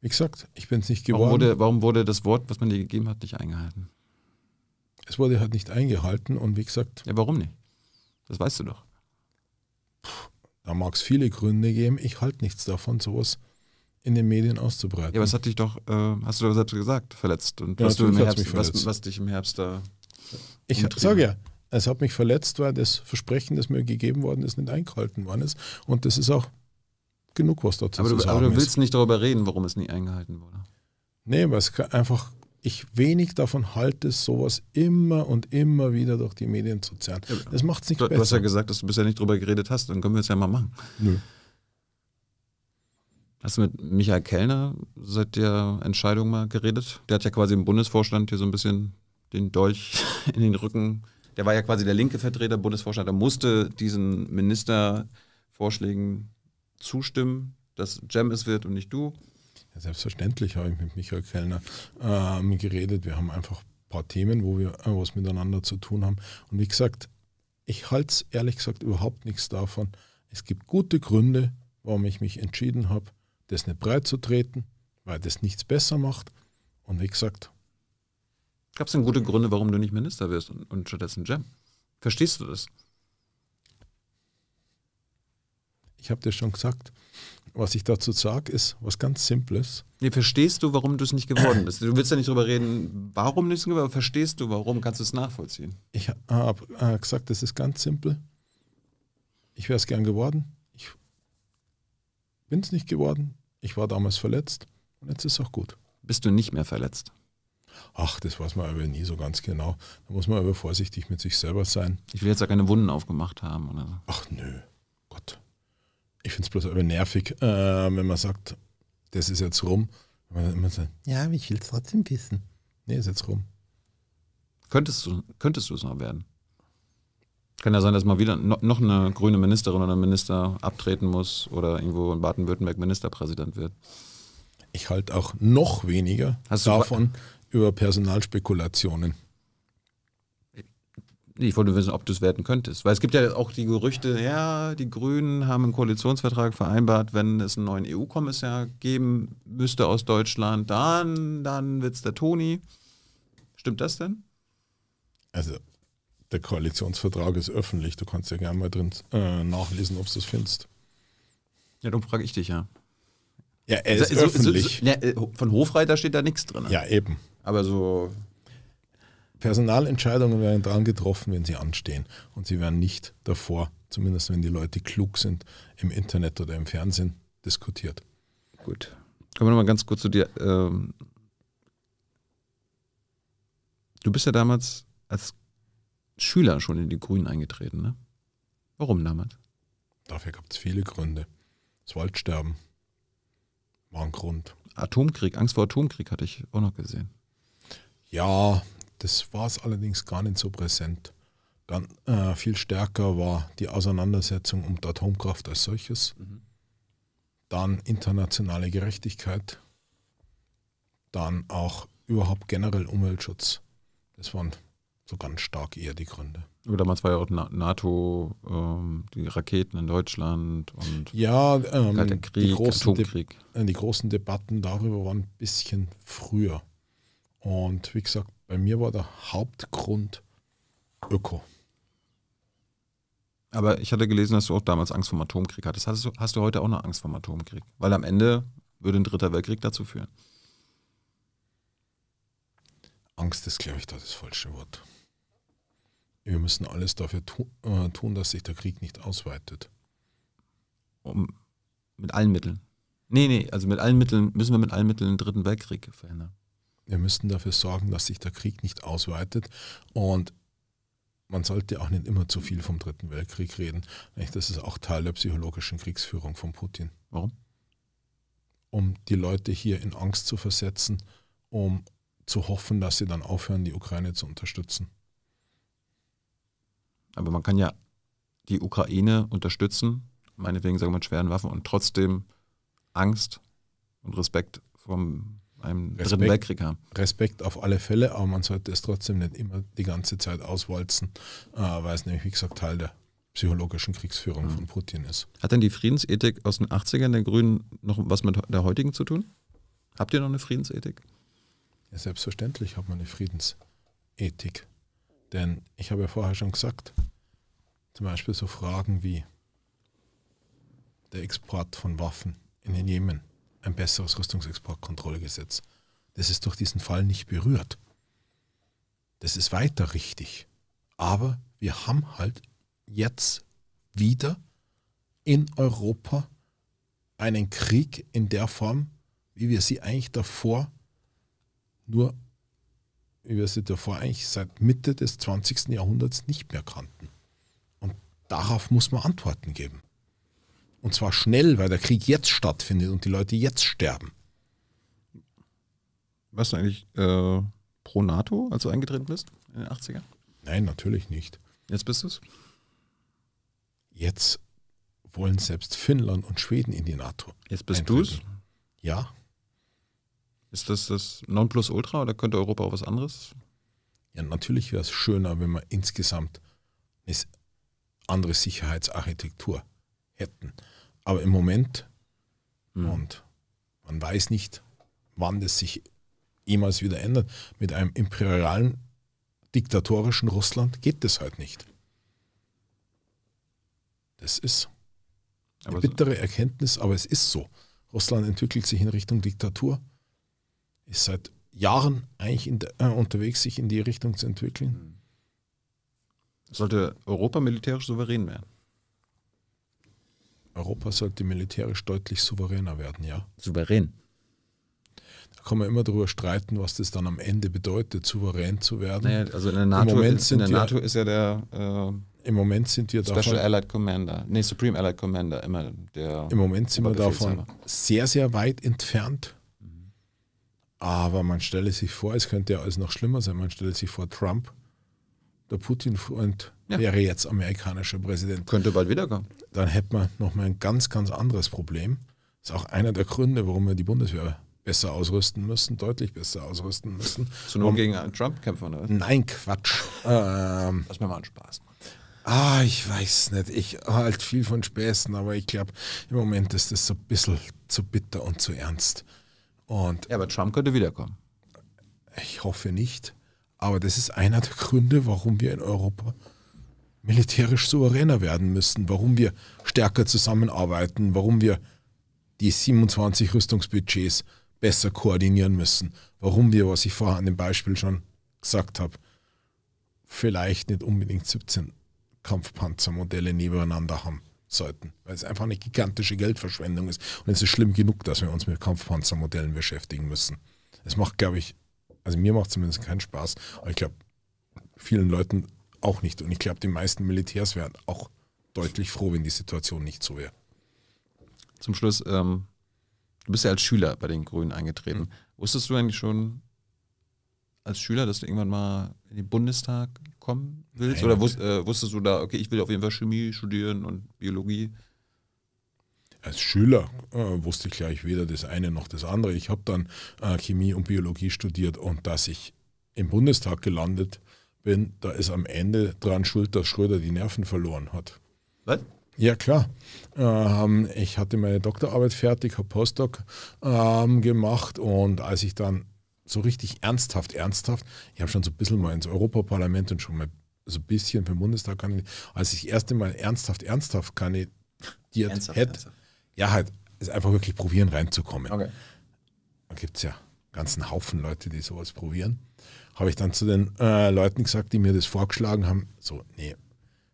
Wie gesagt, ich bin es nicht geworden. Warum wurde, warum wurde das Wort, was man dir gegeben hat, nicht eingehalten? Es wurde halt nicht eingehalten und wie gesagt. Ja, warum nicht? Das weißt du doch. da mag es viele Gründe geben. Ich halte nichts davon, sowas in den Medien auszubreiten. Ja, aber es hat dich doch, äh, hast du doch selbst gesagt, verletzt. Und ja, was, du im Herbst, verletzt. was, was, dich im Herbst da. Ich sage ja, es hat mich verletzt, weil das Versprechen, das mir gegeben worden ist, nicht eingehalten worden ist. Und das ist auch genug, was dazu aber du, zu sagen ist. Aber du willst ist. nicht darüber reden, warum es nie eingehalten wurde. Nee, weil es einfach ich wenig davon halte, sowas immer und immer wieder durch die Medien zu zerren. Das macht es nicht du, besser. Du hast ja gesagt, dass du bisher nicht drüber geredet hast, dann können wir es ja mal machen. Nö. Hast du mit Michael Kellner seit der Entscheidung mal geredet? Der hat ja quasi im Bundesvorstand hier so ein bisschen den Dolch in den Rücken. Der war ja quasi der linke Vertreter, Bundesvorstand. Der musste diesen Ministervorschlägen zustimmen, dass Jam es wird und nicht du. Ja, selbstverständlich habe ich mit Michael Kellner ähm, geredet. Wir haben einfach ein paar Themen, wo wir äh, was miteinander zu tun haben. Und wie gesagt, ich halte es ehrlich gesagt überhaupt nichts davon. Es gibt gute Gründe, warum ich mich entschieden habe, das nicht breit zu treten, weil das nichts besser macht. Und wie gesagt. Gab es denn gute Gründe, warum du nicht Minister wirst und, und stattdessen Jam? Verstehst du das? Ich habe dir schon gesagt, was ich dazu sage, ist was ganz Simples. Nee, verstehst du, warum du es nicht geworden bist? Du willst ja nicht darüber reden, warum nicht, geworden aber verstehst du, warum? Kannst du es nachvollziehen? Ich habe äh, gesagt, es ist ganz simpel. Ich wäre es gern geworden. Ich bin es nicht geworden. Ich war damals verletzt und jetzt ist es auch gut. Bist du nicht mehr verletzt? Ach, das weiß man aber nie so ganz genau. Da muss man aber vorsichtig mit sich selber sein. Ich will jetzt auch keine Wunden aufgemacht haben oder so. Ach nö, Gott. Ich finde es bloß nervig, äh, wenn man sagt, das ist jetzt rum. Sagt, ja, ich will es trotzdem wissen. Nee, ist jetzt rum. Könntest du, könntest du es noch werden? Kann ja sein, dass mal wieder no, noch eine grüne Ministerin oder Minister abtreten muss oder irgendwo in Baden-Württemberg Ministerpräsident wird. Ich halte auch noch weniger davon über Personalspekulationen ich wollte wissen, ob du es werden könntest. Weil es gibt ja auch die Gerüchte, ja, die Grünen haben im Koalitionsvertrag vereinbart, wenn es einen neuen EU-Kommissar geben müsste aus Deutschland, dann, dann wird es der Toni. Stimmt das denn? Also, der Koalitionsvertrag ist öffentlich. Du kannst ja gerne mal drin äh, nachlesen, ob du es findest. Ja, dann frage ich dich ja. Ja, er also, ist also, öffentlich. So, so, ja, äh, von Hofreiter steht da nichts drin. Ja, eben. Aber so Personalentscheidungen werden dann getroffen, wenn sie anstehen. Und sie werden nicht davor, zumindest wenn die Leute klug sind, im Internet oder im Fernsehen diskutiert. Gut. Kommen wir nochmal ganz kurz zu dir. Ähm, du bist ja damals als Schüler schon in die Grünen eingetreten, ne? Warum damals? Dafür gab es viele Gründe. Das Waldsterben war ein Grund. Atomkrieg, Angst vor Atomkrieg hatte ich auch noch gesehen. Ja, das war es allerdings gar nicht so präsent. Dann, äh, viel stärker war die Auseinandersetzung um die Atomkraft als solches, mhm. dann internationale Gerechtigkeit, dann auch überhaupt generell Umweltschutz. Das waren so ganz stark eher die Gründe. Aber damals war ja auch NATO, ähm, die Raketen in Deutschland und ja, ähm, der Krieg, die großen, Atomkrieg. Äh, die großen Debatten darüber waren ein bisschen früher. Und wie gesagt, bei mir war der Hauptgrund Öko. Aber ich hatte gelesen, dass du auch damals Angst vor Atomkrieg hattest. Hast du, hast du heute auch noch Angst vor Atomkrieg? Weil am Ende würde ein dritter Weltkrieg dazu führen. Angst ist, glaube ich, da das falsche Wort. Wir müssen alles dafür tu äh, tun, dass sich der Krieg nicht ausweitet. Um, mit allen Mitteln. Nee, nee, also mit allen Mitteln müssen wir mit allen Mitteln den dritten Weltkrieg verhindern. Wir müssen dafür sorgen, dass sich der Krieg nicht ausweitet und man sollte auch nicht immer zu viel vom Dritten Weltkrieg reden. Das ist auch Teil der psychologischen Kriegsführung von Putin. Warum? Um die Leute hier in Angst zu versetzen, um zu hoffen, dass sie dann aufhören, die Ukraine zu unterstützen. Aber man kann ja die Ukraine unterstützen, meinetwegen sagen wir mit schweren Waffen, und trotzdem Angst und Respekt vom einem Respekt, Dritten Weltkrieg haben. Respekt auf alle Fälle, aber man sollte es trotzdem nicht immer die ganze Zeit auswalzen, äh, weil es nämlich, wie gesagt, Teil der psychologischen Kriegsführung mhm. von Putin ist. Hat denn die Friedensethik aus den 80ern der Grünen noch was mit der heutigen zu tun? Habt ihr noch eine Friedensethik? Ja, selbstverständlich hat man eine Friedensethik. Denn ich habe ja vorher schon gesagt, zum Beispiel so Fragen wie der Export von Waffen in den Jemen ein besseres Rüstungsexportkontrollgesetz. Das ist durch diesen Fall nicht berührt. Das ist weiter richtig. Aber wir haben halt jetzt wieder in Europa einen Krieg in der Form, wie wir sie eigentlich davor nur, wie wir sie davor eigentlich seit Mitte des 20. Jahrhunderts nicht mehr kannten. Und darauf muss man Antworten geben. Und zwar schnell, weil der Krieg jetzt stattfindet und die Leute jetzt sterben. Warst du eigentlich äh, pro NATO, als du eingetreten bist in den 80ern? Nein, natürlich nicht. Jetzt bist du es? Jetzt wollen selbst Finnland und Schweden in die NATO. Jetzt bist du es? Ja. Ist das das Nonplusultra oder könnte Europa auch was anderes? Ja, natürlich wäre es schöner, wenn man insgesamt eine andere Sicherheitsarchitektur hätten. Aber im Moment mhm. und man weiß nicht, wann das sich jemals wieder ändert. Mit einem imperialen, diktatorischen Russland geht das halt nicht. Das ist eine aber bittere so. Erkenntnis, aber es ist so. Russland entwickelt sich in Richtung Diktatur, ist seit Jahren eigentlich der, äh, unterwegs, sich in die Richtung zu entwickeln. Hm. Sollte Europa militärisch souverän werden? Europa sollte militärisch deutlich souveräner werden, ja. Souverän. Da kann man immer darüber streiten, was das dann am Ende bedeutet, souverän zu werden. Naja, also in der NATO, Im sind in der NATO wir, ist ja der äh, im Moment sind wir Special davon, Allied Commander, nee, Supreme Allied Commander, immer der. Im Moment sind wir davon sehr, sehr weit entfernt. Aber man stelle sich vor, es könnte ja alles noch schlimmer sein. Man stelle sich vor, Trump, der Putin-Freund, ja. wäre jetzt amerikanischer Präsident. Könnte bald wiederkommen. Dann hätten wir nochmal ein ganz, ganz anderes Problem. Das ist auch einer der Gründe, warum wir die Bundeswehr besser ausrüsten müssen, deutlich besser ausrüsten müssen. Zu nur um, gegen Trump kämpfen, oder? Nein, Quatsch. ähm, Lass mir mal einen Spaß machen. Ah, ich weiß nicht. Ich halte viel von Späßen, aber ich glaube, im Moment ist das so ein bisschen zu bitter und zu ernst. Und ja, aber Trump könnte wiederkommen. Ich hoffe nicht. Aber das ist einer der Gründe, warum wir in Europa militärisch souveräner werden müssen, warum wir stärker zusammenarbeiten, warum wir die 27 Rüstungsbudgets besser koordinieren müssen, warum wir, was ich vorher an dem Beispiel schon gesagt habe, vielleicht nicht unbedingt 17 Kampfpanzermodelle nebeneinander haben sollten, weil es einfach eine gigantische Geldverschwendung ist. Und es ist schlimm genug, dass wir uns mit Kampfpanzermodellen beschäftigen müssen. Es macht, glaube ich, also mir macht zumindest keinen Spaß, aber ich glaube, vielen Leuten auch nicht. Und ich glaube, die meisten Militärs wären auch deutlich froh, wenn die Situation nicht so wäre. Zum Schluss, ähm, du bist ja als Schüler bei den Grünen eingetreten. Mhm. Wusstest du eigentlich schon als Schüler, dass du irgendwann mal in den Bundestag kommen willst? Nein, Oder wusst, äh, wusstest du da, okay, ich will auf jeden Fall Chemie studieren und Biologie? Als Schüler äh, wusste ich gleich weder das eine noch das andere. Ich habe dann äh, Chemie und Biologie studiert und dass ich im Bundestag gelandet bin, da ist am Ende dran schuld, dass Schröder die Nerven verloren hat. Was? Ja, klar. Ähm, ich hatte meine Doktorarbeit fertig, habe Postdoc ähm, gemacht und als ich dann so richtig ernsthaft, ernsthaft, ich habe schon so ein bisschen mal ins Europaparlament und schon mal so ein bisschen für den Bundestag kandidiert, als ich das erste Mal ernsthaft, ernsthaft kandidiert ernsthaft, hätte, ernsthaft. ja, halt, ist einfach wirklich probieren reinzukommen. Okay. Da gibt es ja einen ganzen Haufen Leute, die sowas probieren habe ich dann zu den äh, Leuten gesagt, die mir das vorgeschlagen haben, so, nee,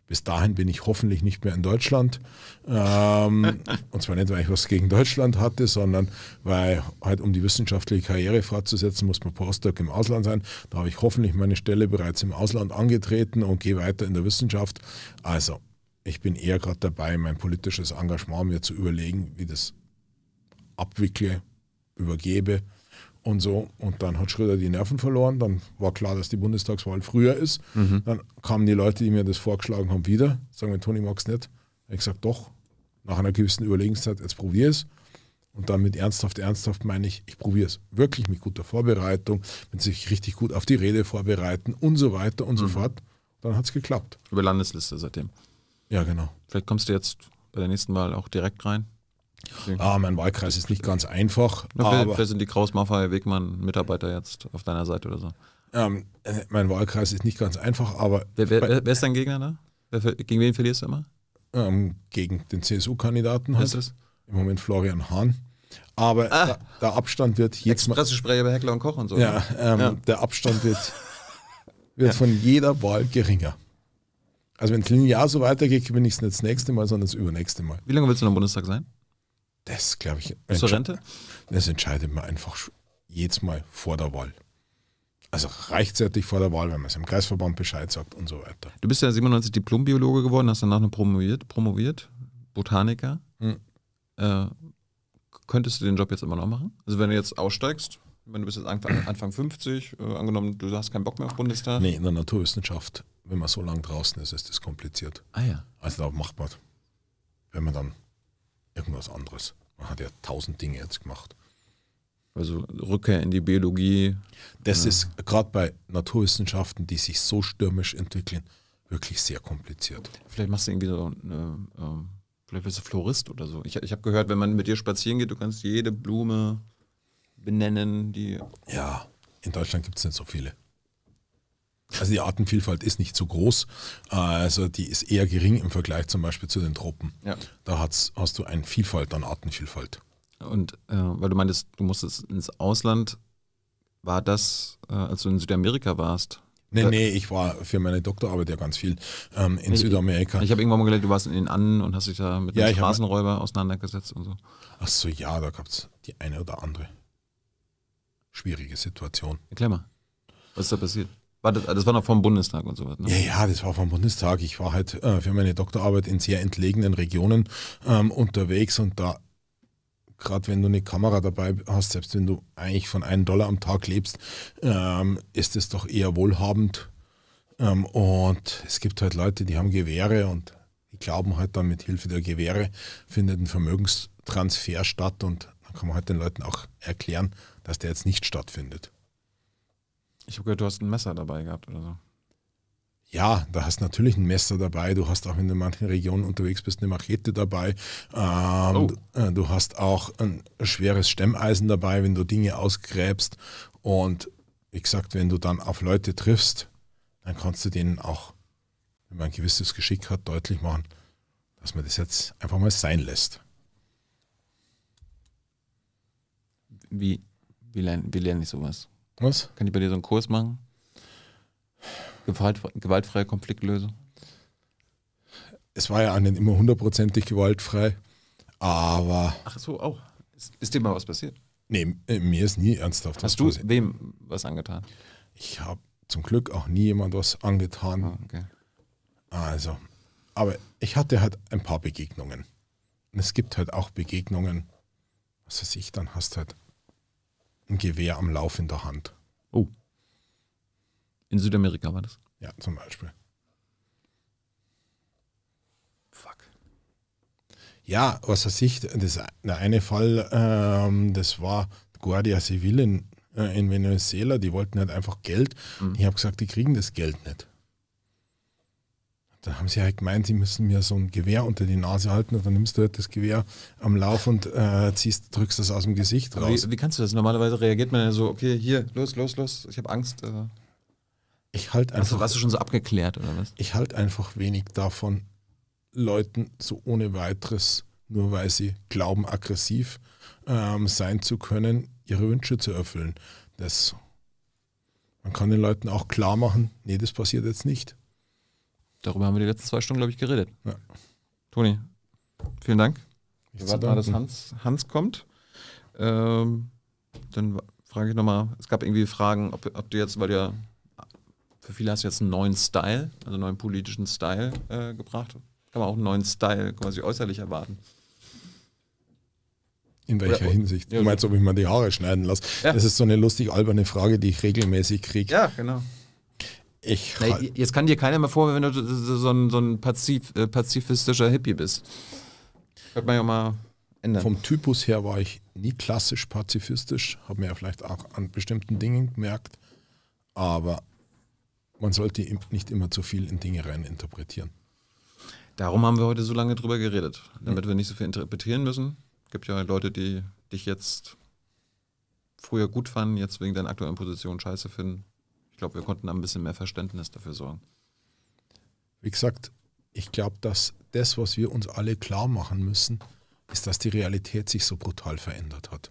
bis dahin bin ich hoffentlich nicht mehr in Deutschland. Ähm, und zwar nicht, weil ich was gegen Deutschland hatte, sondern weil halt um die wissenschaftliche Karriere fortzusetzen, muss man Postdoc im Ausland sein. Da habe ich hoffentlich meine Stelle bereits im Ausland angetreten und gehe weiter in der Wissenschaft. Also, ich bin eher gerade dabei, mein politisches Engagement mir zu überlegen, wie das abwickle, übergebe und so. Und dann hat Schröder die Nerven verloren. Dann war klar, dass die Bundestagswahl früher ist. Mhm. Dann kamen die Leute, die mir das vorgeschlagen haben, wieder. Sagen wir, Toni mag es nicht. Ich gesagt, doch. Nach einer gewissen Überlegungszeit, jetzt probiere es. Und dann mit ernsthaft, ernsthaft meine ich, ich probiere es wirklich mit guter Vorbereitung, mit sich richtig gut auf die Rede vorbereiten und so weiter und mhm. so fort. Dann hat es geklappt. Über Landesliste seitdem. Ja, genau. Vielleicht kommst du jetzt bei der nächsten Wahl auch direkt rein? Ah, mein Wahlkreis ist nicht ganz einfach. Ja, aber vielleicht sind die Kraus-Maffei-Wegmann-Mitarbeiter jetzt auf deiner Seite oder so. Ähm, äh, mein Wahlkreis ist nicht ganz einfach, aber. Wer, wer, wer ist dein Gegner da? Wer, gegen wen verlierst du immer? Ähm, gegen den CSU-Kandidaten heißt halt. es. Im Moment Florian Hahn. Aber ah, der, der, Abstand wird jetzt. Pressesprecher bei Heckler und Koch und so. Ja, ne? ähm, ja. der Abstand wird, wird ja. von jeder Wahl geringer. Also, wenn es linear so weitergeht, bin ich es nicht das nächste Mal, sondern das übernächste Mal. Wie lange willst du noch im Bundestag sein? Das glaube ich. Zur Rente? Das entscheidet man einfach jedes Mal vor der Wahl. Also rechtzeitig vor der Wahl, wenn man es im Kreisverband Bescheid sagt und so weiter. Du bist ja 97 Diplombiologe geworden, hast danach noch promoviert, promoviert Botaniker. Hm. Äh, könntest du den Job jetzt immer noch machen? Also wenn du jetzt aussteigst, wenn du bist jetzt Anfang, Anfang 50, äh, angenommen, du hast keinen Bock mehr auf Bundestag? Nee, in der Naturwissenschaft, wenn man so lange draußen ist, ist das kompliziert. Ah ja. Also da macht man, wenn man dann irgendwas anderes. Man hat ja tausend Dinge jetzt gemacht. Also Rückkehr in die Biologie. Das ja. ist gerade bei Naturwissenschaften, die sich so stürmisch entwickeln, wirklich sehr kompliziert. Vielleicht machst du irgendwie so eine, äh, vielleicht bist du Florist oder so. Ich, ich habe gehört, wenn man mit dir spazieren geht, du kannst jede Blume benennen, die. Ja, in Deutschland gibt es nicht so viele. Also die Artenvielfalt ist nicht so groß, äh, also die ist eher gering im Vergleich zum Beispiel zu den Tropen. Ja. Da hast du eine Vielfalt an Artenvielfalt. Und äh, weil du meintest, du musstest ins Ausland, war das, äh, als du in Südamerika warst? Nee, äh, nee, ich war für meine Doktorarbeit ja ganz viel ähm, in ich, Südamerika. Ich habe irgendwann mal gelernt, du warst in den Anden und hast dich da mit ja, einem Straßenräuber hab... auseinandergesetzt und so. Ach so, ja, da gab es die eine oder andere schwierige Situation. Erklär mal, was ist da passiert? War das, das war noch vom Bundestag und so was, ne? Ja, ja, das war vom Bundestag. Ich war halt äh, für meine Doktorarbeit in sehr entlegenen Regionen ähm, unterwegs und da, gerade wenn du eine Kamera dabei hast, selbst wenn du eigentlich von einem Dollar am Tag lebst, ähm, ist es doch eher wohlhabend. Ähm, und es gibt halt Leute, die haben Gewehre und die glauben halt dann mit Hilfe der Gewehre findet ein Vermögenstransfer statt und dann kann man halt den Leuten auch erklären, dass der jetzt nicht stattfindet. Ich habe gehört, du hast ein Messer dabei gehabt oder so. Ja, da hast natürlich ein Messer dabei. Du hast auch, wenn du in manchen Regionen unterwegs bist, eine Machete dabei. Ähm, oh. Äh, du hast auch ein schweres Stemmeisen dabei, wenn du Dinge ausgräbst. Und wie gesagt, wenn du dann auf Leute triffst, dann kannst du denen auch, wenn man ein gewisses Geschick hat, deutlich machen, dass man das jetzt einfach mal sein lässt. Wie, wie, lern, wie lerne ich sowas? Was? Kann ich bei dir so einen Kurs machen? Gewaltfreie, gewaltfreie Konfliktlösung? Es war ja auch nicht immer hundertprozentig gewaltfrei, aber. Ach so, auch. Oh. Ist, ist, dir mal was passiert? Nee, äh, mir ist nie ernsthaft Hast was passiert. Hast du wem was angetan? Ich habe zum Glück auch nie jemand was angetan. Ah, okay. Also, aber ich hatte halt ein paar Begegnungen. Und es gibt halt auch Begegnungen, was weiß ich, dann hast du halt ein Gewehr am Lauf in der Hand. Oh. In Südamerika war das? Ja, zum Beispiel. Fuck. Ja, aus der Sicht, das, der eine Fall, ähm, das war Guardia Civil in, äh, in Venezuela, die wollten halt einfach Geld. Mhm. Ich habe gesagt, die kriegen das Geld nicht da haben sie halt gemeint, sie müssen mir so ein Gewehr unter die Nase halten und dann nimmst du halt das Gewehr am Lauf und äh, ziehst, drückst das aus dem Gesicht raus. Wie, wie, kannst du das? Normalerweise reagiert man ja so, okay, hier, los, los, los, ich habe Angst. Äh. Ich halt einfach. Also, warst du schon so abgeklärt oder was? Ich halte einfach wenig davon, Leuten so ohne weiteres, nur weil sie glauben, aggressiv ähm, sein zu können, ihre Wünsche zu erfüllen. Das, man kann den Leuten auch klar machen, nee, das passiert jetzt nicht darüber haben wir die letzten zwei Stunden, glaube ich, geredet. Ja. Toni, vielen Dank. Ich warte mal, dass Hans, Hans kommt. Ähm, dann frage ich nochmal, es gab irgendwie Fragen, ob, ob du jetzt, weil du ja, für viele hast du jetzt einen neuen Style, also einen neuen politischen Style äh, gebracht. Kann man auch einen neuen Style quasi äußerlich erwarten. In welcher Oder, Hinsicht? Ja, du meinst, ob ich mir die Haare schneiden lasse? Ja. Das ist so eine lustig alberne Frage, die ich regelmäßig kriege. Ja, genau. Ich Na, halt jetzt kann dir keiner mehr vor, wenn du so ein, so ein pazif, äh, pazifistischer Hippie bist. Könnte man ja mal ändern. Vom Typus her war ich nie klassisch pazifistisch, habe mir ja vielleicht auch an bestimmten Dingen gemerkt, aber man sollte nicht immer zu viel in Dinge rein interpretieren. Darum haben wir heute so lange drüber geredet, hm. damit mhm. wir nicht so viel interpretieren müssen. Es gibt ja Leute, die dich jetzt früher gut fanden, jetzt wegen deiner aktuellen Position scheiße finden glaube, wir konnten da ein bisschen mehr Verständnis dafür sorgen. Wie gesagt, ich glaube, dass das, was wir uns alle klar machen müssen, ist, dass die Realität sich so brutal verändert hat.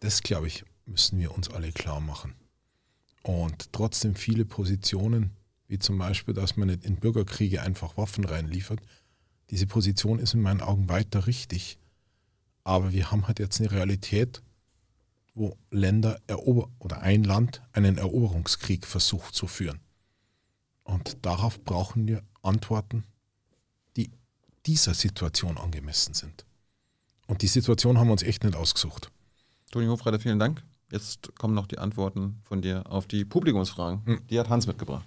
Das, glaube ich, müssen wir uns alle klar machen. Und trotzdem viele Positionen, wie zum Beispiel, dass man nicht in Bürgerkriege einfach Waffen reinliefert, diese Position ist in meinen Augen weiter richtig. Aber wir haben halt jetzt eine Realität, wo Länder erober oder ein Land einen Eroberungskrieg versucht zu führen. Und darauf brauchen wir Antworten, die dieser Situation angemessen sind. Und die Situation haben wir uns echt nicht ausgesucht. Toni Hofreiter, vielen Dank. Jetzt kommen noch die Antworten von dir auf die Publikumsfragen. Hm. Die hat Hans mitgebracht.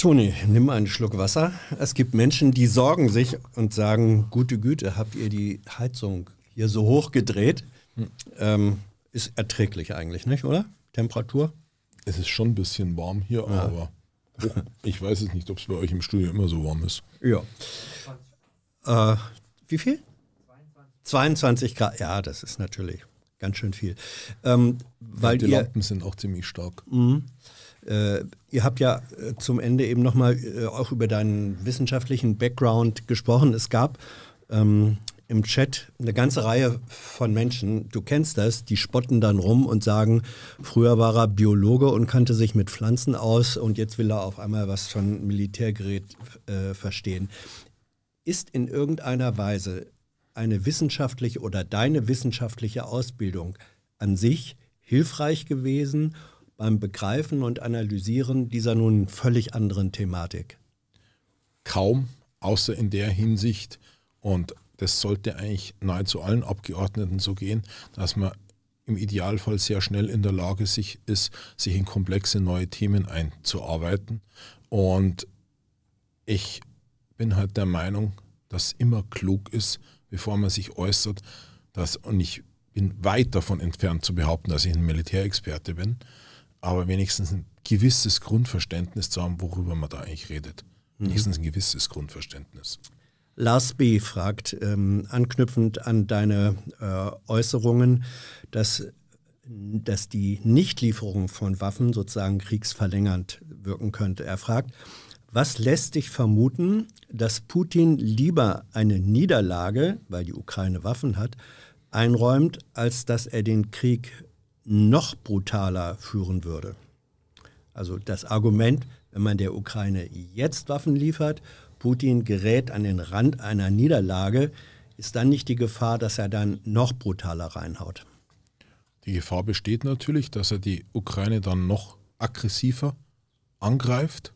Toni, nimm einen Schluck Wasser. Es gibt Menschen, die sorgen sich und sagen, gute Güte, habt ihr die Heizung hier so hoch gedreht? Hm. Ähm, ist erträglich eigentlich, nicht, oder? Temperatur? Es ist schon ein bisschen warm hier, ja. aber ich weiß es nicht, ob es bei euch im Studio immer so warm ist. Ja. Äh, wie viel? 22. Grad. Ja, das ist natürlich ganz schön viel. Ähm, weil die ihr, Lampen sind auch ziemlich stark. Mh, äh, ihr habt ja äh, zum Ende eben nochmal äh, auch über deinen wissenschaftlichen Background gesprochen. Es gab ähm, im Chat eine ganze Reihe von Menschen, du kennst das, die spotten dann rum und sagen, früher war er Biologe und kannte sich mit Pflanzen aus und jetzt will er auf einmal was von Militärgerät äh, verstehen. Ist in irgendeiner Weise eine wissenschaftliche oder deine wissenschaftliche Ausbildung an sich hilfreich gewesen beim Begreifen und Analysieren dieser nun völlig anderen Thematik? Kaum, außer in der Hinsicht, und das sollte eigentlich nahezu allen Abgeordneten so gehen, dass man im Idealfall sehr schnell in der Lage sich ist, sich in komplexe neue Themen einzuarbeiten. Und ich bin halt der Meinung, dass immer klug ist, bevor man sich äußert, dass, und ich bin weit davon entfernt zu behaupten, dass ich ein Militärexperte bin, aber wenigstens ein gewisses Grundverständnis zu haben, worüber man da eigentlich redet. Mhm. Wenigstens ein gewisses Grundverständnis. Lars B. fragt, ähm, anknüpfend an deine äh, Äußerungen, dass, dass die Nichtlieferung von Waffen sozusagen kriegsverlängernd wirken könnte. Er fragt, was lässt dich vermuten, dass Putin lieber eine Niederlage, weil die Ukraine Waffen hat, einräumt, als dass er den Krieg noch brutaler führen würde. Also das Argument, wenn man der Ukraine jetzt Waffen liefert, Putin gerät an den Rand einer Niederlage, ist dann nicht die Gefahr, dass er dann noch brutaler reinhaut? Die Gefahr besteht natürlich, dass er die Ukraine dann noch aggressiver angreift,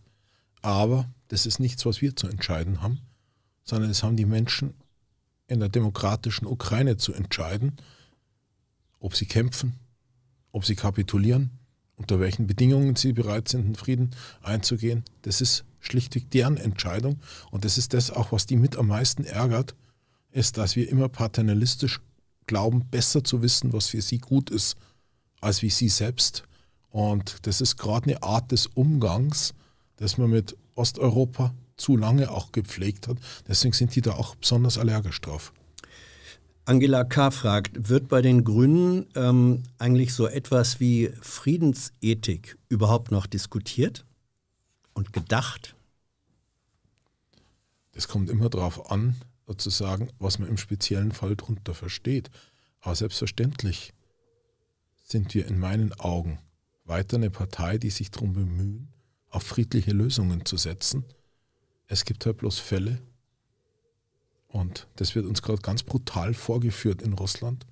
aber das ist nichts, was wir zu entscheiden haben, sondern es haben die Menschen in der demokratischen Ukraine zu entscheiden, ob sie kämpfen ob sie kapitulieren, unter welchen Bedingungen sie bereit sind, einen Frieden einzugehen. Das ist schlichtweg deren Entscheidung. Und das ist das auch, was die mit am meisten ärgert, ist, dass wir immer paternalistisch glauben, besser zu wissen, was für sie gut ist, als wie sie selbst. Und das ist gerade eine Art des Umgangs, dass man mit Osteuropa zu lange auch gepflegt hat. Deswegen sind die da auch besonders allergisch drauf. Angela K. fragt, wird bei den Grünen ähm, eigentlich so etwas wie Friedensethik überhaupt noch diskutiert und gedacht? Das kommt immer darauf an, sozusagen, was man im speziellen Fall darunter versteht. Aber selbstverständlich sind wir in meinen Augen weiter eine Partei, die sich darum bemühen, auf friedliche Lösungen zu setzen. Es gibt halt bloß Fälle, und das wird uns gerade ganz brutal vorgeführt in Russland,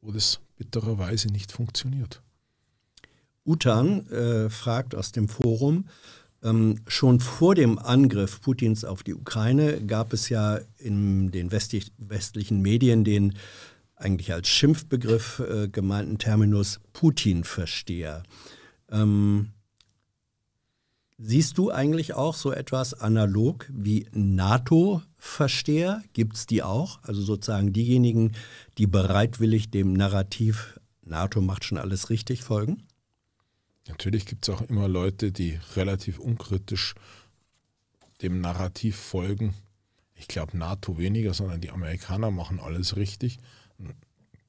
wo das bittererweise nicht funktioniert. Utan äh, fragt aus dem Forum, ähm, schon vor dem Angriff Putins auf die Ukraine gab es ja in den westlich, westlichen Medien den eigentlich als Schimpfbegriff äh, gemeinten Terminus Putin-Versteher. Ähm, siehst du eigentlich auch so etwas analog wie NATO? Versteher gibt es die auch, also sozusagen diejenigen, die bereitwillig dem Narrativ NATO macht schon alles richtig folgen? Natürlich gibt es auch immer Leute, die relativ unkritisch dem Narrativ folgen. Ich glaube, NATO weniger, sondern die Amerikaner machen alles richtig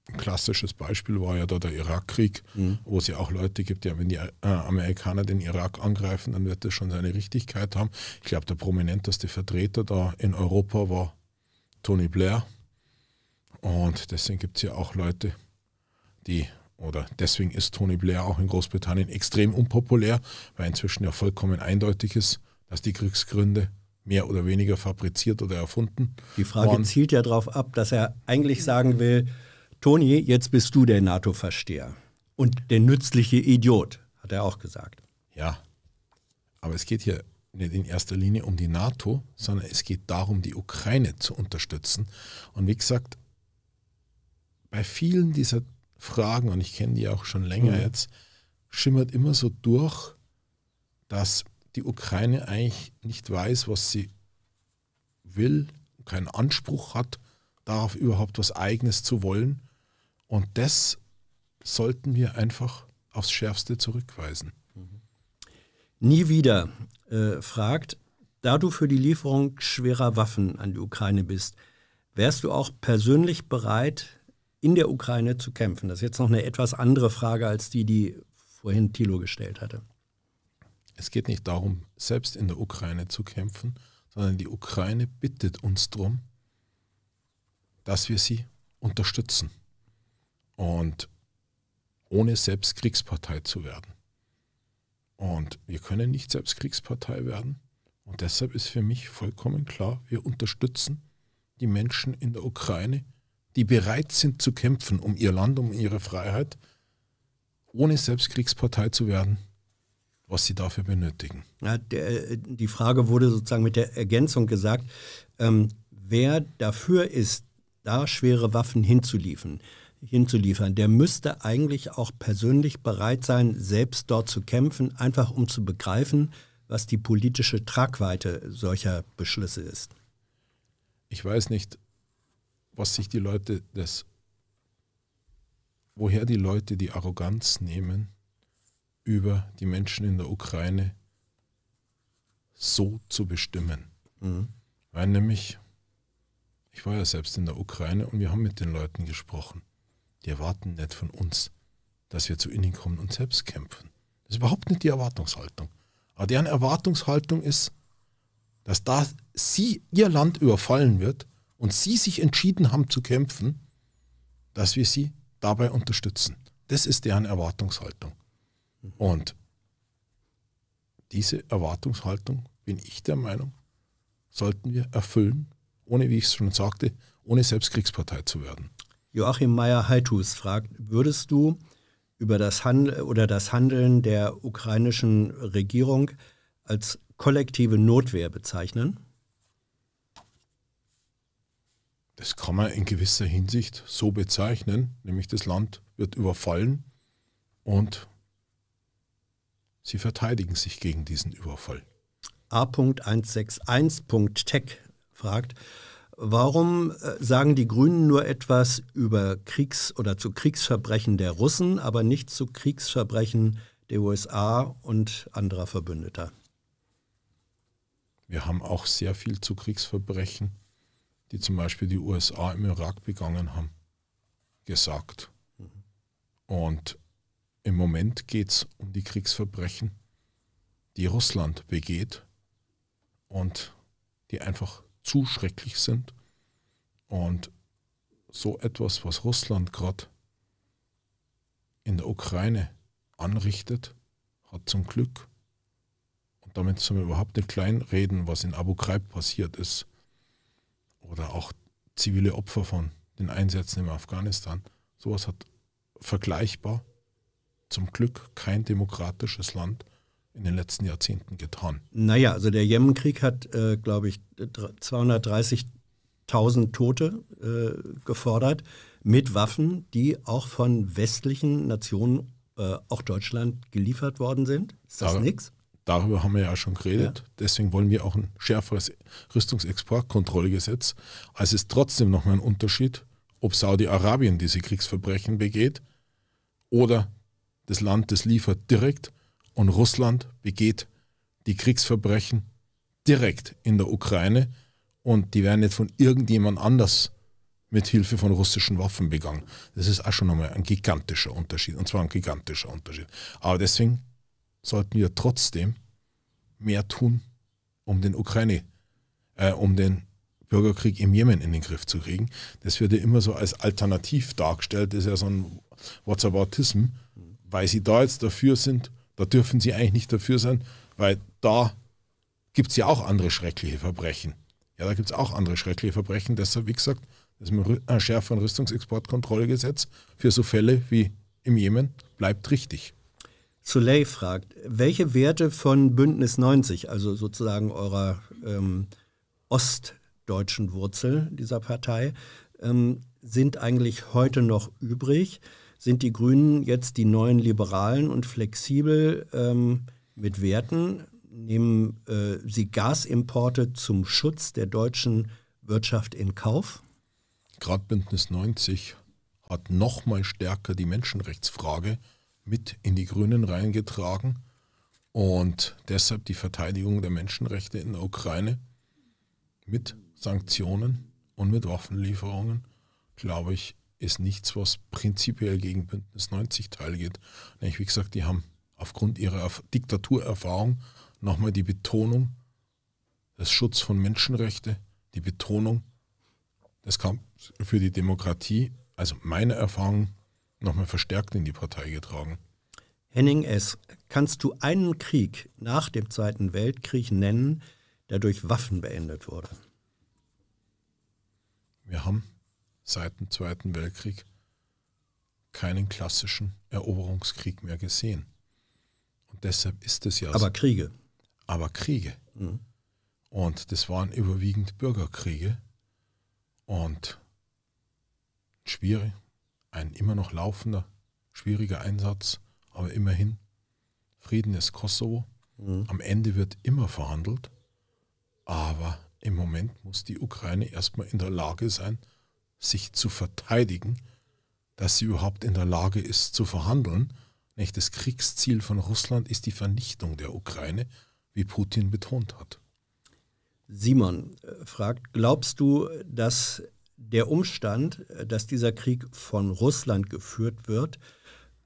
ein klassisches Beispiel war ja da der Irakkrieg, mhm. wo es ja auch Leute gibt, ja, wenn die äh, Amerikaner den Irak angreifen, dann wird das schon seine Richtigkeit haben. Ich glaube, der prominenteste Vertreter da in Europa war Tony Blair. Und deswegen gibt es ja auch Leute, die, oder deswegen ist Tony Blair auch in Großbritannien extrem unpopulär, weil inzwischen ja vollkommen eindeutig ist, dass die Kriegsgründe mehr oder weniger fabriziert oder erfunden. Die Frage waren. zielt ja darauf ab, dass er eigentlich sagen will, Toni, jetzt bist du der NATO-Versteher und der nützliche Idiot, hat er auch gesagt. Ja, aber es geht hier nicht in erster Linie um die NATO, sondern es geht darum, die Ukraine zu unterstützen. Und wie gesagt, bei vielen dieser Fragen, und ich kenne die auch schon länger mhm. jetzt, schimmert immer so durch, dass die Ukraine eigentlich nicht weiß, was sie will, keinen Anspruch hat, darauf überhaupt was Eigenes zu wollen und das sollten wir einfach aufs Schärfste zurückweisen. Mhm. Nie wieder äh, fragt, da du für die Lieferung schwerer Waffen an die Ukraine bist, wärst du auch persönlich bereit, in der Ukraine zu kämpfen? Das ist jetzt noch eine etwas andere Frage als die, die vorhin Thilo gestellt hatte. Es geht nicht darum, selbst in der Ukraine zu kämpfen, sondern die Ukraine bittet uns darum, dass wir sie unterstützen. Und ohne selbst Kriegspartei zu werden. Und wir können nicht selbst Kriegspartei werden. Und deshalb ist für mich vollkommen klar, wir unterstützen die Menschen in der Ukraine, die bereit sind zu kämpfen um ihr Land, um ihre Freiheit, ohne selbst Kriegspartei zu werden, was sie dafür benötigen. Ja, der, äh, die Frage wurde sozusagen mit der Ergänzung gesagt, ähm, wer dafür ist, da schwere Waffen hinzuliefern hinzuliefern. Der müsste eigentlich auch persönlich bereit sein, selbst dort zu kämpfen, einfach um zu begreifen, was die politische Tragweite solcher Beschlüsse ist. Ich weiß nicht, was sich die Leute das, woher die Leute die Arroganz nehmen, über die Menschen in der Ukraine so zu bestimmen. Mhm. Weil nämlich, ich war ja selbst in der Ukraine und wir haben mit den Leuten gesprochen. Die erwarten nicht von uns, dass wir zu ihnen kommen und selbst kämpfen. Das ist überhaupt nicht die Erwartungshaltung. Aber deren Erwartungshaltung ist, dass da sie ihr Land überfallen wird und sie sich entschieden haben zu kämpfen, dass wir sie dabei unterstützen. Das ist deren Erwartungshaltung. Mhm. Und diese Erwartungshaltung, bin ich der Meinung, sollten wir erfüllen, ohne, wie ich es schon sagte, ohne selbst Kriegspartei zu werden. Joachim Meyer-Heitus fragt, würdest du über das Handeln oder das Handeln der ukrainischen Regierung als kollektive Notwehr bezeichnen? Das kann man in gewisser Hinsicht so bezeichnen, nämlich das Land wird überfallen und sie verteidigen sich gegen diesen Überfall. A.161.tech fragt, Warum äh, sagen die Grünen nur etwas über Kriegs- oder zu Kriegsverbrechen der Russen, aber nicht zu Kriegsverbrechen der USA und anderer Verbündeter? Wir haben auch sehr viel zu Kriegsverbrechen, die zum Beispiel die USA im Irak begangen haben, gesagt. Mhm. Und im Moment geht es um die Kriegsverbrechen, die Russland begeht und die einfach zu schrecklich sind. Und so etwas, was Russland gerade in der Ukraine anrichtet, hat zum Glück, und damit sind wir überhaupt nicht kleinreden, was in Abu Ghraib passiert ist, oder auch zivile Opfer von den Einsätzen im Afghanistan, sowas hat vergleichbar zum Glück kein demokratisches Land in den letzten Jahrzehnten getan? Naja, also der Jemenkrieg hat, äh, glaube ich, 230.000 Tote äh, gefordert mit Waffen, die auch von westlichen Nationen, äh, auch Deutschland, geliefert worden sind. Ist das nichts? Darüber haben wir ja schon geredet. Ja. Deswegen wollen wir auch ein schärferes Rüstungsexportkontrollgesetz. Es ist trotzdem nochmal ein Unterschied, ob Saudi-Arabien diese Kriegsverbrechen begeht oder das Land, das liefert direkt und Russland begeht die Kriegsverbrechen direkt in der Ukraine und die werden nicht von irgendjemand anders mit Hilfe von russischen Waffen begangen. Das ist auch schon nochmal ein gigantischer Unterschied und zwar ein gigantischer Unterschied. Aber deswegen sollten wir trotzdem mehr tun, um den Ukraine, äh, um den Bürgerkrieg im Jemen in den Griff zu kriegen. Das wird ja immer so als alternativ dargestellt, das ist ja so ein Whatsaboutism, weil sie da jetzt dafür sind, da dürfen sie eigentlich nicht dafür sein, weil da gibt es ja auch andere schreckliche Verbrechen. Ja, da gibt es auch andere schreckliche Verbrechen. Deshalb, wie gesagt, das äh, Schärfe- und Rüstungsexportkontrollgesetz für so Fälle wie im Jemen bleibt richtig. Suley fragt, welche Werte von Bündnis 90, also sozusagen eurer ähm, ostdeutschen Wurzel dieser Partei, ähm, sind eigentlich heute noch übrig? sind die Grünen jetzt die neuen Liberalen und flexibel ähm, mit Werten? Nehmen äh, sie Gasimporte zum Schutz der deutschen Wirtschaft in Kauf? Gerade Bündnis 90 hat nochmal stärker die Menschenrechtsfrage mit in die Grünen reingetragen und deshalb die Verteidigung der Menschenrechte in der Ukraine mit Sanktionen und mit Waffenlieferungen, glaube ich, ist nichts, was prinzipiell gegen Bündnis 90 teilgeht. Nämlich, wie gesagt, die haben aufgrund ihrer Diktaturerfahrung nochmal die Betonung des Schutzes von Menschenrechten, die Betonung des Kampfes für die Demokratie, also meine Erfahrung, nochmal verstärkt in die Partei getragen. Henning S., kannst du einen Krieg nach dem Zweiten Weltkrieg nennen, der durch Waffen beendet wurde? Wir haben seit dem Zweiten Weltkrieg keinen klassischen Eroberungskrieg mehr gesehen. Und deshalb ist es ja. Aber Kriege. Aber Kriege. Mhm. Und das waren überwiegend Bürgerkriege und schwierig, ein immer noch laufender, schwieriger Einsatz, aber immerhin Frieden ist Kosovo. Mhm. Am Ende wird immer verhandelt, aber im Moment muss die Ukraine erstmal in der Lage sein, sich zu verteidigen, dass sie überhaupt in der Lage ist zu verhandeln. Nicht? Das Kriegsziel von Russland ist die Vernichtung der Ukraine, wie Putin betont hat. Simon äh, fragt, glaubst du, dass der Umstand, äh, dass dieser Krieg von Russland geführt wird,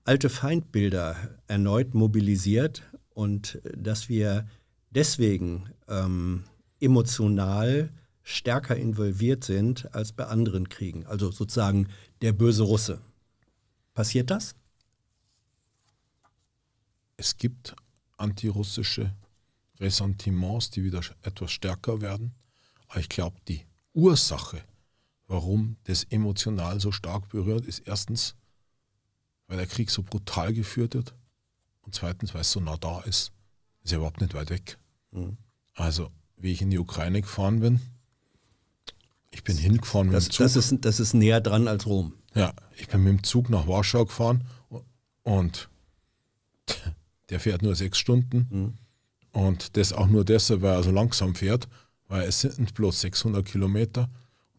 alte Feindbilder erneut mobilisiert und äh, dass wir deswegen ähm, emotional stärker involviert sind als bei anderen Kriegen. Also sozusagen der böse Russe. Passiert das? Es gibt antirussische Ressentiments, die wieder etwas stärker werden. Aber ich glaube, die Ursache, warum das emotional so stark berührt, ist erstens, weil der Krieg so brutal geführt wird und zweitens, weil es so nah da ist. Ist ja überhaupt nicht weit weg. Mhm. Also, wie ich in die Ukraine gefahren bin, ich bin hingefahren mit dem Zug. Das ist, das ist näher dran als Rom. Ja, ich bin mit dem Zug nach Warschau gefahren und der fährt nur sechs Stunden. Mhm. Und das auch nur deshalb, weil er so langsam fährt, weil es sind bloß 600 Kilometer.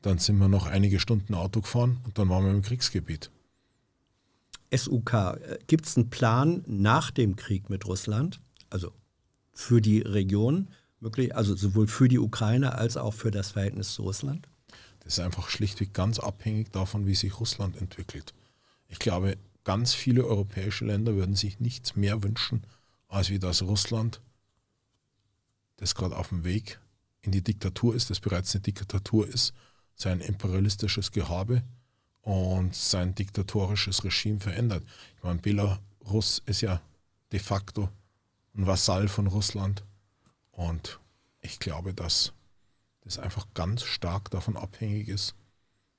Dann sind wir noch einige Stunden Auto gefahren und dann waren wir im Kriegsgebiet. SUK, äh, gibt es einen Plan nach dem Krieg mit Russland, also für die Region, wirklich, also sowohl für die Ukraine als auch für das Verhältnis zu Russland? Das ist einfach schlichtweg ganz abhängig davon, wie sich Russland entwickelt. Ich glaube, ganz viele europäische Länder würden sich nichts mehr wünschen, als wie das Russland, das gerade auf dem Weg in die Diktatur ist, das bereits eine Diktatur ist, sein imperialistisches Gehabe und sein diktatorisches Regime verändert. Ich meine, Belarus ist ja de facto ein Vasall von Russland und ich glaube, dass das einfach ganz stark davon abhängig ist,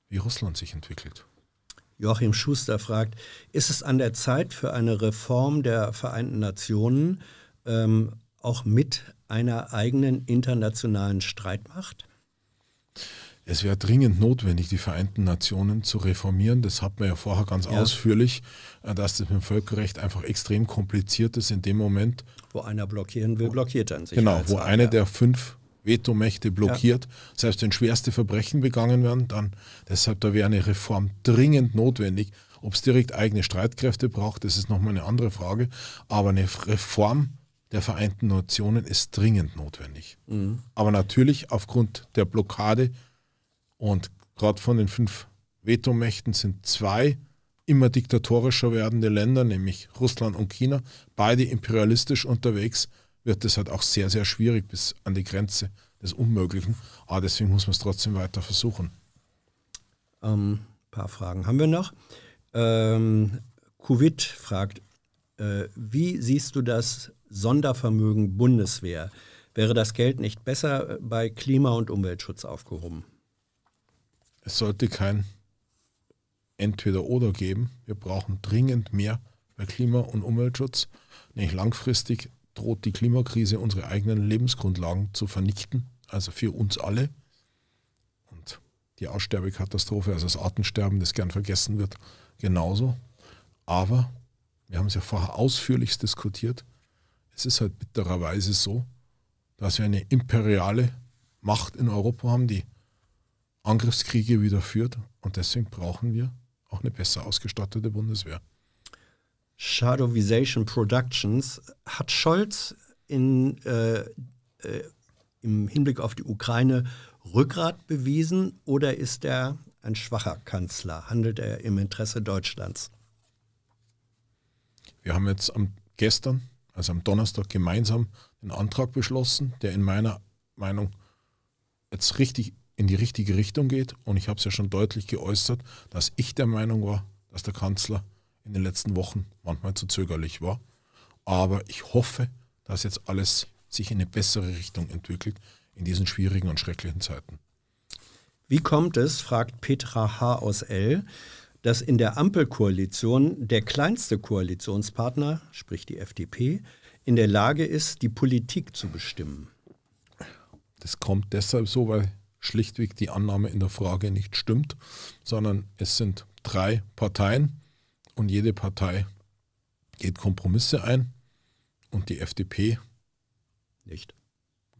wie Russland sich entwickelt. Joachim Schuster fragt, ist es an der Zeit für eine Reform der Vereinten Nationen ähm, auch mit einer eigenen internationalen Streitmacht? Es wäre dringend notwendig, die Vereinten Nationen zu reformieren. Das hat man ja vorher ganz ja. ausführlich, äh, dass das mit dem Völkerrecht einfach extrem kompliziert ist in dem Moment. Wo einer blockieren will, blockiert er sich. Genau, wo eine der fünf Vetomächte blockiert. Ja. Selbst wenn schwerste Verbrechen begangen werden, dann deshalb, da wäre eine Reform dringend notwendig. Ob es direkt eigene Streitkräfte braucht, das ist nochmal eine andere Frage. Aber eine Reform der Vereinten Nationen ist dringend notwendig. Mhm. Aber natürlich aufgrund der Blockade und gerade von den fünf Vetomächten sind zwei immer diktatorischer werdende Länder, nämlich Russland und China, beide imperialistisch unterwegs wird es halt auch sehr, sehr schwierig bis an die Grenze des Unmöglichen. Aber ah, deswegen muss man es trotzdem weiter versuchen. Ein ähm, paar Fragen haben wir noch. Ähm, Kuvit fragt, äh, wie siehst du das Sondervermögen Bundeswehr? Wäre das Geld nicht besser äh, bei Klima- und Umweltschutz aufgehoben? Es sollte kein Entweder-Oder geben. Wir brauchen dringend mehr bei Klima- und Umweltschutz, nämlich langfristig droht die Klimakrise unsere eigenen Lebensgrundlagen zu vernichten, also für uns alle. Und die Aussterbekatastrophe, also das Artensterben, das gern vergessen wird, genauso. Aber wir haben es ja vorher ausführlich diskutiert. Es ist halt bittererweise so, dass wir eine imperiale Macht in Europa haben, die Angriffskriege wieder führt. Und deswegen brauchen wir auch eine besser ausgestattete Bundeswehr. Shadowvisation Productions hat Scholz in, äh, äh, im Hinblick auf die Ukraine Rückgrat bewiesen oder ist er ein schwacher Kanzler? Handelt er im Interesse Deutschlands? Wir haben jetzt am, gestern, also am Donnerstag, gemeinsam einen Antrag beschlossen, der in meiner Meinung jetzt richtig in die richtige Richtung geht. Und ich habe es ja schon deutlich geäußert, dass ich der Meinung war, dass der Kanzler in den letzten Wochen manchmal zu zögerlich war. Aber ich hoffe, dass jetzt alles sich in eine bessere Richtung entwickelt in diesen schwierigen und schrecklichen Zeiten. Wie kommt es, fragt Petra H. aus L., dass in der Ampelkoalition der kleinste Koalitionspartner, sprich die FDP, in der Lage ist, die Politik zu bestimmen? Das kommt deshalb so, weil schlichtweg die Annahme in der Frage nicht stimmt, sondern es sind drei Parteien, und jede Partei geht Kompromisse ein und die FDP nicht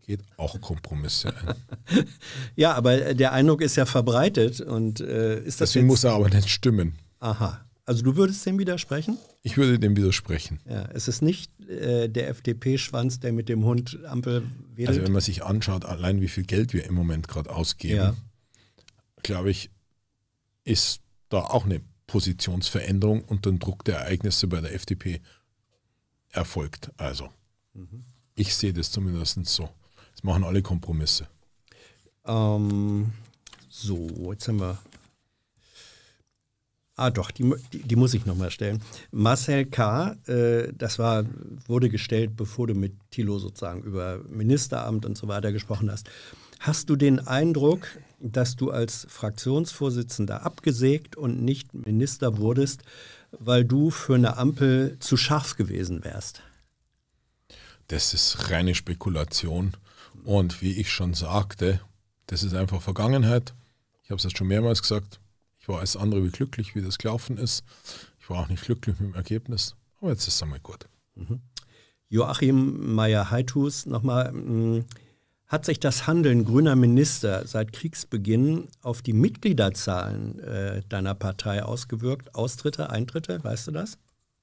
geht auch Kompromisse ein. ja, aber der Eindruck ist ja verbreitet und äh, ist das. Deswegen jetzt? muss er aber nicht stimmen. Aha. Also du würdest dem widersprechen? Ich würde dem widersprechen. Ja, es ist nicht äh, der FDP-Schwanz, der mit dem Hund Ampel wedelt. Also wenn man sich anschaut, allein wie viel Geld wir im Moment gerade ausgeben, ja. glaube ich, ist da auch eine Positionsveränderung unter dem Druck der Ereignisse bei der FDP erfolgt. Also, mhm. ich sehe das zumindest so. Es machen alle Kompromisse. Ähm, so, jetzt haben wir. Ah, doch, die, die, die muss ich nochmal stellen. Marcel K., äh, das war, wurde gestellt, bevor du mit Thilo sozusagen über Ministeramt und so weiter gesprochen hast. Hast du den Eindruck, dass du als Fraktionsvorsitzender abgesägt und nicht Minister wurdest, weil du für eine Ampel zu scharf gewesen wärst? Das ist reine Spekulation. Und wie ich schon sagte, das ist einfach Vergangenheit. Ich habe es jetzt schon mehrmals gesagt. Ich war als andere wie glücklich, wie das gelaufen ist. Ich war auch nicht glücklich mit dem Ergebnis. Aber jetzt ist es einmal gut. Mhm. Joachim Meyer-Heithus, nochmal mm, hat sich das Handeln grüner Minister seit Kriegsbeginn auf die Mitgliederzahlen äh, deiner Partei ausgewirkt? Austritte, Eintritte, weißt du das?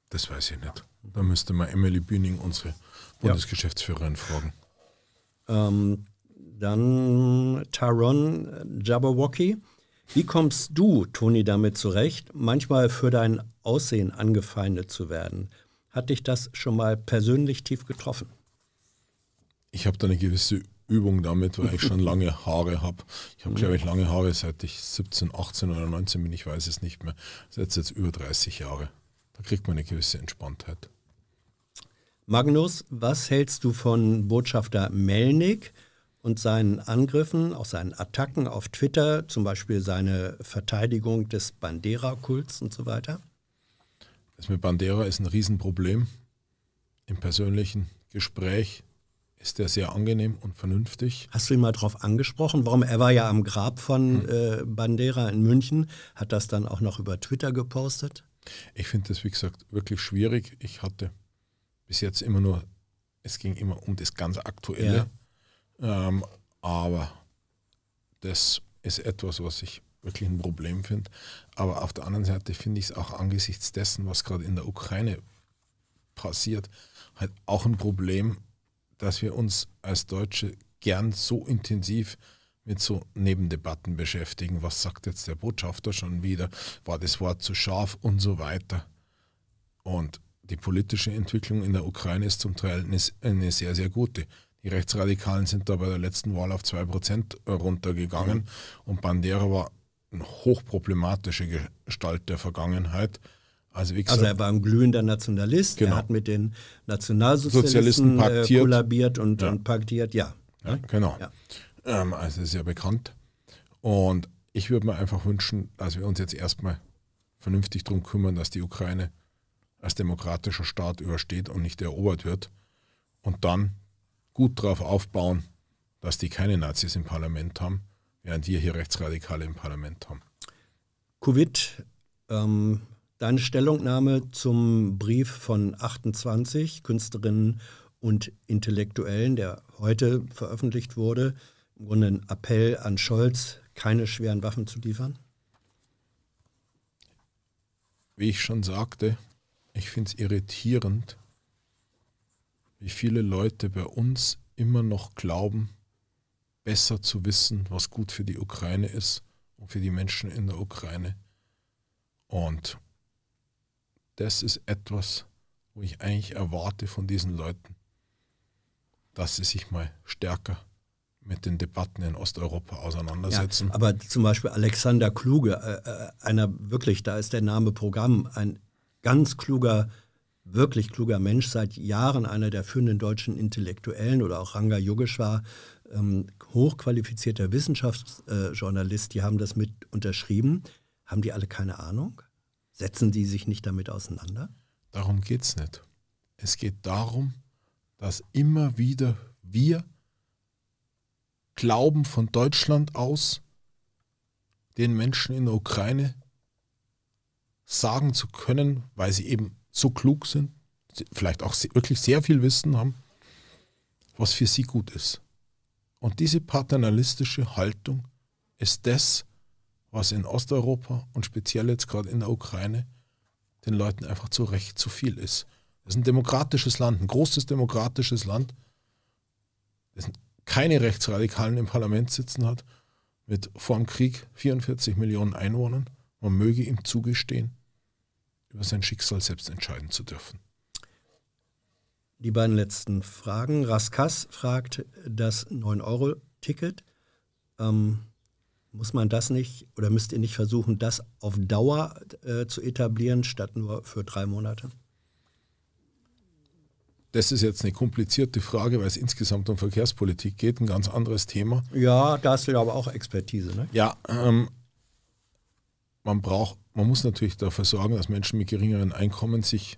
Das weiß ich nicht. Da müsste mal Emily Bühning, unsere Bundesgeschäftsführerin, ja. fragen. Ähm, dann Taron Jabberwocky. Wie kommst du, Toni, damit zurecht, manchmal für dein Aussehen angefeindet zu werden? Hat dich das schon mal persönlich tief getroffen? Ich habe da eine gewisse Übung damit, weil ich schon lange Haare habe. Ich habe, glaube ich, lange Haare seit ich 17, 18 oder 19 bin, ich weiß es nicht mehr. Das ist jetzt über 30 Jahre. Da kriegt man eine gewisse Entspanntheit. Magnus, was hältst du von Botschafter Melnik und seinen Angriffen, auch seinen Attacken auf Twitter, zum Beispiel seine Verteidigung des Bandera-Kults und so weiter? Das also mit Bandera ist ein Riesenproblem im persönlichen Gespräch ist er sehr angenehm und vernünftig. Hast du ihn mal drauf angesprochen? Warum? Er war ja am Grab von hm. äh, Bandera in München, hat das dann auch noch über Twitter gepostet? Ich finde das, wie gesagt, wirklich schwierig. Ich hatte bis jetzt immer nur, es ging immer um das ganz Aktuelle. Ja. Ähm, aber das ist etwas, was ich wirklich ein Problem finde. Aber auf der anderen Seite finde ich es auch angesichts dessen, was gerade in der Ukraine passiert, halt auch ein Problem, dass wir uns als Deutsche gern so intensiv mit so Nebendebatten beschäftigen. Was sagt jetzt der Botschafter schon wieder? War das Wort zu scharf und so weiter? Und die politische Entwicklung in der Ukraine ist zum Teil eine sehr, sehr gute. Die Rechtsradikalen sind da bei der letzten Wahl auf 2% runtergegangen mhm. und Bandera war eine hochproblematische Gestalt der Vergangenheit. Also, also, er war ein glühender Nationalist, genau. er hat mit den Nationalsozialisten äh, kollabiert und, ja. und paktiert, ja. ja genau. Ja. Ähm, also sehr bekannt. Und ich würde mir einfach wünschen, dass wir uns jetzt erstmal vernünftig darum kümmern, dass die Ukraine als demokratischer Staat übersteht und nicht erobert wird. Und dann gut darauf aufbauen, dass die keine Nazis im Parlament haben, während wir hier Rechtsradikale im Parlament haben. Covid ähm Deine Stellungnahme zum Brief von 28 Künstlerinnen und Intellektuellen, der heute veröffentlicht wurde, im Grunde ein Appell an Scholz, keine schweren Waffen zu liefern? Wie ich schon sagte, ich finde es irritierend, wie viele Leute bei uns immer noch glauben, besser zu wissen, was gut für die Ukraine ist und für die Menschen in der Ukraine. Und das ist etwas, wo ich eigentlich erwarte von diesen Leuten, dass sie sich mal stärker mit den Debatten in Osteuropa auseinandersetzen. Ja, aber zum Beispiel Alexander Kluge, äh, äh einer wirklich, da ist der Name Programm, ein ganz kluger, wirklich kluger Mensch, seit Jahren einer der führenden deutschen Intellektuellen oder auch Ranga Yogeshwar, ähm, hochqualifizierter Wissenschaftsjournalist, äh, die haben das mit unterschrieben. Haben die alle keine Ahnung? Setzen die sich nicht damit auseinander? Darum geht es nicht. Es geht darum, dass immer wieder wir glauben von Deutschland aus, den Menschen in der Ukraine sagen zu können, weil sie eben so klug sind, vielleicht auch wirklich sehr viel Wissen haben, was für sie gut ist. Und diese paternalistische Haltung ist das, was in Osteuropa und speziell jetzt gerade in der Ukraine den Leuten einfach zu Recht zu viel ist. Das ist ein demokratisches Land, ein großes demokratisches Land, das keine Rechtsradikalen im Parlament sitzen hat, mit vorm Krieg 44 Millionen Einwohnern. Man möge ihm zugestehen, über sein Schicksal selbst entscheiden zu dürfen. Die beiden letzten Fragen. Raskas fragt das 9-Euro-Ticket. Ähm, muss man das nicht oder müsst ihr nicht versuchen, das auf Dauer äh, zu etablieren, statt nur für drei Monate? Das ist jetzt eine komplizierte Frage, weil es insgesamt um Verkehrspolitik geht, ein ganz anderes Thema. Ja, da hast du aber auch Expertise, ne? Ja, ähm, man braucht, man muss natürlich dafür sorgen, dass Menschen mit geringeren Einkommen sich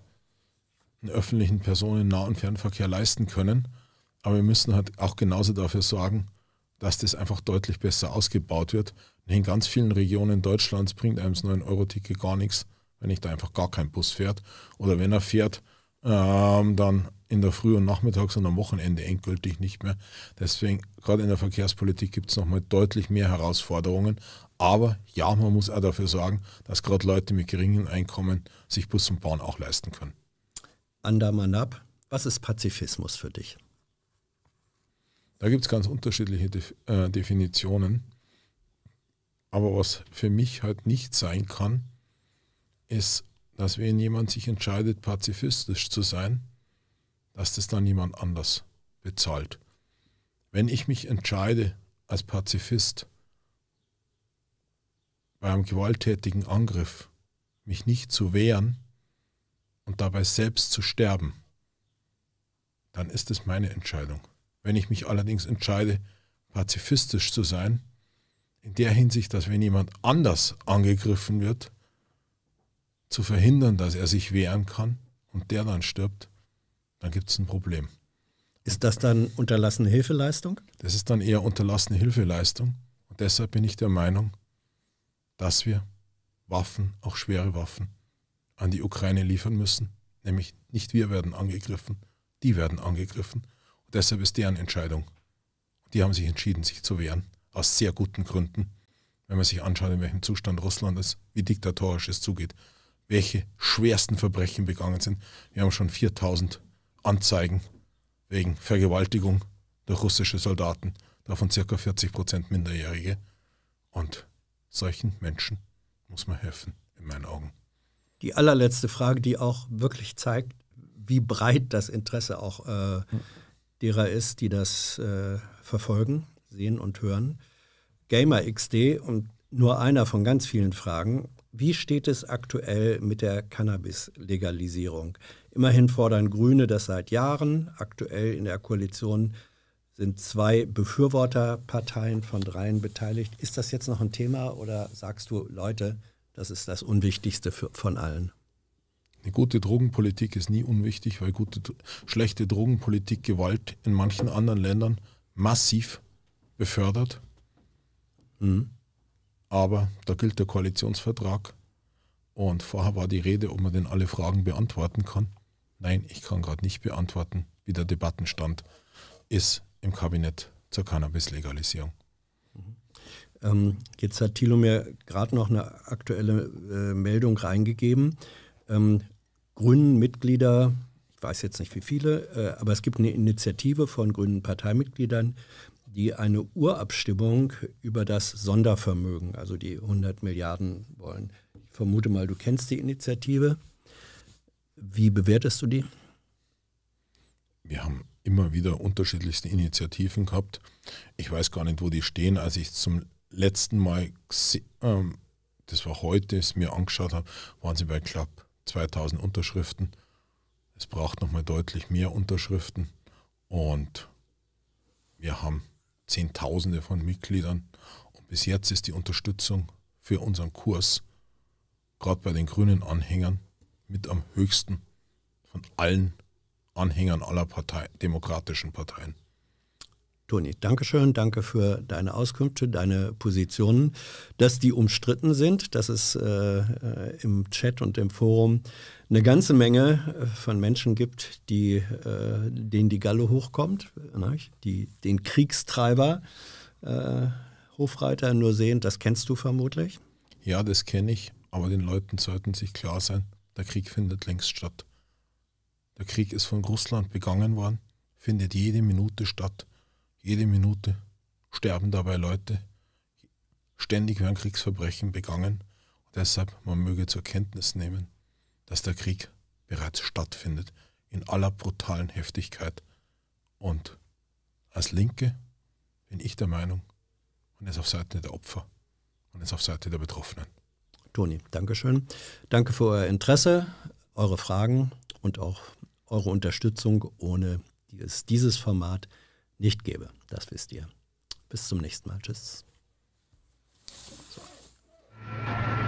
einen öffentlichen Personen-Nah- und Fernverkehr leisten können. Aber wir müssen halt auch genauso dafür sorgen, dass das einfach deutlich besser ausgebaut wird. in ganz vielen Regionen Deutschlands bringt einem das 9-Euro-Ticket gar nichts, wenn nicht da einfach gar kein Bus fährt. Oder wenn er fährt, ähm, dann in der Früh und Nachmittags und am Wochenende endgültig nicht mehr. Deswegen, gerade in der Verkehrspolitik gibt es nochmal deutlich mehr Herausforderungen. Aber ja, man muss auch dafür sorgen, dass gerade Leute mit geringem Einkommen sich Bus und Bahn auch leisten können. Andermann Andamanab, was ist Pazifismus für dich? Da gibt es ganz unterschiedliche De äh, Definitionen. Aber was für mich halt nicht sein kann, ist, dass wenn jemand sich entscheidet, pazifistisch zu sein, dass das dann jemand anders bezahlt. Wenn ich mich entscheide, als Pazifist bei einem gewalttätigen Angriff mich nicht zu wehren und dabei selbst zu sterben, dann ist es meine Entscheidung. Wenn ich mich allerdings entscheide, pazifistisch zu sein, in der Hinsicht, dass wenn jemand anders angegriffen wird, zu verhindern, dass er sich wehren kann und der dann stirbt, dann gibt es ein Problem. Ist das dann unterlassene Hilfeleistung? Das ist dann eher unterlassene Hilfeleistung. Und deshalb bin ich der Meinung, dass wir Waffen, auch schwere Waffen, an die Ukraine liefern müssen. Nämlich nicht wir werden angegriffen, die werden angegriffen. Deshalb ist deren Entscheidung. Die haben sich entschieden, sich zu wehren, aus sehr guten Gründen. Wenn man sich anschaut, in welchem Zustand Russland ist, wie diktatorisch es zugeht, welche schwersten Verbrechen begangen sind. Wir haben schon 4000 Anzeigen wegen Vergewaltigung durch russische Soldaten, davon ca. 40 Prozent Minderjährige. Und solchen Menschen muss man helfen, in meinen Augen. Die allerletzte Frage, die auch wirklich zeigt, wie breit das Interesse auch äh, hm derer ist, die das äh, verfolgen, sehen und hören. Gamer XD und nur einer von ganz vielen Fragen. Wie steht es aktuell mit der Cannabis-Legalisierung? Immerhin fordern Grüne das seit Jahren. Aktuell in der Koalition sind zwei Befürworterparteien von dreien beteiligt. Ist das jetzt noch ein Thema oder sagst du, Leute, das ist das Unwichtigste für, von allen? Eine gute Drogenpolitik ist nie unwichtig, weil gute, schlechte Drogenpolitik Gewalt in manchen anderen Ländern massiv befördert. Mhm. Aber da gilt der Koalitionsvertrag. Und vorher war die Rede, ob man denn alle Fragen beantworten kann. Nein, ich kann gerade nicht beantworten, wie der Debattenstand ist im Kabinett zur Cannabis-Legalisierung. Mhm. Ähm, jetzt hat Thilo mir gerade noch eine aktuelle äh, Meldung reingegeben. Ähm, Grünen Mitglieder, ich weiß jetzt nicht wie viele, äh, aber es gibt eine Initiative von Grünen Parteimitgliedern, die eine Urabstimmung über das Sondervermögen, also die 100 Milliarden wollen. Ich vermute mal, du kennst die Initiative. Wie bewertest du die? Wir haben immer wieder unterschiedlichste Initiativen gehabt. Ich weiß gar nicht, wo die stehen. Als ich zum letzten Mal, ähm, das war heute, es mir angeschaut habe, waren sie bei, ich 2000 Unterschriften. Es braucht nochmal deutlich mehr Unterschriften. Und wir haben Zehntausende von Mitgliedern. Und bis jetzt ist die Unterstützung für unseren Kurs, gerade bei den grünen Anhängern, mit am höchsten von allen Anhängern aller Partei, demokratischen Parteien. Toni, Dankeschön, danke für deine Auskünfte, deine Positionen, dass die umstritten sind, dass es äh, äh, im Chat und im Forum eine ganze Menge äh, von Menschen gibt, die, äh, denen die Galle hochkommt, ne, die, den Kriegstreiber äh, Hofreiter nur sehen, das kennst du vermutlich. Ja, das kenne ich, aber den Leuten sollten sich klar sein, der Krieg findet längst statt. Der Krieg ist von Russland begangen worden, findet jede Minute statt jede Minute sterben dabei Leute. Ständig werden Kriegsverbrechen begangen. Und deshalb, man möge zur Kenntnis nehmen, dass der Krieg bereits stattfindet in aller brutalen Heftigkeit. Und als Linke bin ich der Meinung, man ist auf Seite der Opfer, man ist auf Seite der Betroffenen. Toni, Dankeschön. Danke für euer Interesse, eure Fragen und auch eure Unterstützung, ohne die es dieses Format nicht gebe. Das wisst ihr. Bis zum nächsten Mal. Tschüss. So.